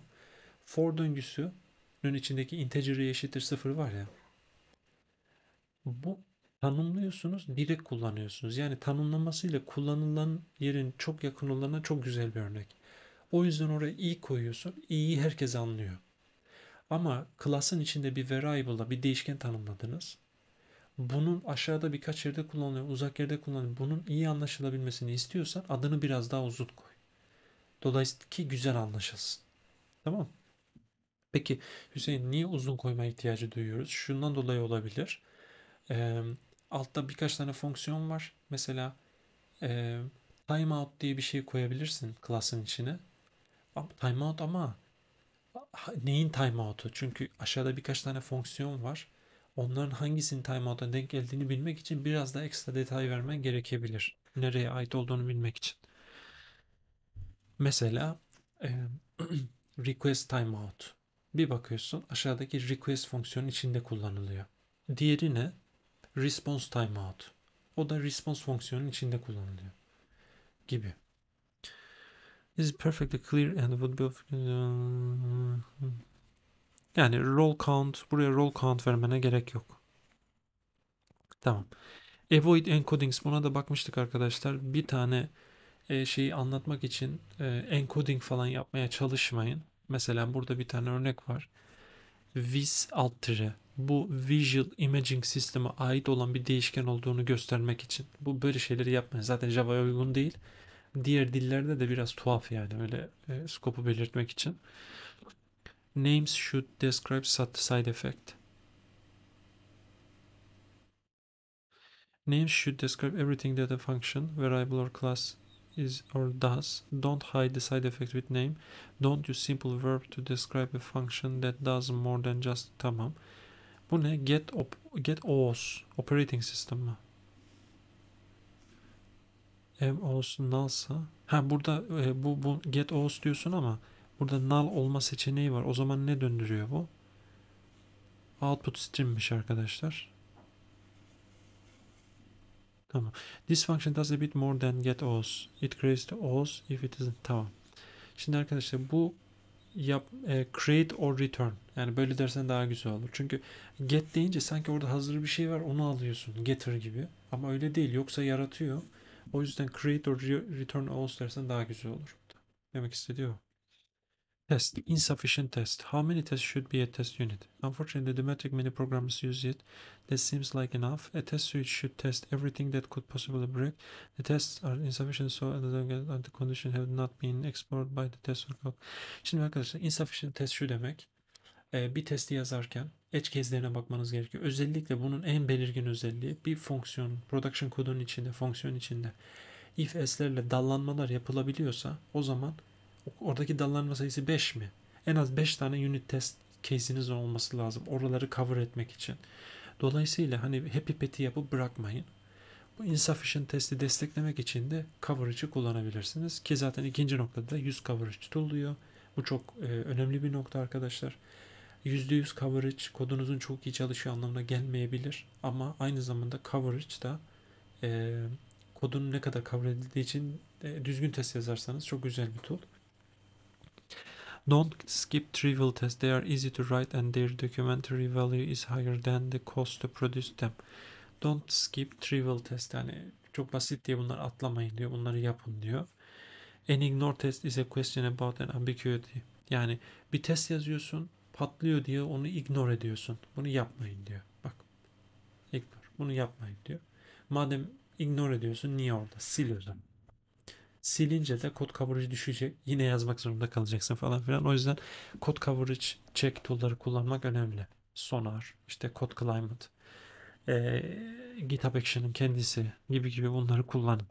For döngüsünün içindeki integer'ı eşittir sıfır var ya. Bu tanımlıyorsunuz, direkt kullanıyorsunuz. Yani tanımlamasıyla kullanılan yerin çok yakın olana çok güzel bir örnek. O yüzden oraya i koyuyorsun. i'yi herkes anlıyor. Ama class'ın içinde bir variable'la bir değişken tanımladınız. Bunun aşağıda birkaç yerde kullanılıyor, uzak yerde kullanılıyor. Bunun iyi anlaşılabilmesini istiyorsan adını biraz daha uzun koy. Dolayısıyla ki güzel anlaşılsın. Tamam Peki Hüseyin niye uzun koyma ihtiyacı duyuyoruz? Şundan dolayı olabilir. Ee, altta birkaç tane fonksiyon var. Mesela e, timeout diye bir şey koyabilirsin class'ın içine. Timeout ama neyin timeout'u? Çünkü aşağıda birkaç tane fonksiyon var. Onların hangisinin timeout'a denk geldiğini bilmek için biraz daha ekstra detay vermen gerekebilir. Nereye ait olduğunu bilmek için. Mesela e, request timeout. Bir bakıyorsun aşağıdaki request fonksiyonun içinde kullanılıyor. Diğeri ne? Response timeout. O da response fonksiyonun içinde kullanılıyor. Gibi is perfectly clear and would be yani roll count buraya roll count vermene gerek yok. Tamam. Avoid encodings buna da bakmıştık arkadaşlar. Bir tane e, şeyi anlatmak için e, encoding falan yapmaya çalışmayın. Mesela burada bir tane örnek var. Vis alt Bu Visual Imaging sisteme ait olan bir değişken olduğunu göstermek için. Bu böyle şeyleri yapmayın. Zaten Java'ya uygun değil diğer dillerde de biraz tuhaf yani öyle e, skopu belirtmek için. Names should describe side effect. Names should describe everything that a function, variable or class is or does. Don't hide the side effect with name. Don't use simple verb to describe a function that does more than just tamam. Bu ne? Get op get OS operating system mı? hem olsun nullsa ha burada e, bu, bu get os diyorsun ama burada nal olma seçeneği var. O zaman ne döndürüyor bu? Output stream'miş arkadaşlar. Tamam. This function does a bit more than get os. It creates the os if it isn't. Tamam. Şimdi arkadaşlar bu yap e, create or return. Yani böyle dersen daha güzel olur. Çünkü get deyince sanki orada hazır bir şey var onu alıyorsun. Getter gibi. Ama öyle değil. Yoksa yaratıyor. O yüzden create or return all dersen daha güzel olur. Demek istediği Test. Insufficient test. How many tests should be a test unit? Unfortunately, the metric many programmers use it. That seems like enough. A test suite should test everything that could possibly break. The tests are insufficient so that the condition have not been explored by the test workout. Şimdi arkadaşlar insufficient test şu demek. Ee, bir testi yazarken edge case'lerine bakmanız gerekiyor. Özellikle bunun en belirgin özelliği bir fonksiyon, production kodun içinde, fonksiyon içinde if s'lerle dallanmalar yapılabiliyorsa o zaman oradaki dallanma sayısı 5 mi? En az 5 tane unit test case'iniz olması lazım. Oraları cover etmek için. Dolayısıyla hani happy pet'i yapıp bırakmayın. Bu insufficient testi desteklemek için de coverage'ı kullanabilirsiniz. Ki zaten ikinci noktada 100 coverage tutuluyor. Bu çok e, önemli bir nokta arkadaşlar. %100 coverage kodunuzun çok iyi çalışıyor anlamına gelmeyebilir. Ama aynı zamanda coverage da e, kodun ne kadar cover edildiği için e, düzgün test yazarsanız çok güzel bir tool. Don't skip trivial tests. They are easy to write and their documentary value is higher than the cost to produce them. Don't skip trivial tests. Yani çok basit diye bunları atlamayın diyor. Bunları yapın diyor. An ignore test is a question about an ambiguity. Yani bir test yazıyorsun patlıyor diye onu ignore ediyorsun. Bunu yapmayın diyor. Bak. Ignore. Bunu yapmayın diyor. Madem ignore ediyorsun niye orada? Sil Silince de kod coverage düşecek. Yine yazmak zorunda kalacaksın falan filan. O yüzden kod coverage check tool'ları kullanmak önemli. Sonar, işte Code Climate, e, GitHub Action'ın kendisi gibi gibi bunları kullanın.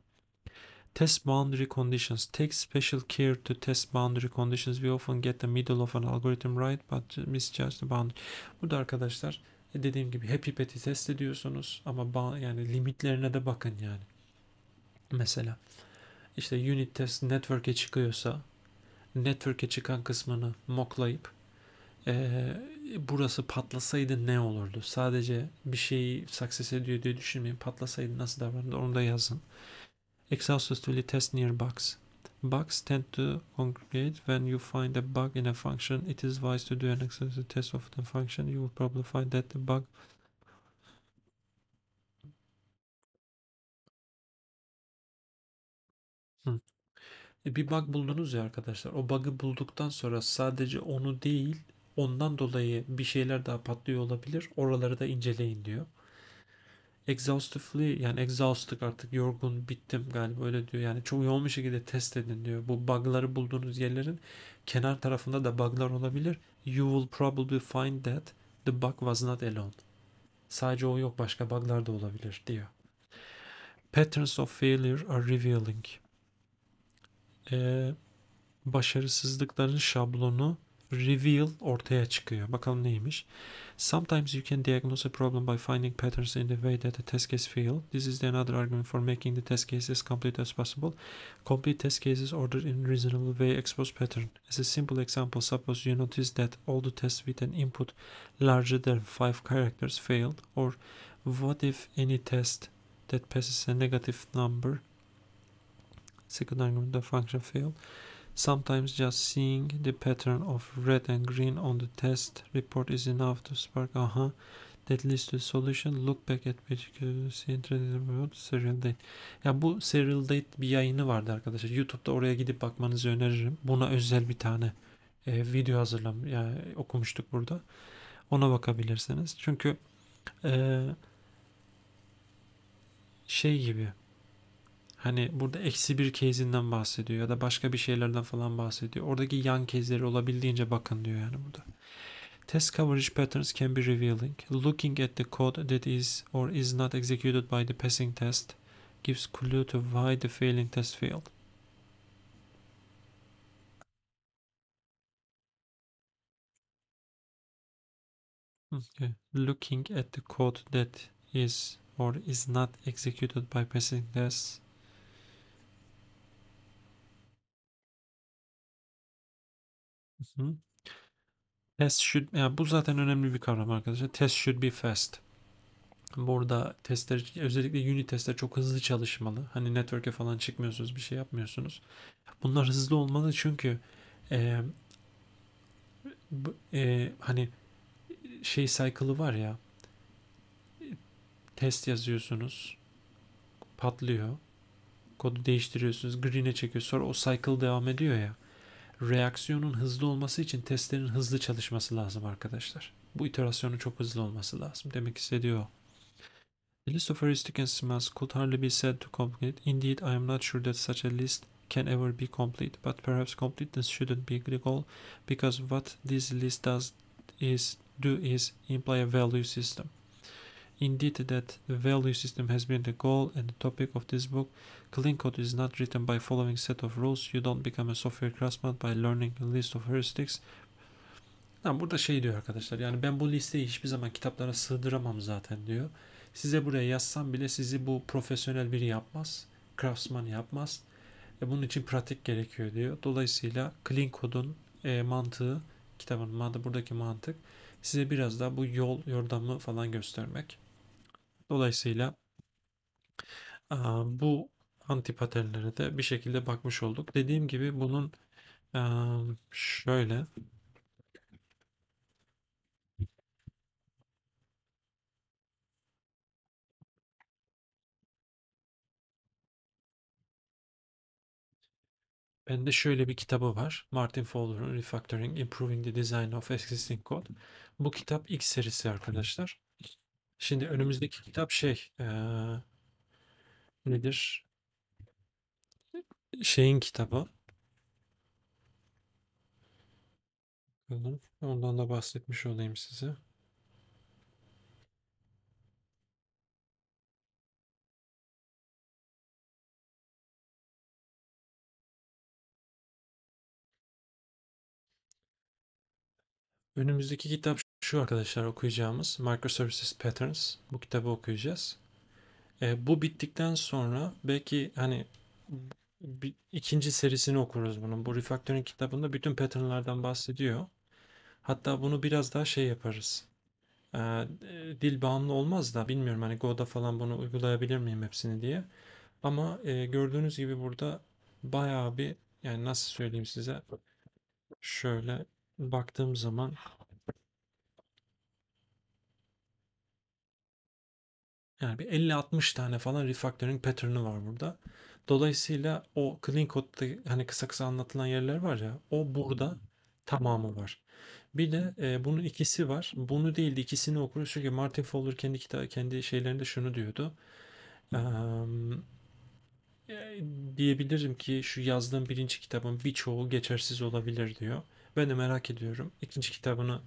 Test boundary conditions. Take special care to test boundary conditions. We often get the middle of an algorithm right but misjudge the boundary. Burada arkadaşlar e, dediğim gibi happy pet'i test ediyorsunuz ama yani limitlerine de bakın yani. Mesela işte unit test network'e çıkıyorsa network'e çıkan kısmını moklayıp e, burası patlasaydı ne olurdu? Sadece bir şeyi success ediyor diye düşünmeyin. Patlasaydı nasıl davranırdı onu da yazın. Exhaustively test near bugs. Bugs tend to congregate when you find a bug in a function. It is wise to do an exhaustive test of the function. You will probably find that the bug hmm. e, bir bug buldunuz ya arkadaşlar. O bug'ı bulduktan sonra sadece onu değil, ondan dolayı bir şeyler daha patlıyor olabilir. Oraları da inceleyin diyor exhaustively yani exhausted artık yorgun bittim galiba öyle diyor. Yani çok yoğun bir şekilde test edin diyor. Bu bug'ları bulduğunuz yerlerin kenar tarafında da bug'lar olabilir. You will probably find that the bug was not alone. Sadece o yok başka bug'lar da olabilir diyor. Patterns of failure are revealing. Ee, başarısızlıkların şablonu reveal ortaya çıkıyor. Bakalım neymiş. Sometimes you can diagnose a problem by finding patterns in the way that the test case failed. This is another argument for making the test case as complete as possible. Complete test cases ordered in reasonable way expose pattern. As a simple example, suppose you notice that all the tests with an input larger than 5 characters failed or what if any test that passes a negative number second argument the function failed Sometimes just seeing the pattern of red and green on the test report is enough to spark aha uh-huh, that leads to solution. Look back at which serial date. Ya bu serial date bir yayını vardı arkadaşlar. YouTube'da oraya gidip bakmanızı öneririm. Buna özel bir tane e, video hazırlam yani okumuştuk burada. Ona bakabilirsiniz. Çünkü e, şey gibi Hani burada eksi bir case'inden bahsediyor ya da başka bir şeylerden falan bahsediyor. Oradaki yan case'leri olabildiğince bakın diyor yani burada. Test coverage patterns can be revealing. Looking at the code that is or is not executed by the passing test gives clue to why the failing test failed. Okay. Hmm, Looking at the code that is or is not executed by passing tests Test should, yani bu zaten önemli bir kavram arkadaşlar. Test should be fast. Burada testler özellikle unit testler çok hızlı çalışmalı. Hani network'e falan çıkmıyorsunuz, bir şey yapmıyorsunuz. Bunlar hızlı olmalı çünkü e, e, hani şey cycle'ı var ya test yazıyorsunuz patlıyor kodu değiştiriyorsunuz green'e çekiyor sonra o cycle devam ediyor ya reaksiyonun hızlı olması için testlerin hızlı çalışması lazım arkadaşlar. Bu iterasyonun çok hızlı olması lazım demek istediyor. The list of heuristic instruments could hardly be said to complete. Indeed, I am not sure that such a list can ever be complete, but perhaps completeness shouldn't be the goal, because what this list does is do is imply a value system. Indeed, that the value system has been the goal and the topic of this book. Clean code is not written by following set of rules. You don't become a software craftsman by learning a list of heuristics. Ha, burada şey diyor arkadaşlar yani ben bu listeyi hiçbir zaman kitaplara sığdıramam zaten diyor. Size buraya yazsam bile sizi bu profesyonel biri yapmaz. Craftsman yapmaz. E, bunun için pratik gerekiyor diyor. Dolayısıyla clean kodun e, mantığı kitabın mantığı buradaki mantık size biraz daha bu yol yordamı falan göstermek. Dolayısıyla bu antipaternlere de bir şekilde bakmış olduk. Dediğim gibi bunun şöyle Bende şöyle bir kitabı var. Martin Fowler'ın Refactoring Improving the Design of Existing Code. Bu kitap X serisi arkadaşlar. Şimdi önümüzdeki kitap şey ee, nedir? Şeyin kitabı. Ondan da bahsetmiş olayım size. Önümüzdeki kitap şu arkadaşlar okuyacağımız Microservices Patterns. Bu kitabı okuyacağız. E, bu bittikten sonra belki hani bir, ikinci serisini okuruz bunun. Bu refactoring kitabında bütün patternlardan bahsediyor. Hatta bunu biraz daha şey yaparız. E, dil bağımlı olmaz da bilmiyorum hani Go'da falan bunu uygulayabilir miyim hepsini diye. Ama e, gördüğünüz gibi burada bayağı bir yani nasıl söyleyeyim size şöyle baktığım zaman Yani bir 50-60 tane falan refactoring pattern'ı var burada. Dolayısıyla o clean code'da hani kısa kısa anlatılan yerler var ya o burada tamamı var. Bir de e, bunun ikisi var. Bunu değil de ikisini okuyoruz. Çünkü Martin Fowler kendi kita kendi şeylerinde şunu diyordu. Um, diyebilirim ki şu yazdığım birinci kitabın birçoğu geçersiz olabilir diyor. Ben de merak ediyorum. İkinci kitabını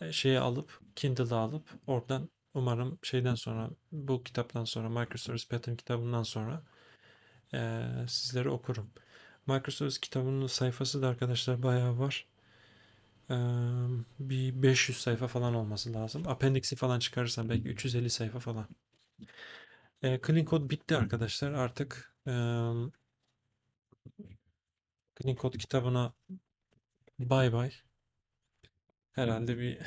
e, şeye alıp Kindle'a alıp oradan Umarım şeyden sonra bu kitaptan sonra Microsoft Pattern kitabından sonra e, sizleri okurum. Microsoft kitabının sayfası da arkadaşlar bayağı var. E, bir 500 sayfa falan olması lazım. Appendix'i falan çıkarırsam belki 350 sayfa falan. E, clean Code bitti arkadaşlar artık. E, Clean Code kitabına bay bay. Herhalde bir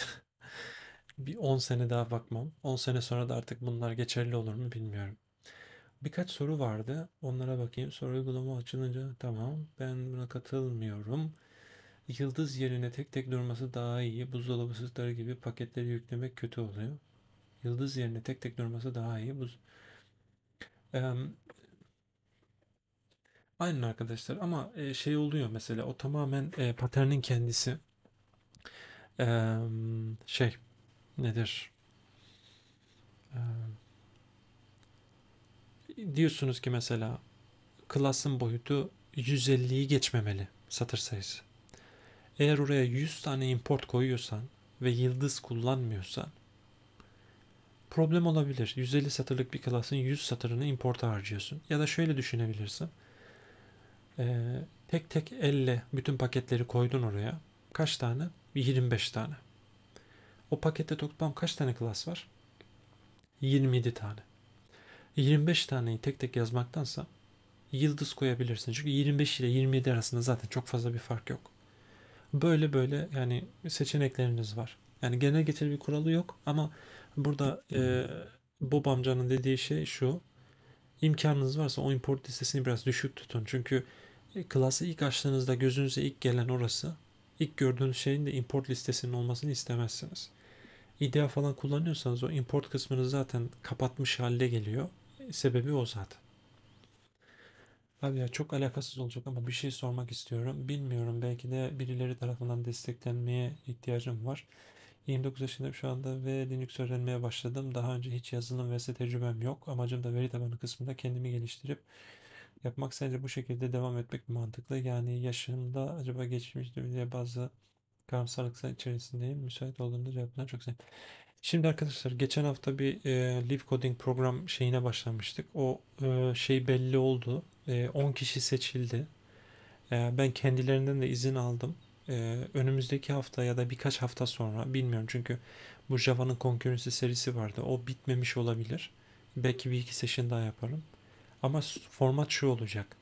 bir 10 sene daha bakmam. 10 sene sonra da artık bunlar geçerli olur mu bilmiyorum. Birkaç soru vardı. Onlara bakayım. Soru uygulama açılınca tamam ben buna katılmıyorum. Yıldız yerine tek tek durması daha iyi. Buzdolabı sütları gibi paketleri yüklemek kötü oluyor. Yıldız yerine tek tek durması daha iyi. Buz... Ee, aynen arkadaşlar ama e, şey oluyor mesela o tamamen e, paternin kendisi. Ee, şey nedir? Ee, diyorsunuz ki mesela klasın boyutu 150'yi geçmemeli satır sayısı. Eğer oraya 100 tane import koyuyorsan ve yıldız kullanmıyorsan problem olabilir. 150 satırlık bir klasın 100 satırını importa harcıyorsun. Ya da şöyle düşünebilirsin. Ee, tek tek elle bütün paketleri koydun oraya. Kaç tane? 25 tane. O pakette toplam kaç tane class var? 27 tane. 25 taneyi tek tek yazmaktansa yıldız koyabilirsin. Çünkü 25 ile 27 arasında zaten çok fazla bir fark yok. Böyle böyle yani seçenekleriniz var. Yani genel geçer bir kuralı yok ama burada e, Bob amcanın dediği şey şu. İmkanınız varsa o import listesini biraz düşük tutun. Çünkü e, klası ilk açtığınızda gözünüze ilk gelen orası. ilk gördüğünüz şeyin de import listesinin olmasını istemezsiniz. IDEA falan kullanıyorsanız o import kısmını zaten kapatmış halde geliyor. Sebebi o zaten. Abi ya çok alakasız olacak ama bir şey sormak istiyorum. Bilmiyorum belki de birileri tarafından desteklenmeye ihtiyacım var. 29 yaşındayım şu anda ve Linux öğrenmeye başladım. Daha önce hiç yazılım vs tecrübem yok. Amacım da veri tabanı kısmında kendimi geliştirip yapmak. Sence bu şekilde devam etmek mantıklı? Yani yaşımda acaba geçmişte diye bazı karamsarlıksa içerisindeyim. Müsait olduğunda cevaplar çok sevinirim. Şimdi arkadaşlar geçen hafta bir e, Live Coding program şeyine başlamıştık. O e, şey belli oldu. E, 10 kişi seçildi. E, ben kendilerinden de izin aldım. E, önümüzdeki hafta ya da birkaç hafta sonra bilmiyorum çünkü bu Java'nın Concurrency serisi vardı. O bitmemiş olabilir. Belki bir iki session daha yaparım. Ama format şu olacak.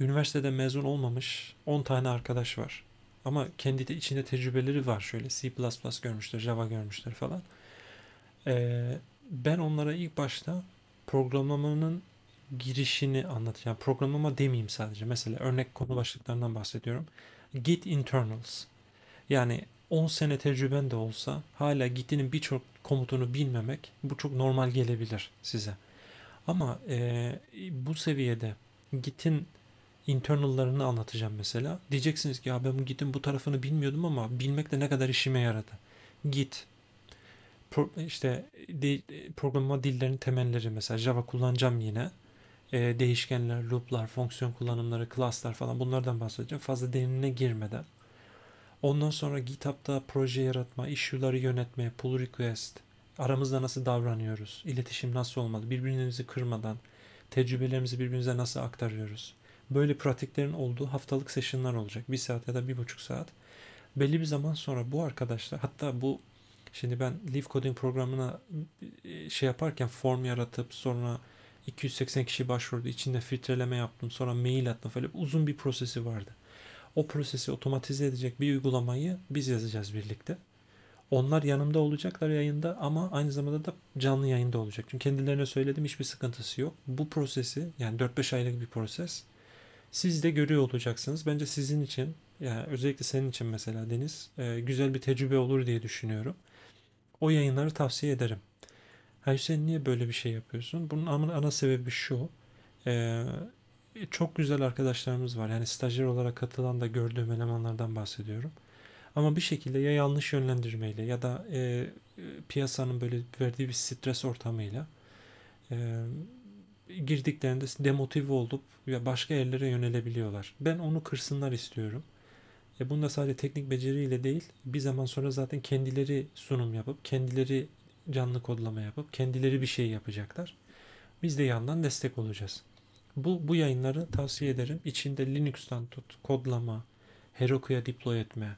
Üniversitede mezun olmamış 10 tane arkadaş var. Ama kendi de içinde tecrübeleri var. Şöyle C++ görmüştür, Java görmüştür falan. Ee, ben onlara ilk başta programlamanın girişini anlatacağım. programlama demeyeyim sadece. Mesela örnek konu başlıklarından bahsediyorum. Git internals. Yani 10 sene tecrüben de olsa hala Git'in birçok komutunu bilmemek bu çok normal gelebilir size. Ama e, bu seviyede Git'in internal'larını anlatacağım mesela. Diyeceksiniz ki ya ben Git'in bu tarafını bilmiyordum ama bilmek de ne kadar işime yaradı. Git pro, işte di, programlama dillerinin temelleri mesela Java kullanacağım yine. E, değişkenler, loop'lar, fonksiyon kullanımları, class'lar falan bunlardan bahsedeceğim fazla derinine girmeden. Ondan sonra GitHub'da proje yaratma, issue'ları yönetme, pull request, aramızda nasıl davranıyoruz, iletişim nasıl olmalı, birbirimizi kırmadan, tecrübelerimizi birbirimize nasıl aktarıyoruz böyle pratiklerin olduğu haftalık session'lar olacak. Bir saat ya da bir buçuk saat. Belli bir zaman sonra bu arkadaşlar hatta bu şimdi ben Leaf Coding programına e, şey yaparken form yaratıp sonra 280 kişi başvurdu. İçinde filtreleme yaptım. Sonra mail attım falan. Uzun bir prosesi vardı. O prosesi otomatize edecek bir uygulamayı biz yazacağız birlikte. Onlar yanımda olacaklar yayında ama aynı zamanda da canlı yayında olacak. Çünkü kendilerine söyledim hiçbir sıkıntısı yok. Bu prosesi yani 4-5 aylık bir proses siz de görüyor olacaksınız. Bence sizin için yani özellikle senin için mesela Deniz e, güzel bir tecrübe olur diye düşünüyorum. O yayınları tavsiye ederim. Ha Hüseyin niye böyle bir şey yapıyorsun? Bunun ana sebebi şu. Ee, çok güzel arkadaşlarımız var. Yani stajyer olarak katılan da gördüğüm elemanlardan bahsediyorum. Ama bir şekilde ya yanlış yönlendirmeyle ya da e, e piyasanın böyle verdiği bir stres ortamıyla e, girdiklerinde demotive olup ya başka yerlere yönelebiliyorlar. Ben onu kırsınlar istiyorum. E bunu sadece teknik beceriyle değil, bir zaman sonra zaten kendileri sunum yapıp, kendileri canlı kodlama yapıp, kendileri bir şey yapacaklar. Biz de yandan destek olacağız. Bu, bu yayınları tavsiye ederim. İçinde Linux'tan tut, kodlama, Heroku'ya deploy etme,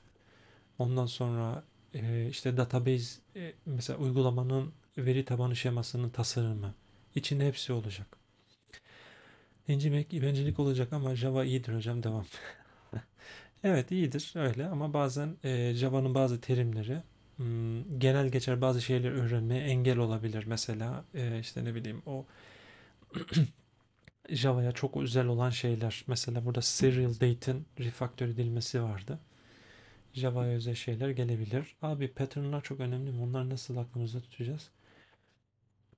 ondan sonra e, işte database, e, mesela uygulamanın veri tabanı şemasının tasarımı, içinde hepsi olacak. İncimek ibencilik olacak ama Java iyidir hocam devam. evet iyidir öyle ama bazen e, Java'nın bazı terimleri m, hmm, genel geçer bazı şeyleri öğrenmeye engel olabilir. Mesela e, işte ne bileyim o Java'ya çok özel olan şeyler. Mesela burada serial date'in refaktör edilmesi vardı. Java'ya özel şeyler gelebilir. Abi pattern'lar çok önemli mi? Onları nasıl aklımızda tutacağız?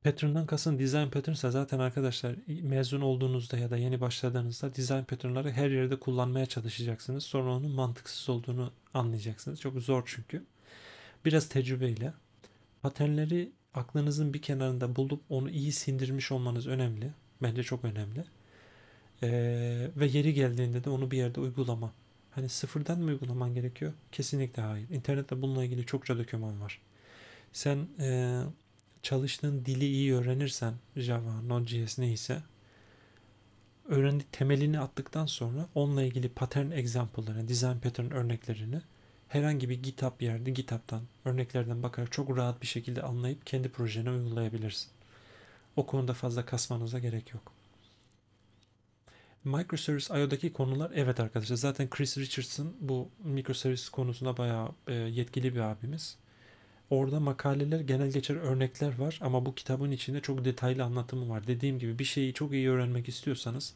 Pattern'dan kasın design pattern zaten arkadaşlar mezun olduğunuzda ya da yeni başladığınızda design pattern'ları her yerde kullanmaya çalışacaksınız. Sonra onun mantıksız olduğunu anlayacaksınız. Çok zor çünkü. Biraz tecrübeyle paternleri aklınızın bir kenarında bulup onu iyi sindirmiş olmanız önemli. Bence çok önemli. Ee, ve yeri geldiğinde de onu bir yerde uygulama. Hani sıfırdan mı uygulaman gerekiyor? Kesinlikle hayır. İnternette bununla ilgili çokça döküman var. Sen e, çalıştığın dili iyi öğrenirsen Java, Node.js neyse öğrendi temelini attıktan sonra onunla ilgili pattern example'larını, design pattern örneklerini herhangi bir GitHub yerde GitHub'tan örneklerden bakarak çok rahat bir şekilde anlayıp kendi projene uygulayabilirsin. O konuda fazla kasmanıza gerek yok. Microservice IO'daki konular evet arkadaşlar zaten Chris Richardson bu microservice konusunda bayağı e, yetkili bir abimiz. Orada makaleler, genel geçer örnekler var ama bu kitabın içinde çok detaylı anlatımı var. Dediğim gibi bir şeyi çok iyi öğrenmek istiyorsanız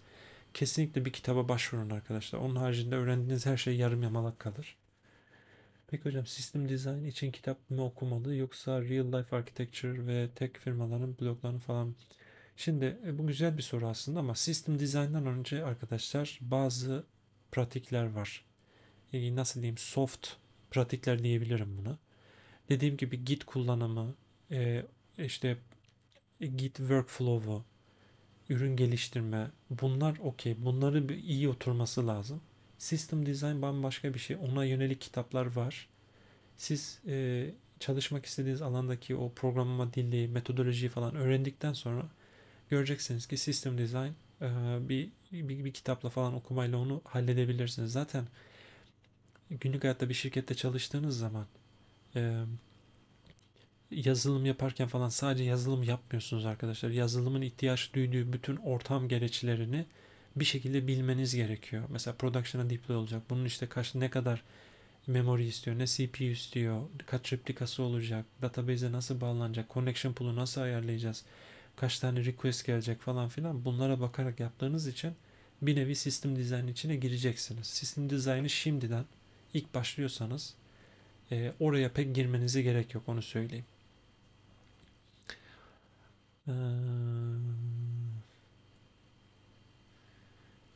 kesinlikle bir kitaba başvurun arkadaşlar. Onun haricinde öğrendiğiniz her şey yarım yamalak kalır. Peki hocam sistem design için kitap mı okumalı yoksa real life architecture ve tek firmaların bloglarını falan Şimdi e, bu güzel bir soru aslında ama sistem design'dan önce arkadaşlar bazı pratikler var. E, nasıl diyeyim soft pratikler diyebilirim buna dediğim gibi Git kullanımı, e, işte Git workflow'u, ürün geliştirme bunlar okey. Bunları iyi oturması lazım. System design bambaşka bir şey. Ona yönelik kitaplar var. Siz e, çalışmak istediğiniz alandaki o programlama dili, metodolojiyi falan öğrendikten sonra göreceksiniz ki system design e, bir, bir, bir kitapla falan okumayla onu halledebilirsiniz. Zaten günlük hayatta bir şirkette çalıştığınız zaman e, yazılım yaparken falan sadece yazılım yapmıyorsunuz arkadaşlar. Yazılımın ihtiyaç duyduğu bütün ortam gereçlerini bir şekilde bilmeniz gerekiyor. Mesela production'a deploy olacak. Bunun işte kaç ne kadar memory istiyor, ne CPU istiyor, kaç replikası olacak, database'e nasıl bağlanacak, connection pool'u nasıl ayarlayacağız, kaç tane request gelecek falan filan bunlara bakarak yaptığınız için bir nevi sistem dizayn içine gireceksiniz. Sistem dizaynı şimdiden ilk başlıyorsanız e, oraya pek girmenize gerek yok onu söyleyeyim. Ee,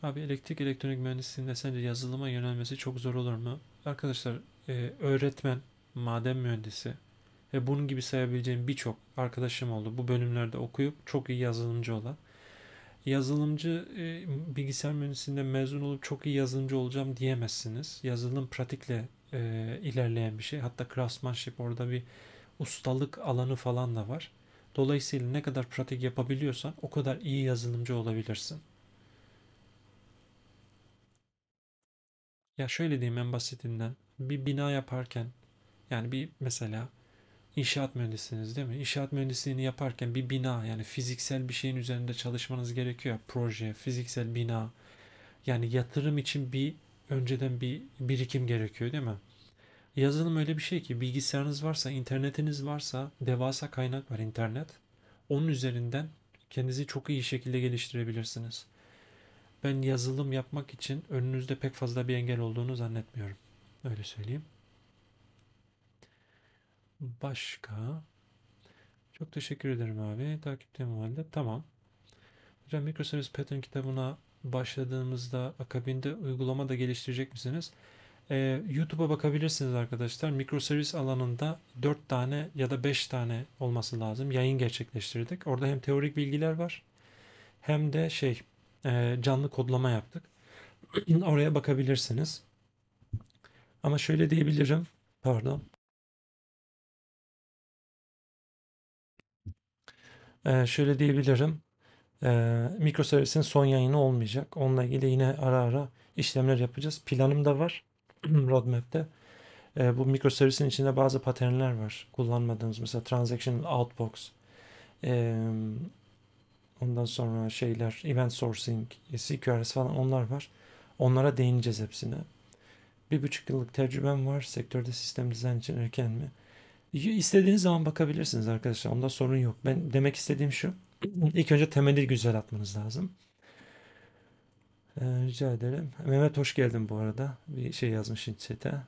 abi elektrik elektronik mühendisliğinde sence yazılıma yönelmesi çok zor olur mu? Arkadaşlar e, öğretmen, maden mühendisi ve bunun gibi sayabileceğim birçok arkadaşım oldu. Bu bölümlerde okuyup çok iyi yazılımcı olan. Yazılımcı e, bilgisayar mühendisliğinde mezun olup çok iyi yazılımcı olacağım diyemezsiniz. Yazılım pratikle e, ilerleyen bir şey. Hatta craftsmanship orada bir ustalık alanı falan da var. Dolayısıyla ne kadar pratik yapabiliyorsan o kadar iyi yazılımcı olabilirsin. Ya şöyle diyeyim en basitinden bir bina yaparken yani bir mesela inşaat mühendisiniz değil mi? İnşaat mühendisliğini yaparken bir bina yani fiziksel bir şeyin üzerinde çalışmanız gerekiyor. Proje, fiziksel bina yani yatırım için bir önceden bir birikim gerekiyor değil mi? Yazılım öyle bir şey ki bilgisayarınız varsa, internetiniz varsa devasa kaynak var internet. Onun üzerinden kendinizi çok iyi şekilde geliştirebilirsiniz. Ben yazılım yapmak için önünüzde pek fazla bir engel olduğunu zannetmiyorum. Öyle söyleyeyim. Başka? Çok teşekkür ederim abi. Takipte mi halde? Tamam. Hocam Microservice Pattern kitabına başladığımızda akabinde uygulama da geliştirecek misiniz? Ee, YouTube'a bakabilirsiniz arkadaşlar. Mikroservis alanında 4 tane ya da 5 tane olması lazım. Yayın gerçekleştirdik. Orada hem teorik bilgiler var hem de şey e, canlı kodlama yaptık. Oraya bakabilirsiniz. Ama şöyle diyebilirim. Pardon. Ee, şöyle diyebilirim e, mikroservisin son yayını olmayacak. Onunla ilgili yine ara ara işlemler yapacağız. Planım da var roadmap'te. E, bu mikroservisin içinde bazı paternler var. Kullanmadığımız mesela transaction outbox. E, ondan sonra şeyler event sourcing, CQRS falan onlar var. Onlara değineceğiz hepsine. Bir buçuk yıllık tecrübem var. Sektörde sistem dizayn için erken mi? İstediğiniz zaman bakabilirsiniz arkadaşlar. Onda sorun yok. Ben demek istediğim şu. İlk önce temeli güzel atmanız lazım. Ee, rica ederim. Mehmet hoş geldin bu arada. Bir şey yazmışsın chat'e.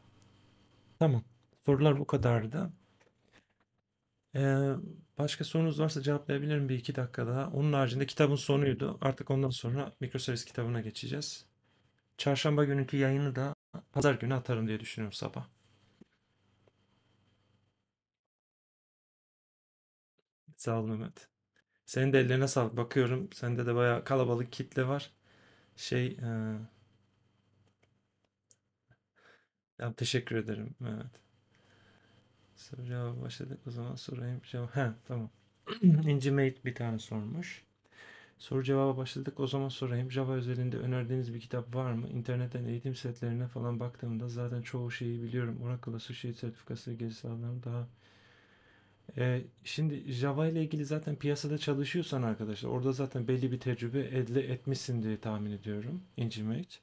Tamam. Sorular bu kadardı. Ee, başka sorunuz varsa cevaplayabilirim bir iki dakika daha. Onun haricinde kitabın sonuydu. Artık ondan sonra mikroservis kitabına geçeceğiz. Çarşamba günkü yayını da pazar günü atarım diye düşünüyorum sabah. Sağ olun Mehmet. Senin de ellerine sağlık. Bakıyorum sende de bayağı kalabalık kitle var. Şey e... ya teşekkür ederim. Evet. Soru cevap başladık. O zaman sorayım. Cevap. He, tamam. İnci Mate bir tane sormuş. Soru cevaba başladık. O zaman sorayım. Java özelinde önerdiğiniz bir kitap var mı? İnternetten eğitim setlerine falan baktığımda zaten çoğu şeyi biliyorum. Oracle'a su şey sertifikası geri sağlarım daha ee, şimdi Java ile ilgili zaten piyasada çalışıyorsan arkadaşlar orada zaten belli bir tecrübe elde etmişsin diye tahmin ediyorum İncimek.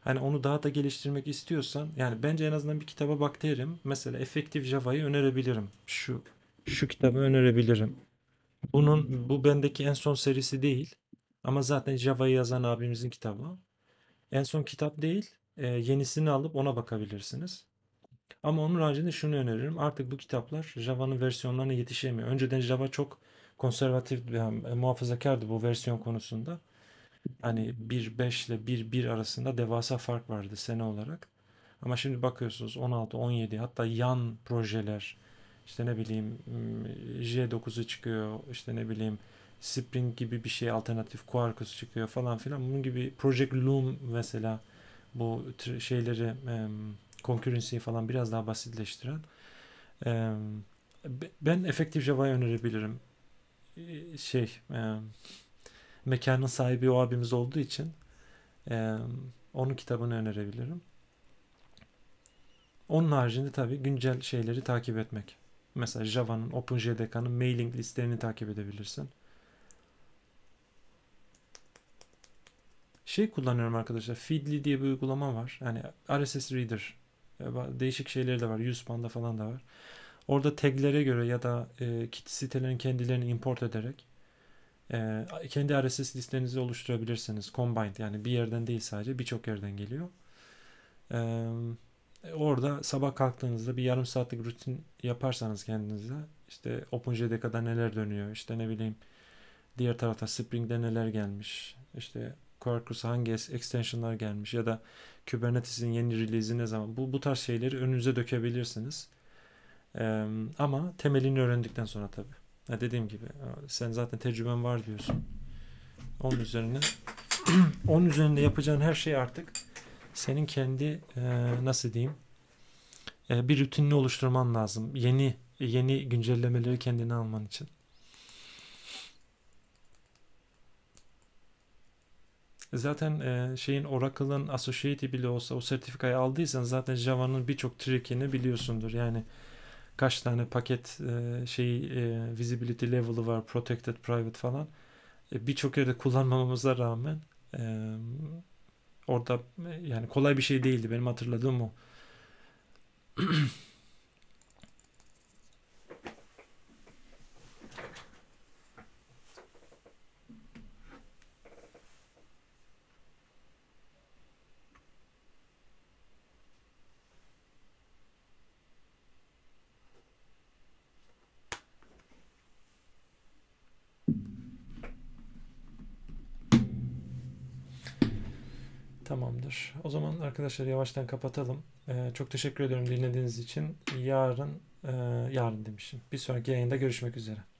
Hani onu daha da geliştirmek istiyorsan yani bence en azından bir kitaba bak derim. Mesela efektif Java'yı önerebilirim. Şu şu kitabı önerebilirim. Bunun bu bendeki en son serisi değil. Ama zaten Java'yı yazan abimizin kitabı. En son kitap değil. E, yenisini alıp ona bakabilirsiniz. Ama onun haricinde şunu öneririm. Artık bu kitaplar Java'nın versiyonlarına yetişemiyor. Önceden Java çok konservatif, yani muhafazakardı bu versiyon konusunda. Hani 1.5 ile 1.1 arasında devasa fark vardı sene olarak. Ama şimdi bakıyorsunuz 16, 17 hatta yan projeler işte ne bileyim ıı, J9'u çıkıyor işte ne bileyim Spring gibi bir şey alternatif Quarkus çıkıyor falan filan. Bunun gibi Project Loom mesela bu şeyleri concurrency'yi falan biraz daha basitleştiren. E, ben efektif Java'yı önerebilirim. E, şey e, mekanın sahibi o abimiz olduğu için e, onun kitabını önerebilirim. Onun haricinde tabii güncel şeyleri takip etmek. Mesela Java'nın, OpenJDK'nın mailing listelerini takip edebilirsin. Şey kullanıyorum arkadaşlar. Feedly diye bir uygulama var. Yani RSS Reader e, değişik şeyleri de var. 100 panda falan da var. Orada taglere göre ya da e, kit sitelerin kendilerini import ederek e, kendi RSS listelerinizi oluşturabilirsiniz. Combined yani bir yerden değil sadece birçok yerden geliyor. E, orada sabah kalktığınızda bir yarım saatlik rutin yaparsanız kendinize işte OpenJDK'da neler dönüyor işte ne bileyim diğer tarafta Spring'de neler gelmiş işte Quarkus'a hangi extensionlar gelmiş ya da Kubernetes'in yeni release'i ne zaman bu, bu tarz şeyleri önünüze dökebilirsiniz. Ee, ama temelini öğrendikten sonra tabi. dediğim gibi e, sen zaten tecrüben var diyorsun. Onun üzerine onun üzerinde yapacağın her şey artık senin kendi e, nasıl diyeyim e, bir rutinini oluşturman lazım. Yeni yeni güncellemeleri kendine alman için. Zaten e, şeyin Oracle'ın Associate'i bile olsa o sertifikayı aldıysan zaten Java'nın birçok trikini biliyorsundur. Yani kaç tane paket e, şeyi e, visibility level'ı var, protected, private falan. E, birçok yerde kullanmamamıza rağmen e, orada e, yani kolay bir şey değildi. Benim hatırladığım o. Tamamdır. O zaman arkadaşlar yavaştan kapatalım. Ee, çok teşekkür ediyorum dinlediğiniz için. Yarın, e, yarın demişim. Bir sonraki yayında görüşmek üzere.